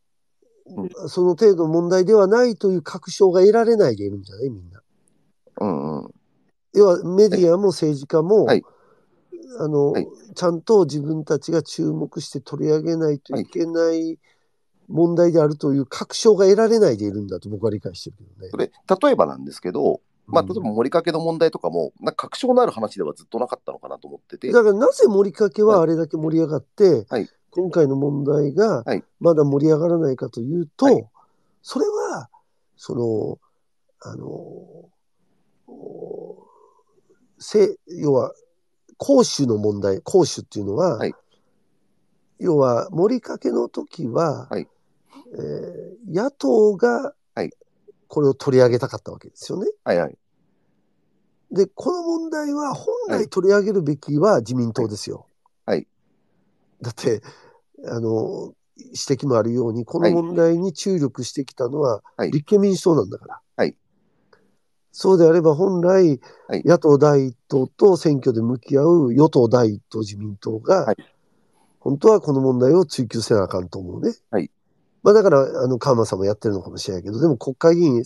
その程度の問題ではないという確証が得られないでいるんじゃないみんな。うん、要はメディアも政治家も、はい、あの、はい、ちゃんと自分たちが注目して取り上げないといけない問題であるという確証が得られないでいるんだと僕は理解してるけどね。それ例えばなんですけど、まあ、例えば森かけの問題とかも、なんか確証のある話ではずっとなかったのかなと思ってて。だからなぜ森かけはあれだけ盛り上がって、はい、今回の問題がまだ盛り上がらないかというと、はい、それは、その、あの、せ要は公衆の問題、公衆っていうのは、はい、要は、盛りかけの時は、はい、えー、野党が、これを取り上げたかったわけですよね。はいはい、で、この問題は本来取り上げるべきは自民党ですよ。はい。だって、あの、指摘もあるように、この問題に注力してきたのは、立憲民主党なんだから。はい。そうであれば本来、野党第一党と選挙で向き合う与党第一党自民党が、本当はこの問題を追及せなあかんと思うね。はい。まあだから、あの、川間さんもやってるのかもしれないけど、でも国会議員、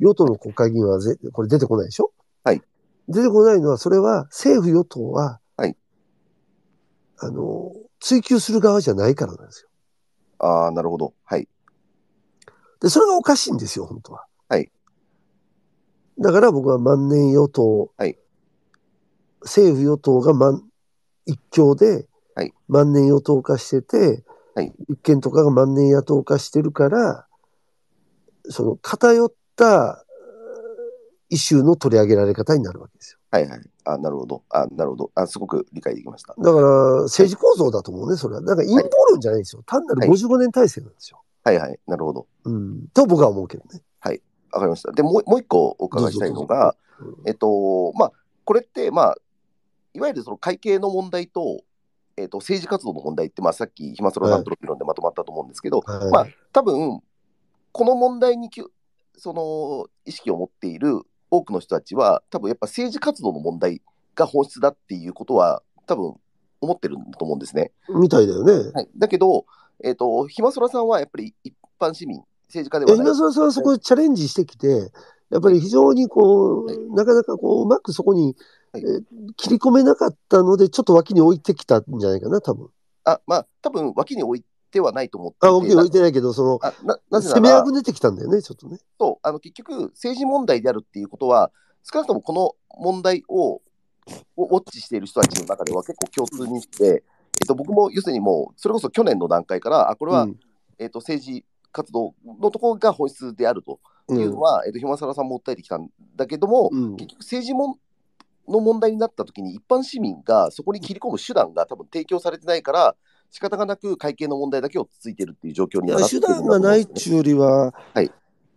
与党の国会議員はぜこれ出てこないでしょはい。出てこないのは、それは政府与党は、はい。あの、追及する側じゃないからなんですよ。ああ、なるほど。はい。で、それがおかしいんですよ、本当は。だから僕は万年与党、はい、政府与党が一強で、はい、万年与党化してて、はい、立憲とかが万年野党化してるから、その偏ったイシューの取り上げられ方になるわけですよ。はいはい。あ、なるほど。あ、なるほど。あ、すごく理解できました。だから、政治構造だと思うね、それは。なんか陰謀論じゃないですよ。単なる55年体制なんですよ。はい、はい、はい、なるほど。うん。と僕は思うけどね。わかりました。で、もうもう一個お伺いしたいのが、えっと、まあ、これって、まあ、いわゆるその会計の問題と、えっと、政治活動の問題って、まあ、さっき、暇そらさんとの議論でまとまったと思うんですけど、はい、まあ、多分この問題にきその意識を持っている多くの人たちは、多分やっぱ政治活動の問題が本質だっていうことは、多分思ってると思うんですね。みたいだよね。はい、だけど、えっ、と、ひまそらさんはやっぱり一般市民政治家ではない。さんはそこチャレンジしてきて、やっぱり非常にこう、はい、なかなかこう、うまくそこに、はい、え切り込めなかったので、ちょっと脇に置いてきたんじゃないかな、多分。あ、まあ、多分脇に置いてはないと思ってあ、脇に置いてないけど、その、あななぜ攻めあぐねてきたんだよね、ちょっとね。そう、あの、結局、政治問題であるっていうことは、少なくともこの問題を、をウォッチしている人たちの中では結構共通にして、えっと、僕も要するにもう、それこそ去年の段階から、あ、これは、うん、えっと、政治活動のところが本質であるというのは、うん、えっと、ひまさらさんも訴えてきたんだけども、うん、結局政治もの問題になった時に一般市民がそこに切り込む手段が多分提供されてないから仕方がなく会計の問題だけをついてるっていう状況にはなってる、ね、手段がないっちゅうよりは、はい、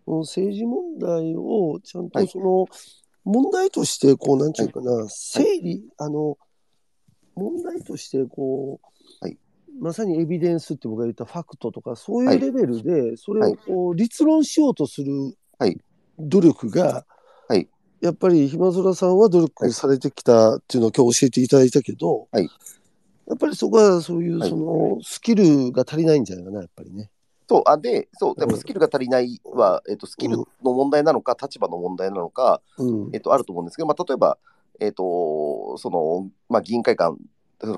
政治問題をちゃんとその、問題としてこうなんちゅうかな、はい、整理、あの問題としてこうまさにエビデンスって僕が言ったファクトとかそういうレベルでそれをこう立論しようとする努力が、やっぱり暇空さんは努力されてきたっていうのを今日教えていただいたけど、はい、やっぱりそこはそういうそのスキルが足りないんじゃないかなやっぱりね。そうあでそうでもスキルが足りないは、えっと、スキルの問題なのか、立場の問題なのか、うん、えっと、あると思うんですけど、まあ、例えば、えっとそのまあ、議員会館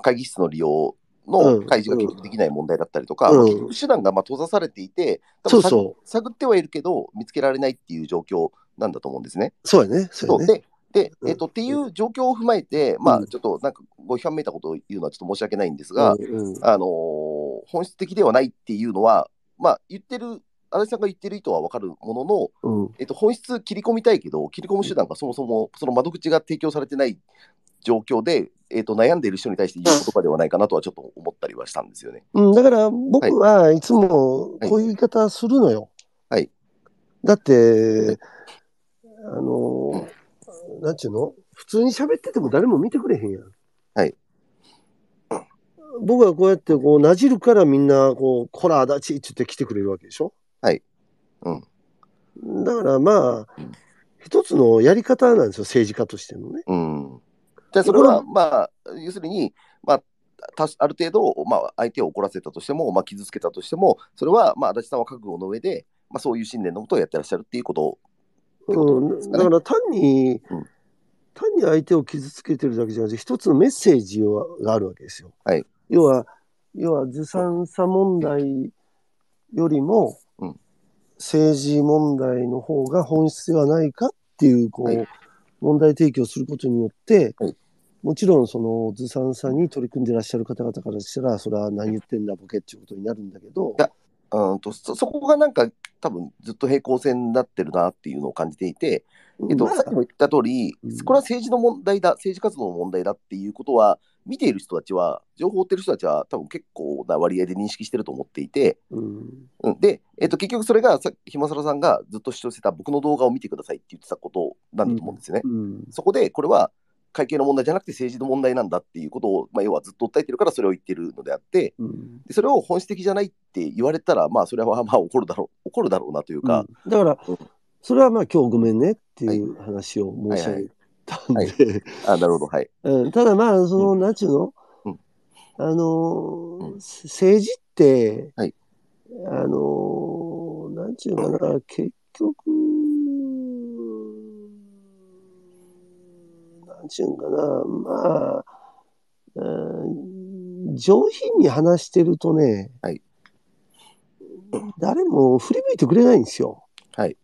会議室の利用の開示が結局できない問題だったりとか、うんうん、手段がまあ閉ざされていて、そうそう探ってはいるけど、見つけられないっていう状況なんだと思うんですね。そうやねそうでで、えーと、うん、っていう状況を踏まえて、まあ、ちょっとなんかご批判めいたことを言うのはちょっと申し訳ないんですが、うんうん、あのー、本質的ではないっていうのは、まあ、言ってる足立さんが言ってる意図は分かるものの、うん、えっと、本質切り込みたいけど切り込む手段がそもそもその窓口が提供されてない状況で、えーと、悩んでいる人に対して言う言葉ではないかなとはちょっと思ったりはしたんですよね。うん、だから僕はいつもこういう言い方するのよ。はい。だって、あの、うなんちゅうの普通に喋ってても誰も見てくれへんやん。はい。僕はこうやってこうなじるからみんなこう、こら、あだちって言って来てくれるわけでしょはい。うん。だからまあ、一つのやり方なんですよ、政治家としてのね。うん。でそれは、まあ、要するに、まあ、たある程度、まあ、相手を怒らせたとしても、まあ、傷つけたとしても、それは、まあ、足立さんは覚悟の上で、まあ、そういう信念のことをやってらっしゃるっていうことうん、だから単に、うん、単に相手を傷つけてるだけじゃなくて、一つのメッセージがあるわけですよ。はい、要は、要はずさんさ問題よりも、うん、政治問題の方が本質ではないかっていう、こう、はい、問題提起をすることによって、はい、もちろんそのずさんさに取り組んでらっしゃる方々からしたら、それは何言ってんだボケっていうことになるんだけど。いやとそそこがなんか多分ずっと平行線になってるなっていうのを感じていて、えっと、さっきも言った通り、これは政治の問題だ、政治活動の問題だっていうことは、見ている人たちは、情報を追ってる人たちは、多分結構な割合で認識してると思っていて、うん、で、えーと、結局それがさっき、ひまさらさんがずっと主張してた、僕の動画を見てくださいって言ってたことなんだと思うんですよね。うんうん、そこで、これは会計の問題じゃなくて政治の問題なんだっていうことを、まあ、要はずっと訴えてるからそれを言ってるのであって、でそれを本質的じゃないって言われたら、まあ、それはまあ怒るだろう、怒るだろうなというか。だから、それはまあ今日ごめんねっていう話を申し上げて、ったんで、はい、あなるほど、はいうん、ただまあその、うん、なんちゅうの、うん、あのうん、政治って、はい、あのなんちゅうかな結局なんちゅうかなまあ、うん、上品に話してるとね、はい、誰も振り向いてくれないんですよ。はい、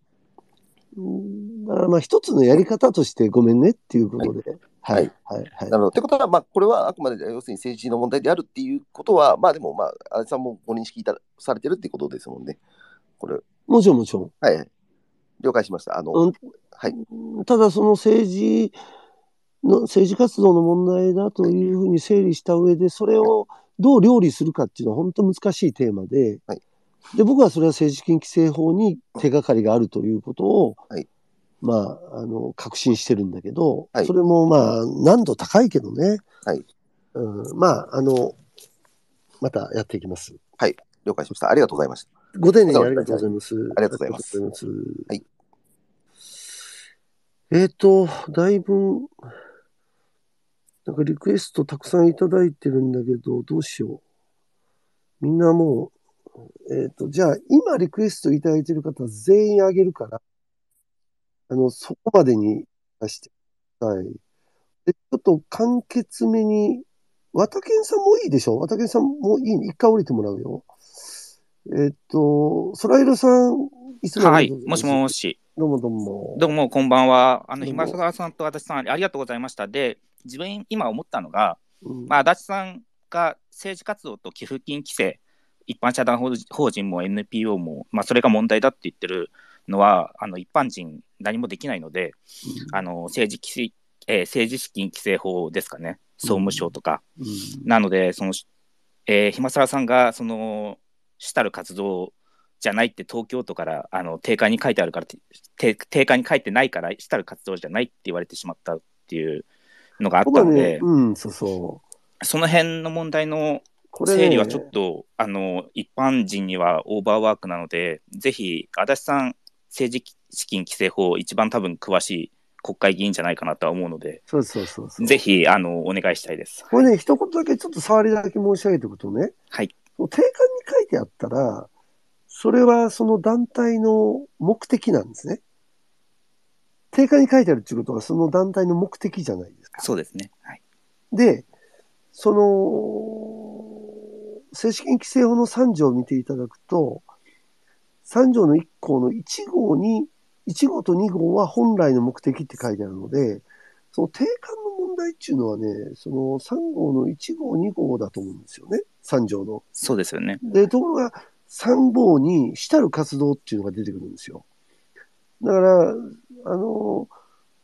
うんだからまあ一つのやり方としてごめんねっていうことで。はい。はい。はい。なるほど。ってことは、まあ、これはあくまで要するに政治の問題であるっていうことは、まあでも、まあ、荒井さんもご認識いたされてるっていうことですもんね。これ。もちろん、もちろん。はい。了解しました。あの、うん、はい。ただ、その政治の、政治活動の問題だというふうに整理した上で、それをどう料理するかっていうのは本当難しいテーマで、はい、で僕はそれは政治資金規正法に手がかりがあるということを、はいまあ、あの、確信してるんだけど、はい、それもまあ、難度高いけどね。はい。うん、まあ、あの、またやっていきます。はい。了解しました。ありがとうございました。ご丁寧にありがとうございます。ありがとうございます。はい。えっ、ー、と、だいぶ、なんかリクエストたくさんいただいてるんだけど、どうしよう。みんなもう、えっ、ー、と、じゃあ、今リクエストいただいてる方全員あげるから、あの、そこまでに出してはい。で、ちょっと簡潔めに、ワタケンさんもいいでしょワタケンさんもいい、ね、一回降りてもらうよ。えっ、と、そらイろさん、いつもはい、もしもし。どうもどうも。どうも、こんばんは。あの、今沢さんと足立さん、ありがとうございました。で、自分、今思ったのが、うん、まあ、足立さんが政治活動と寄付金規制、一般社団法人も NPO も、まあ、それが問題だって言ってるのは、あの一般人何もできないので、あの政治えー、政治資金規正法ですかね、総務省とか。うんなので、そのえー、暇沢さんがその主たる活動じゃないって東京都からあの定款に書いてあるから定款に書いてないから主たる活動じゃないって言われてしまったっていうのがあったので、ね、うん、そうそうその辺の問題の整理はちょっと、ね、あの一般人にはオーバーワークなのでぜひ足立さん政治資金規正法、一番多分詳しい国会議員じゃないかなとは思うので、そうそうそうそうぜひあのお願いしたいです。これね、一言だけちょっと触りだけ申し上げておくとね、はい、定款に書いてあったら、それはその団体の目的なんですね。定款に書いてあるっていうことは、その団体の目的じゃないですか。そうですね。はい、で、その、政治資金規正法の3条を見ていただくと、3条の1項の1号に、1号と2号は本来の目的って書いてあるので、その定款の問題っていうのはね、その3号の1号、2号だと思うんですよね。3条の。そうですよね。で、ところが、3号に主たる活動っていうのが出てくるんですよ。だから、あの、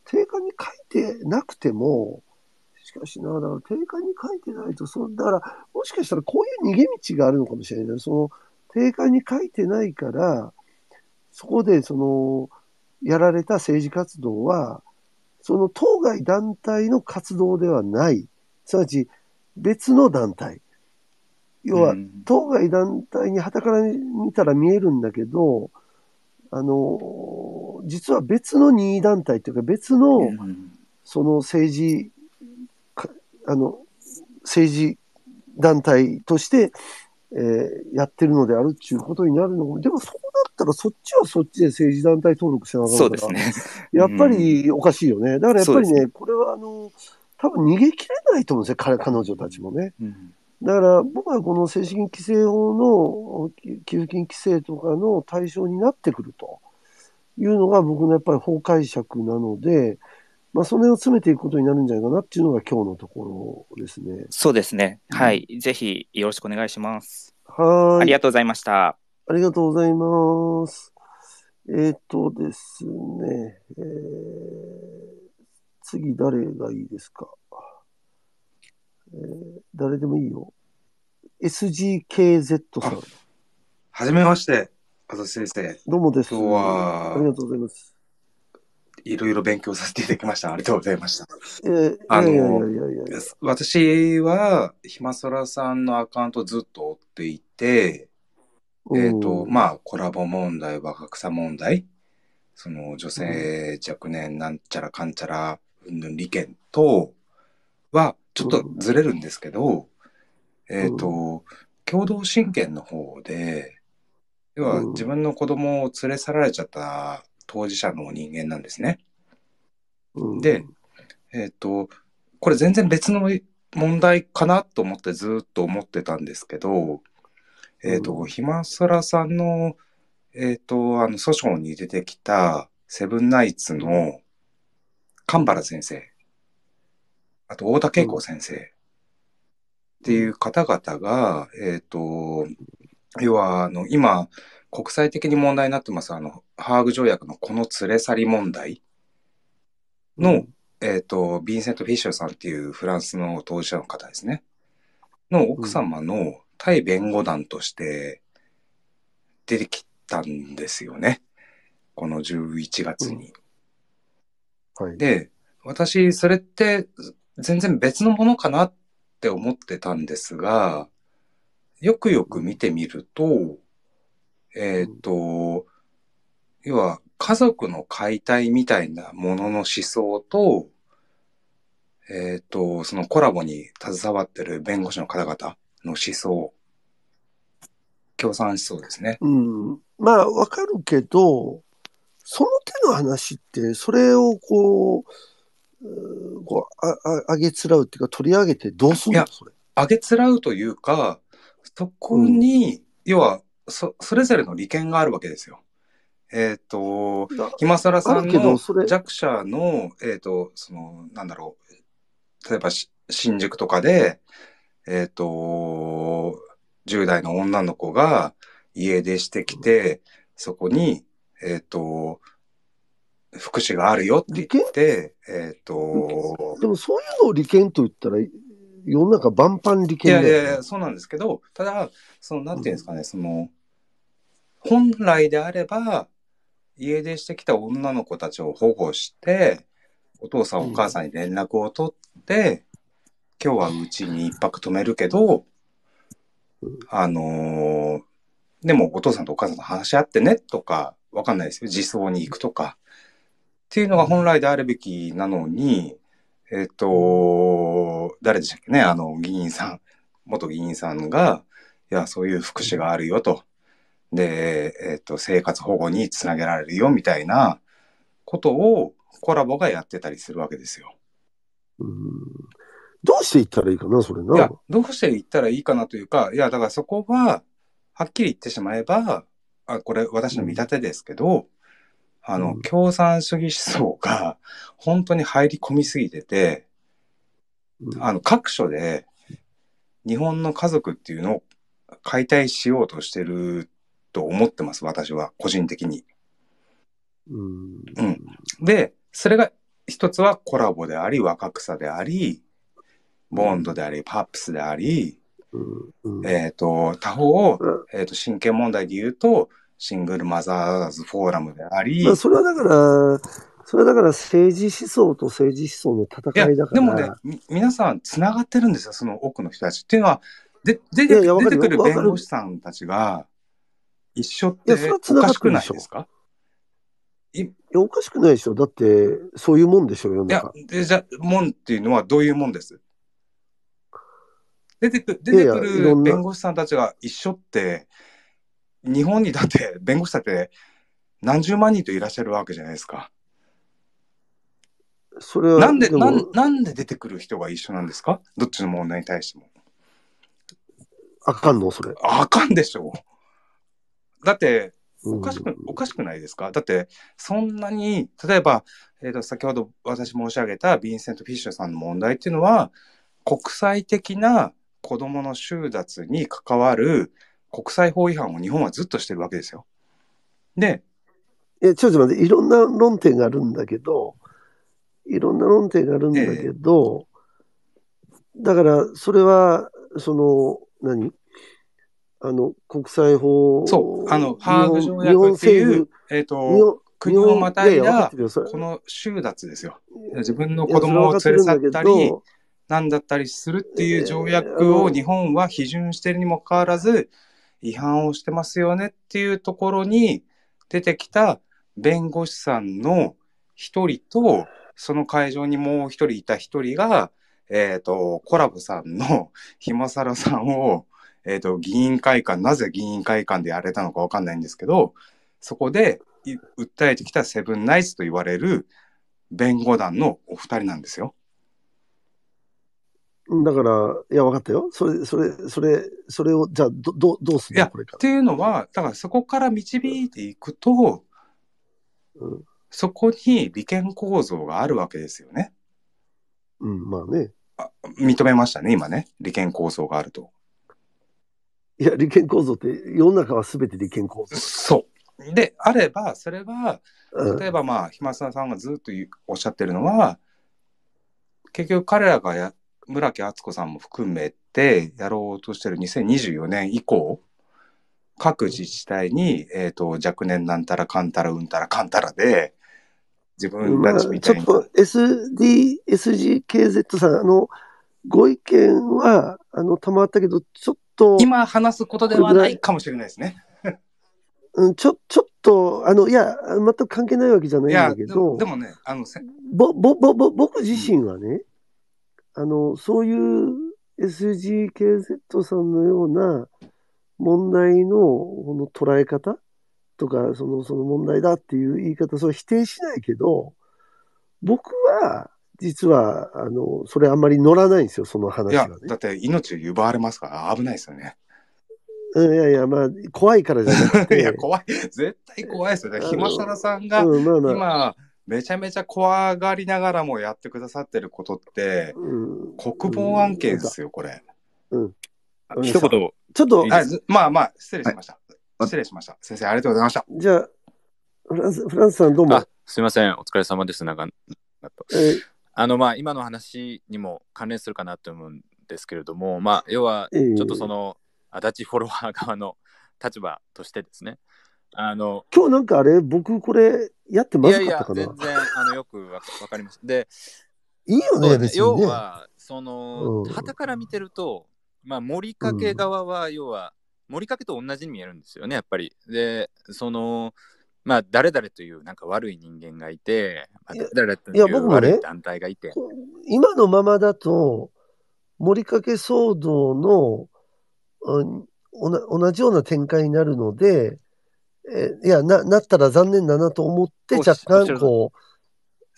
定款に書いてなくても、しかしな、だから定款に書いてないと、そだから、もしかしたらこういう逃げ道があるのかもしれない。その、定款に書いてないから、そこでその、やられた政治活動は、その当該団体の活動ではない、すなわち別の団体。要は、当該団体にたから見たら見えるんだけど、あの、実は別の任意団体というか別の、その政治、あの、政治団体としてえー、やってるのであるっていうことになるのでもそうなったらそっちはそっちで政治団体登録しなあかんから、ね、やっぱりおかしいよね。だからやっぱりね、ねこれはあの、多分逃げきれないと思うんですよ、彼彼女たちもね。うんだから僕はこの政治金規制法の給付金規制とかの対象になってくるというのが僕のやっぱり法解釈なので、まあ、それを詰めていくことになるんじゃないかなっていうのが今日のところですね。そうですね。はい。うん、ぜひよろしくお願いします。はい。ありがとうございました。ありがとうございます。えっ、とですね、えー、次誰がいいですか、えー、誰でもいいよ。SGKZ さん。はじめまして、浅先生。どうもです。今日は。ありがとうございます。いろいろ勉強させていただきました。ありがとうございました。あの、私は、ひまそらさんのアカウントずっと追っていて、えっ、ー、と、まあ、コラボ問題、若草問題、その女性若年なんちゃらかんちゃら、うんぬん利権とは、ちょっとずれるんですけど、えっ、ー、と、共同親権の方で、要は自分の子供を連れ去られちゃった当事者の人間なんですね。で、えっ、ー、と、これ全然別の問題かなと思ってずっと思ってたんですけど、えっ、ー、と、ひまそらさんの、えっ、ー、と、あの、訴訟に出てきたセブンナイツの神原先生、あと太田恵子先生っていう方々が、えっ、と、要は、あの、今、国際的に問題になってます、あの、ハーグ条約のこの連れ去り問題の、うん、えっ、ー、と、ビンセント・フィッシャーさんっていうフランスの当事者の方ですね。の奥様の対弁護団として出てきたんですよね。この11月に。うん、はい、で、私、それって全然別のものかなって思ってたんですが、よくよく見てみると、えっ、ー、と、要は家族の解体みたいなものの思想と、えっ、ー、と、そのコラボに携わってる弁護士の方々の思想、共産思想ですね。うん。まあ、わかるけど、その手の話って、それをこう、こうああ上げつらうっていうか、取り上げてどうするのいや、上げつらうというか、そこに、うん、要はそそれぞれの利権があるわけですよ。えっ、ー、と、今更さんの弱者の、えっ、ー、と、その、なんだろう、例えば新宿とかで、えっ、ー、と、10代の女の子が家出してきて、そこに、えっ、と、福祉があるよって言って、えっ、と。でもそういうのを利権と言ったら世の中万般利権いやいやいや、そうなんですけど、ただ、その、なんていうんですかね、うん、その、本来であれば、家出してきた女の子たちを保護して、お父さんお母さんに連絡を取って、うん、今日はうちに一泊泊めるけど、うん、あのー、でもお父さんとお母さんと話し合ってねとか、わかんないですよ。自走に行くとか。っていうのが本来であるべきなのに、えっ、ー、とー誰でしたっけね、あの、議員さん、元議員さんが、いや、そういう福祉があるよと。で、えっ、と、生活保護につなげられるよみたいなことをコラボがやってたりするわけですよ。うんどうしていったらいいかな、それな。いや、どうしていったらいいかなというか、いや、だからそこは、はっきり言ってしまえば、あこれ私の見立てですけど、あの、共産主義思想が本当に入り込みすぎてて、あの、各所で、日本の家族っていうのを解体しようとしてると思ってます、私は、個人的に。うん。うん。で、それが、一つはコラボであり、若草であり、ボンドであり、パップスであり、うん、えっ、ー、と、他方、えっ、ー、と、神経問題で言うと、シングルマザーズフォーラムであり。まあ、それはだから、それだから政治思想と政治思想の戦いだから。でもね、皆さんつながってるんですよ、その奥の人たち。っていうのは、で出てい出てくる弁護士さんたちが一緒っておかしくないですかいや、おかしくないでしょ。だって、そういうもんでしょ、世の中。いや、でじゃもんっていうのはどういうもんです出てく出てくる弁護士さんたちが一緒って、日本にだって弁護士だって何十万人といらっしゃるわけじゃないですか。それはなんでなん、なんで出てくる人が一緒なんですかどっちの問題に対しても。あかんのそれ。あかんでしょう。だって、おかしく、おかしくないですかだって、そんなに、例えば、えっ、ー、と、先ほど私申し上げたビンセント・フィッシュさんの問題っていうのは、国際的な子供の収奪に関わる国際法違反を日本はずっとしてるわけですよ。で、え、ちょっと待って、いろんな論点があるんだけど、いろんな論点があるんだけど、だからそれは、その、何あの、国際法そう、あの、ハーグ条約っていう、えっ、と、国をまたいだ、この収奪ですよ。自分の子供を連れ去ったり、なんだったりするっていう条約を日本は批准してるにもかかわらず、違反をしてますよねっていうところに出てきた弁護士さんの一人と、その会場にもう一人いた一人が、えっ、ー、と、コラボさんの ひまさらさんを、えっ、ー、と、議員会館、なぜ議員会館でやれたのかわかんないんですけど、そこで訴えてきたセブンナイツと言われる弁護団のお二人なんですよ。だから、いや、分かったよ。それ、それ、それ、それを、じゃあ、ど、どどうするのこれから。っていうのは、だからそこから導いていくと、うん、そこに利権構造があるわけですよね。うん、まあね。あ認めましたね、今ね。利権構造があると。いや、利権構造って、世の中は全て利権構造。そう。で、あれば、それは、例えばまあ、ひまささんがずっとおっしゃってるのは、結局彼らがや、村木敦子さんも含めてやろうとしてる2024年以降、各自治体に、えっ、ー、と、若年なんたらかんたらうんたらかんたらで、自分たちみたいな。まあ、ちょっと SD、SGKZ さん、あの、ご意見は、あの、たまったけど、ちょっと。今話すことではないかもしれないですね。うん、ちょ、ちょっと、あの、いや、全く関係ないわけじゃないんだけど。でもね、あの、ぼ、ぼ、ぼ、ぼ、僕自身はね、うん、あの、そういう SGKZ さんのような問題の、この捉え方とか、その、その問題だっていう言い方、それ否定しないけど、僕は、実は、あの、それあんまり乗らないんですよ、その話は、ね、だって命を奪われますから危ないですよね。いやいや、まあ、怖いからじゃなくて。いや、怖い。絶対怖いですよね。ひまさらさんが、うんまあまあ、今、めちゃめちゃ怖がりながらもやってくださってることって、うん、国防案件ですよ、これ。うん。一言。ちょっと、まあまあ、失礼しました。はい失礼しました。先生、ありがとうございました。じゃあ、フランスフランスさん、どうも。すみません、お疲れ様です。なんか、えー、あの、まあ、今の話にも関連するかなと思うんですけれども、まあ、要は、ちょっとその、えー、足立フォロワー側の立場としてですね、あの今日なんかあれ、僕これやってますかな。いやいや全然あのよくわかります。で、いいよね、ね、要は、その、はたから見てると、まあ、森かけ側は、要は、森けと同じに見えるんですよねやっぱり。でそのまあ誰々というなんか悪い人間がいて、まあ、誰々という悪い団体がいて。いね、今のままだと森け騒動の、うん、同じような展開になるので、えいやななったら残念だなと思って若干こう。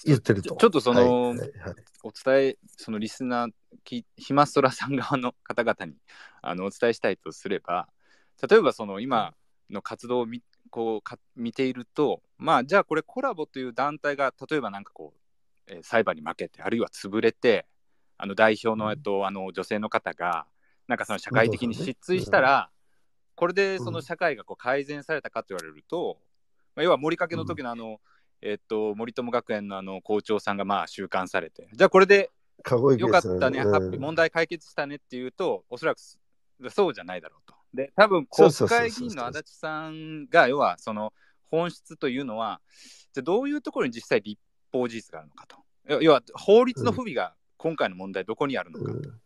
言ってるとちょっとその、はいはい、お伝えそのリスナーきひまそらさん側の方々にあのお伝えしたいとすれば例えばその今の活動を見こう見ているとまあじゃあこれコラボという団体が例えばなんかこう、えー、裁判に負けてあるいは潰れてあの代表の,、えっと、あの女性の方がなんかその社会的に失墜したら、これでその社会がこう改善されたかと言われると、まあ、要は森かけの時のあの、えっと、森友学園のあの校長さんがまあ収監されてじゃあこれでよかったね、問題解決したねっていうとおそらくそうじゃないだろうと。で、多分国会議員の足立さんが、要はその本質というのは、じゃどういうところに実際立法事実があるのかと。要は法律の不備が今回の問題、どこにあるのかと。うん、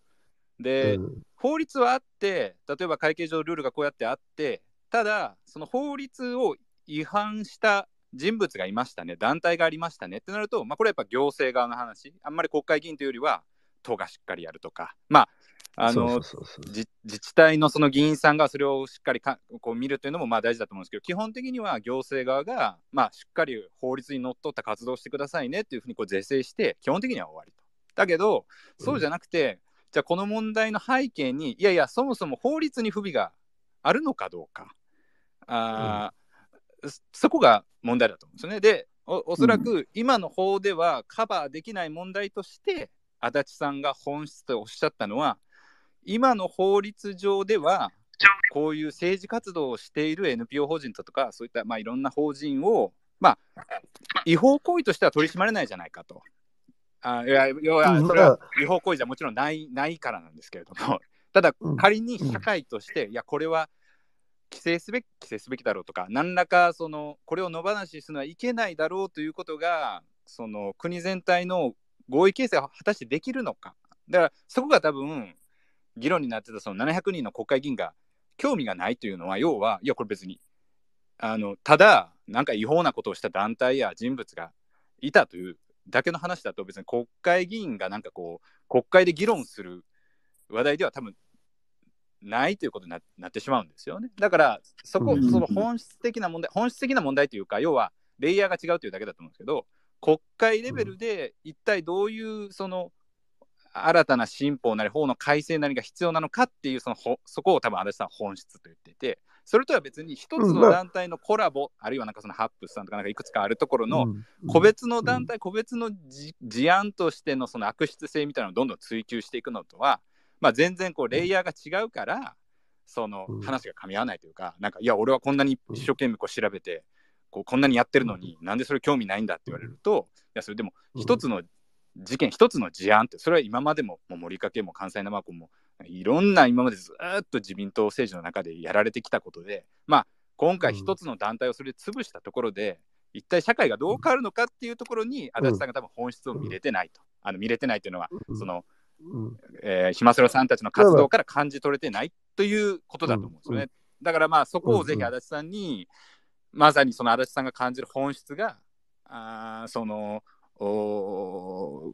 で、うん、法律はあって、例えば会計上ルールがこうやってあって、ただ、その法律を違反した人物がいましたね、団体がありましたねってなると、まあ、これはやっぱ行政側の話、あんまり国会議員というよりは、党がしっかりやるとか、まあ、あの自治体のその議員さんがそれをしっかりかこう見るというのもまあ大事だと思うんですけど基本的には行政側が、まあ、しっかり法律にのっとった活動をしてくださいねっていうふうにこう是正して基本的には終わりと。だけどそうじゃなくて、うん、じゃあこの問題の背景にいやいやそもそも法律に不備があるのかどうかあ、うん、そこが問題だと思うんですよね。でおおそらく今の法ではカバーできない問題として、足立さんが本質とおっしゃったのは今の法律上では、こういう政治活動をしている NPO 法人だとか、そういった、まあ、いろんな法人を、まあ、違法行為としては取り締まれないじゃないかと。あいや要はそれは違法行為じゃもちろんないないからなんですけれども、ただ仮に社会として、いや、これは規制すべき規制すべきだろうとか、何らかそのこれを野放しするのはいけないだろうということが、その国全体の合意形成を果たしてできるのか。だからそこが多分議論になってたその700人の国会議員が興味がないというのは要はいやこれ別にあのただなんか違法なことをした団体や人物がいたというだけの話だと別に国会議員がなんかこう国会で議論する話題では多分ないということになってしまうんですよね。だからそこその本質的な問題本質的な問題というか要はレイヤーが違うというだけだと思うんですけど国会レベルで一体どういうその新たな進歩なり法の改正なりが必要なのかっていうそのそこを多分安倍さん本質と言っていてそれとは別に一つの団体のコラボ、あるいはなんかそのハップスさんとかなんかいくつかあるところの個別の団体、個別の事案としてのその悪質性みたいなのをどんどん追求していくのとは、まあ、全然こうレイヤーが違うから、その話が噛み合わないというか、なんかいや俺はこんなに一生懸命こう調べてこうこんなにやってるのになんでそれ興味ないんだって言われるといやそれでも一つの事件一つの事案ってそれは今までももう森掛も関西生子もいろんな今までずっと自民党政治の中でやられてきたことでまあ今回一つの団体をそれで潰したところで、うん、一体社会がどう変わるのかっていうところに、足立さんが多分本質を見れてないと、あの見れてないっていうのは、うん、その、うんえー、ひまそらさんたちの活動から感じ取れてないということだと思うんですよね。だからまあそこをぜひ足立さんに、まさにその足立さんが感じる本質があそのそ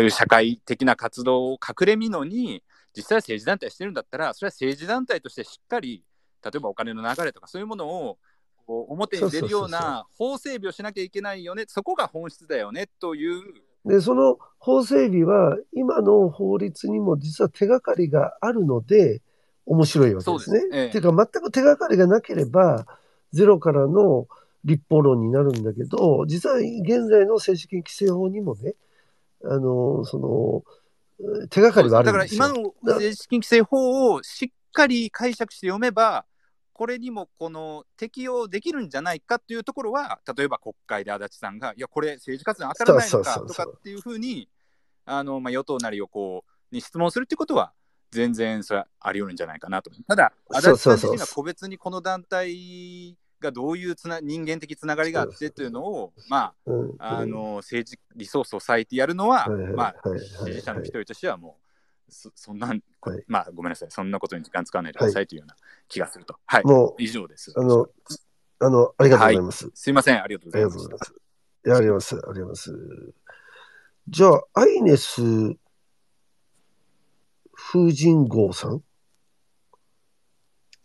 ういう社会的な活動を隠れみのに実際政治団体してるんだったらそれは政治団体としてしっかり例えばお金の流れとかそういうものを表に出るような法整備をしなきゃいけないよねそこが本質だよねという。でその法整備は今の法律にも実は手がかりがあるので面白いわけですね。すええ、っていうか全く手がかりがなければゼロからの立法論になるんだけど、実は現在の政治権規制法にもね、あの、その、手がかりはあるんですよ。だから今の政治権規制法をしっかり解釈して読めば、これにもこの適用できるんじゃないかというところは、例えば国会で足立さんが、いや、これ政治活動に当たらないのかとかっていうふうに、あのまあ、与党なりをこうに質問するってことは、全然それあり得るんじゃないかなと。ただ、足立さん自身が個別にこの団体がどういうつな人間的つながりがあってというのを、まあ、うん、あの政治リソースを割いてやるのは、はいまあ、支持者の一人としてはもう。そそんな、はい、まあごめんなさい、そんなことに時間使わないでくださいというような気がすると。はい、もう以上です。あの、あのありがとうございます、はい、すいません、ありがとうございます。ありがとうございます。ありがとうございます。じゃあ、アイネス風神号さん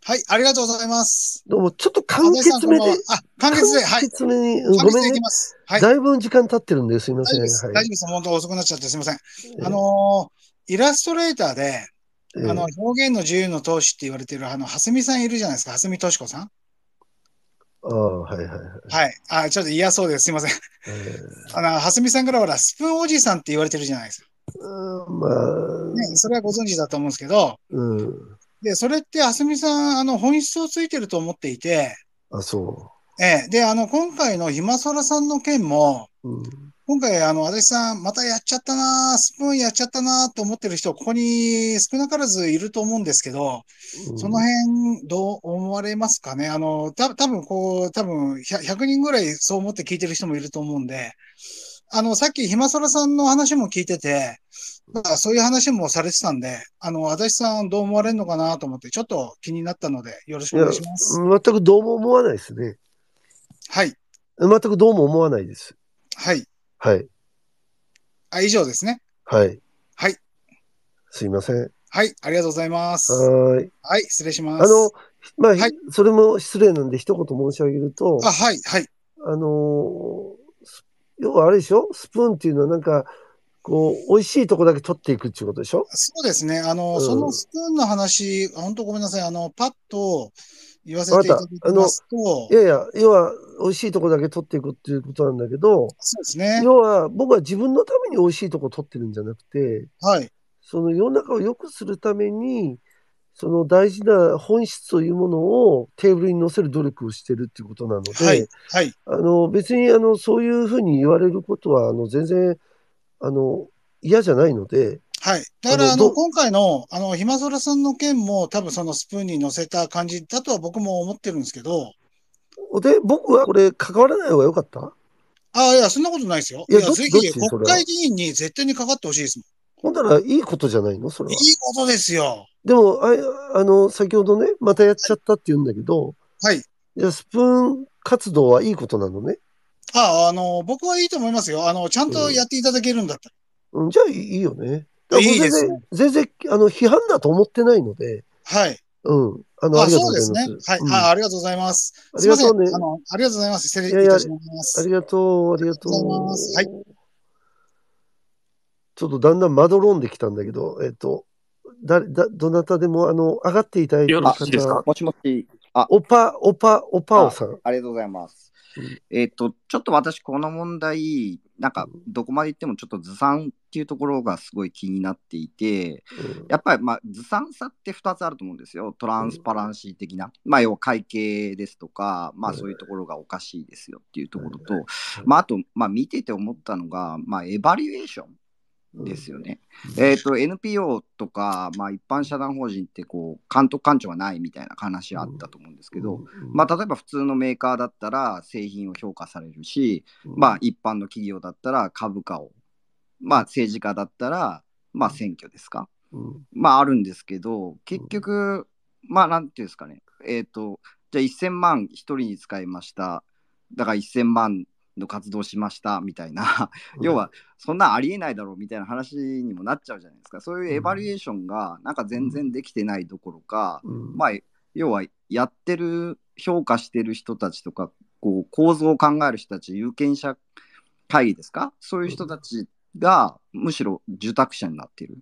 はい、ありがとうございます。どうも、ちょっと簡潔めで。んあ、簡潔で、はい。簡潔めに、ごめんね。はい。だいぶ時間経ってるんで、すいません。はい、大丈夫です。本当遅くなっちゃって、すいません。えー、あのー、イラストレーターで、あの、表現の自由の投資って言われてる、あの、蓮見さんいるじゃないですか、蓮見敏子さん。ああ、はいはいはい。はい。あ、ちょっと嫌そうです。すいません。えー、あの、蓮見さんからほら、スプーンおじさんって言われてるじゃないですか。うん、まあ。ね、それはご存知だと思うんですけど、うん。で、それって、あすみさん、あの、本質をついてると思っていて、あ、そう。ええ。で、あの、今回のひまそらさんの件も、うん、今回、あの、足立さん、またやっちゃったなスプーンやっちゃったなと思ってる人、ここに少なからずいると思うんですけど、その辺、どう思われますかねあの、た多分こう、多分100人ぐらいそう思って聞いてる人もいると思うんで、あの、さっきひまそらさんの話も聞いてて、だそういう話もされてたんで、あの、足立さんどう思われるのかなと思って、ちょっと気になったので、よろしくお願いします。全くどうも思わないですね。はい。全くどうも思わないです。はい。はい。あ、以上ですね。はい。はい。すいません。はい、ありがとうございます。はい。はい、失礼します。あの、まあ、はい、それも失礼なんで一言申し上げると。あ、はい、はい。あのー、要はあれでしょスプーンっていうのはなんか、こう、美味しいとこだけ取っていくっていうことでしょそうですね。あの、うん、そのスプーンの話、本当ごめんなさい。あの、パッと言わせていただきますと。いやいや、要は、美味しいとこだけ取っていくっていうことなんだけど、そうですね。要は、僕は自分のために美味しいとこ取ってるんじゃなくて、はい。その世の中を良くするために、その大事な本質というものをテーブルに載せる努力をしてるっていうことなので、はい。はい、あの、別に、あの、そういうふうに言われることは、あの、全然、あの、嫌じゃないので。はい。だから、あの、今回の、あの、ひまそらさんの件も、多分そのスプーンに乗せた感じだとは僕も思ってるんですけど。で、僕はこれ、関わらない方が良かったああ、いや、そんなことないですよ。いや、いやぜひ、国会議員に絶対にかかってほしいですもん。ほんなら、いいことじゃないのそれは。いいことですよ。でも、ああの、先ほどね、またやっちゃったって言うんだけど、はい。いや、スプーン活動はいいことなのね。ああ、の、僕はいいと思いますよ。あの、ちゃんとやっていただけるんだったら。うん、じゃあいいよね。だかいいです全然、全然、あの、批判だと思ってないので、はい。うん。あの、ああ、りがとうございすまね。す。はい、うんあ。ありがとうございます。あすりまがせん。とあうねの、ありがとうございます。失礼いたします。ありがとう、ありがとう。ありがとうございますはいちょっとだんだんまどろんできたんだけど、えっと、誰、だ、どなたでも、あの、上がっていただいてよろしいですかもしもし、おぱ、おぱ、おぱおさん。ありがとうございます。えっ、ー、と、ちょっと私、この問題、なんか、どこまで言ってもちょっとずさんっていうところがすごい気になっていて、やっぱり、まあ、ずさんさって2つあると思うんですよ。トランスパランシー的な。まあ、要は会計ですとか、まあ、そういうところがおかしいですよっていうところと、まあ、あと、まあ、見てて思ったのが、まあ、エバリュエーション。ですよね。うん、えっ、ー、と NPO とか、まあ、一般社団法人ってこう監督官庁はないみたいな話あったと思うんですけど、うんまあ、例えば普通のメーカーだったら製品を評価されるし、まあ、一般の企業だったら株価を、まあ、政治家だったら、まあ、選挙ですか、まああるんですけど結局、まあなんていうんですかねえっ、ー、とじゃあ1000万1人に使いましただから1000万の活動しましたみたいな要はそんなありえないだろうみたいな話にもなっちゃうじゃないですかそういうエバリエーションがなんか全然できてないどころか、うん、まあ要はやってる評価してる人たちとかこう構造を考える人たち有権者会議ですかそういう人たちがむしろ受託者になっている、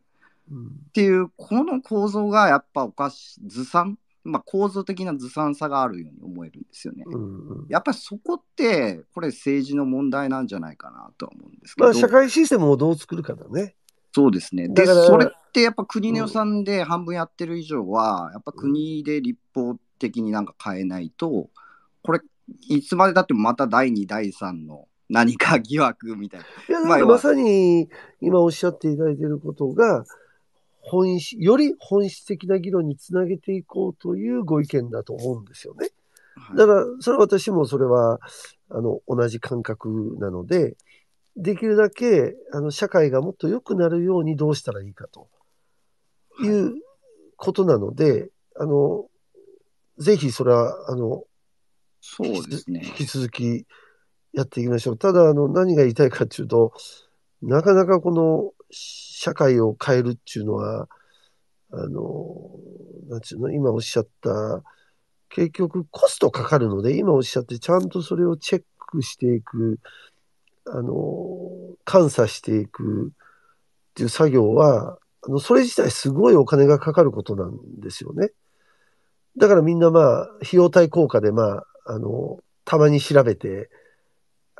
うん、っていうこの構造がやっぱおかしずさんまあ、構造的なずさんさがあるように思えるんですよね。うんうん、やっぱりそこってこれ政治の問題なんじゃないかなとは思うんですけど、まあ、社会システムをどう作るかだね。そうですねでそれってやっぱ国の予算で半分やってる以上は、うん、やっぱ国で立法的になんか変えないとこれいつまでだってもまた第2第3の何か疑惑みたいな。いやまさに今おっしゃっていただいてることが本質、より本質的な議論につなげていこうというご意見だと思うんですよね。だから、それは私もそれは、あの、同じ感覚なので、できるだけ、あの、社会がもっと良くなるようにどうしたらいいかということなので、あの、ぜひそれは、あの、そうですね。引き続きやっていきましょう。ただ、あの、何が言いたいかというと、なかなかこの社会を変えるっていうのは、あの、なんちゅうの、今おっしゃった、結局コストかかるので、今おっしゃってちゃんとそれをチェックしていく、あの、監査していくっていう作業は、あの、それ自体すごいお金がかかることなんですよね。だからみんなまあ、費用対効果でまあ、あの、たまに調べて、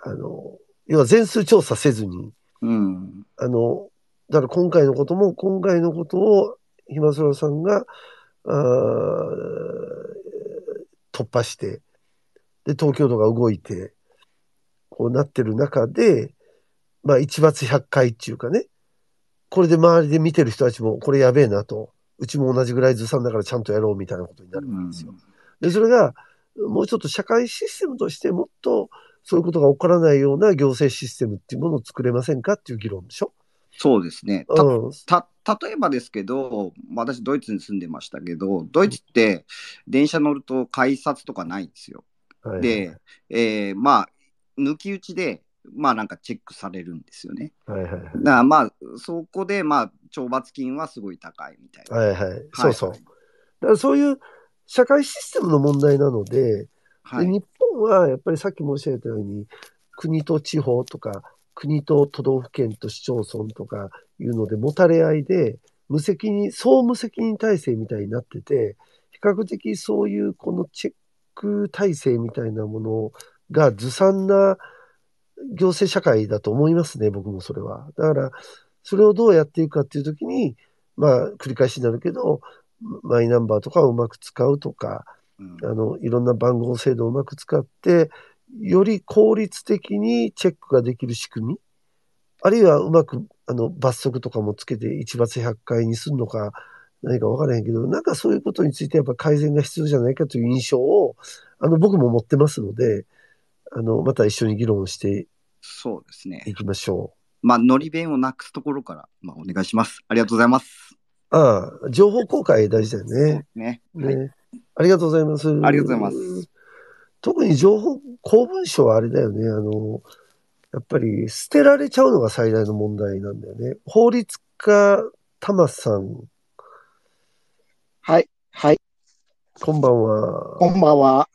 あの、要は全数調査せずに、うん、あの、だから今回のことも、今回のことを、ひまそらさんが、突破して、で、東京都が動いて、こうなってる中で、まあ、一罰百回っていうかね、これで周りで見てる人たちも、これやべえなと、うちも同じぐらいずさんだからちゃんとやろうみたいなことになるんですよ。で、それが、もうちょっと社会システムとしてもっとそういうことが起こらないような行政システムっていうものを作れませんかっていう議論でしょ。そうですね。た、た例えばですけど、私、ドイツに住んでましたけど、ドイツって電車乗ると改札とかないんですよ。はい、で、えー、まあ、抜き打ちで、まあなんかチェックされるんですよね。はいはい、はい、だからまあ、そこで、まあ、懲罰金はすごい高いみたいな。はいはい。はい、そうそう。だからそういう社会システムの問題なので、はい、日本はやっぱりさっき申し上げたように、国と地方とか、国と都道府県と市町村とかいうので、もたれ合いで、無責任、総無責任体制みたいになってて、比較的そういうこのチェック体制みたいなものがずさんな行政社会だと思いますね、僕もそれは。だから、それをどうやっていくかっていうときに、まあ、繰り返しになるけど、マイナンバーとかをうまく使うとか、あの、いろんな番号制度をうまく使って、より効率的にチェックができる仕組み、あるいはうまくあの罰則とかもつけて一罰百回にするのか、何か分からへんけど、なんかそういうことについてやっぱ改善が必要じゃないかという印象を、あの、僕も持ってますので、あの、また一緒に議論してそうですね。いきましょう。まあ、のり弁をなくすところから、まあ、お願いします。ありがとうございます。ああ、情報公開大事だよね。ね。ね。はいありがとうございます。ありがとうございます。特に情報、公文書はあれだよね。あの、やっぱり捨てられちゃうのが最大の問題なんだよね。法律家、玉さん。はい、はい。こんばんは。こんばんは。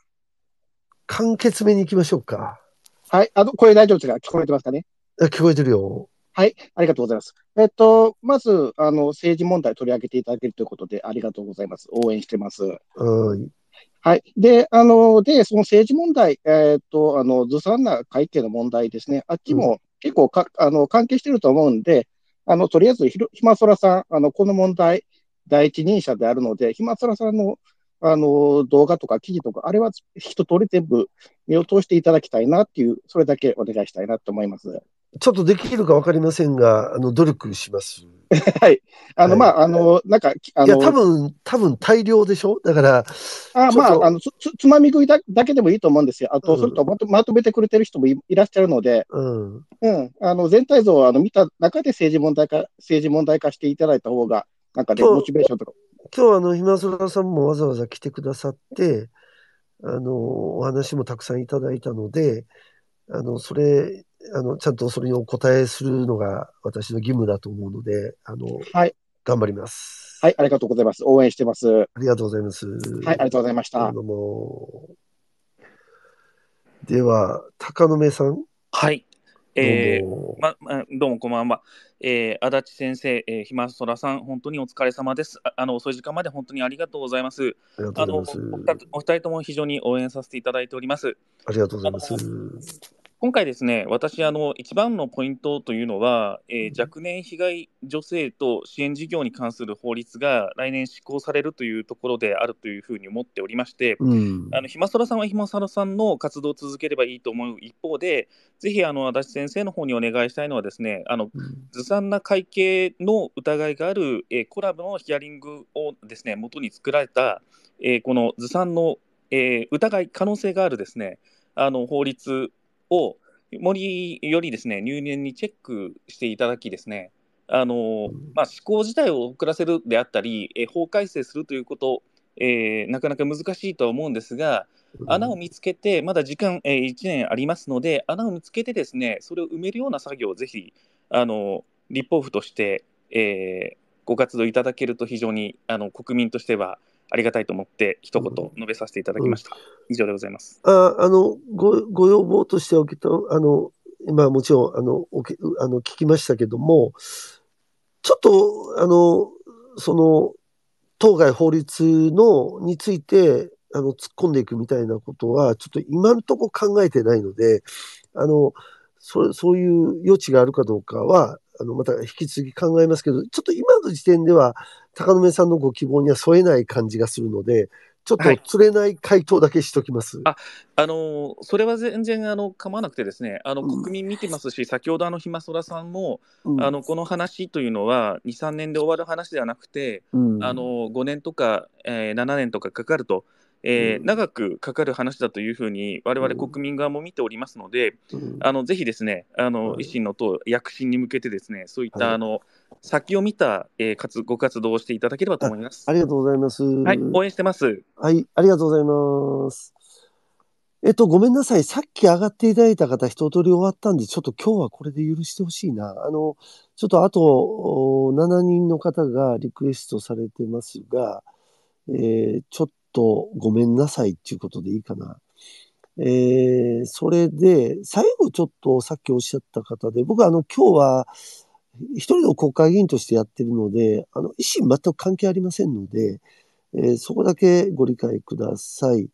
簡潔めに行きましょうか。はい。あの、声大丈夫ですか聞こえてますかね聞こえてるよ。はい。ありがとうございます。えっと、まず、あの、政治問題取り上げていただけるということで、ありがとうございます。応援してます。はい。はい。で、あの、で、その政治問題、えっ、ー、と、あの、ずさんな会計の問題ですね。あっちも結構か、あの、関係してると思うんで、あの、とりあえずひ、ひまそらさん、あの、この問題、第一人者であるので、ひまそらさんの、あの、動画とか記事とか、あれは一通り全部目を通していただきたいなっていう、それだけお願いしたいなと思います。ちょっとできるか分かりませんが、あの、努力します。はい。あの、はい、まあ、あの、なんか、あのいや、多分、多分大量でしょだから、あまあ、あのつ、つまみ食いだだけでもいいと思うんですよ。あと、うん、それとまとまとめてくれてる人もいらっしゃるので、うん。うん。あの、全体像をあの見た中で政治問題化、政治問題化していただいた方が、なんかね、モチベーションとか。今日、あの、ひまそらさんもわざわざ来てくださって、あの、お話もたくさんいただいたので、あの、それあの、ちゃんとそれにお答えするのが私の義務だと思うので、あの、はい。頑張ります。はい、ありがとうございます。応援してます。ありがとうございます。はい、ありがとうございました。どうも。では、高野目さん。はい。えーまま、どうもこんばんは、えー、足立先生、えー、ひまそらさん、本当にお疲れ様です。あの遅い時間まで本当にありがとうございます。あのお二人とも非常に応援させていただいております。ありがとうございます。今回ですね、私、あの、一番のポイントというのは、えー、若年被害女性と支援事業に関する法律が来年施行されるというところであるというふうに思っておりまして、うん、あのひまそらさんはひまそらさんの活動を続ければいいと思う一方で、ぜひ、あの、足立先生の方にお願いしたいのはですね、あの、ずさんな会計の疑いがある、えー、コラボのヒアリングをですね、元に作られた、えー、このずさんの、え疑い、可能性があるですね、あの法律をよりよりですね入念にチェックしていただきですねあの、まあ、思考自体を遅らせるであったり、え法改正するということ、えー、なかなか難しいとは思うんですが穴を見つけてまだ時間、えー、1年ありますので穴を見つけてですねそれを埋めるような作業をぜひあの立法府として、えー、ご活動いただけると非常にあの国民としてはありがたいと思って一言述べさせていただきました。うん、以上でございます。ああのごご要望としておはあの今もちろんあのおけあの聞きましたけどもちょっとあのその当該法律のについてあの突っ込んでいくみたいなことはちょっと今んとこ考えてないのであのそそういう余地があるかどうかはあの、また引き続き考えますけど、ちょっと今の時点では、高野さんのご希望には添えない感じがするので、ちょっと釣れない回答だけしときます。はい、あ、あのそれは全然あの構わなくてですね、あの国民見てますし、うん、先ほどあのひまそらさんも、うん、あのこの話というのは2、3年で終わる話ではなくて、うん、あの5年とか、えー、7年とかかかるとえー、長くかかる話だというふうに、われわれ国民側も見ておりますので、あのぜひですねあの、維新の党、躍進に向けて、ですねそういった、あの先を見た、えー、活ご活動をしていただければと思いますありがとうございます。はい、応援してます。はい、ありがとうございます。えっと、ごめんなさい。さっき上がっていただいた方、一通り終わったんで、ちょっと今日はこれで許してほしいな。あの、ちょっとあと7人の方がリクエストされてますが、えー、ちょっとごめんなさいっていうことでいいかな。えー、それで、最後ちょっとさっきおっしゃった方で、僕はあの、今日は、一人の国会議員としてやってるので、あの、維新全く関係ありませんので、えー、そこだけご理解ください。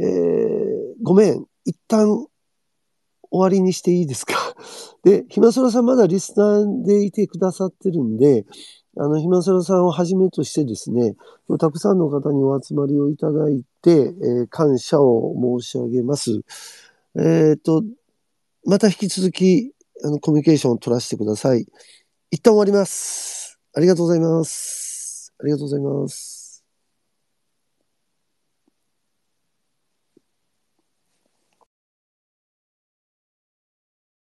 えー、ごめん、一旦終わりにしていいですか。で、ひまそらさんまだリスナーでいてくださってるんで、あの、ひまさらさんをはじめとしてですね、たくさんの方にお集まりをいただいて、えー、感謝を申し上げます。えっ、ー、と、また引き続き、あの、コミュニケーションを取らせてください。一旦終わります。ありがとうございます。ありがとうございます。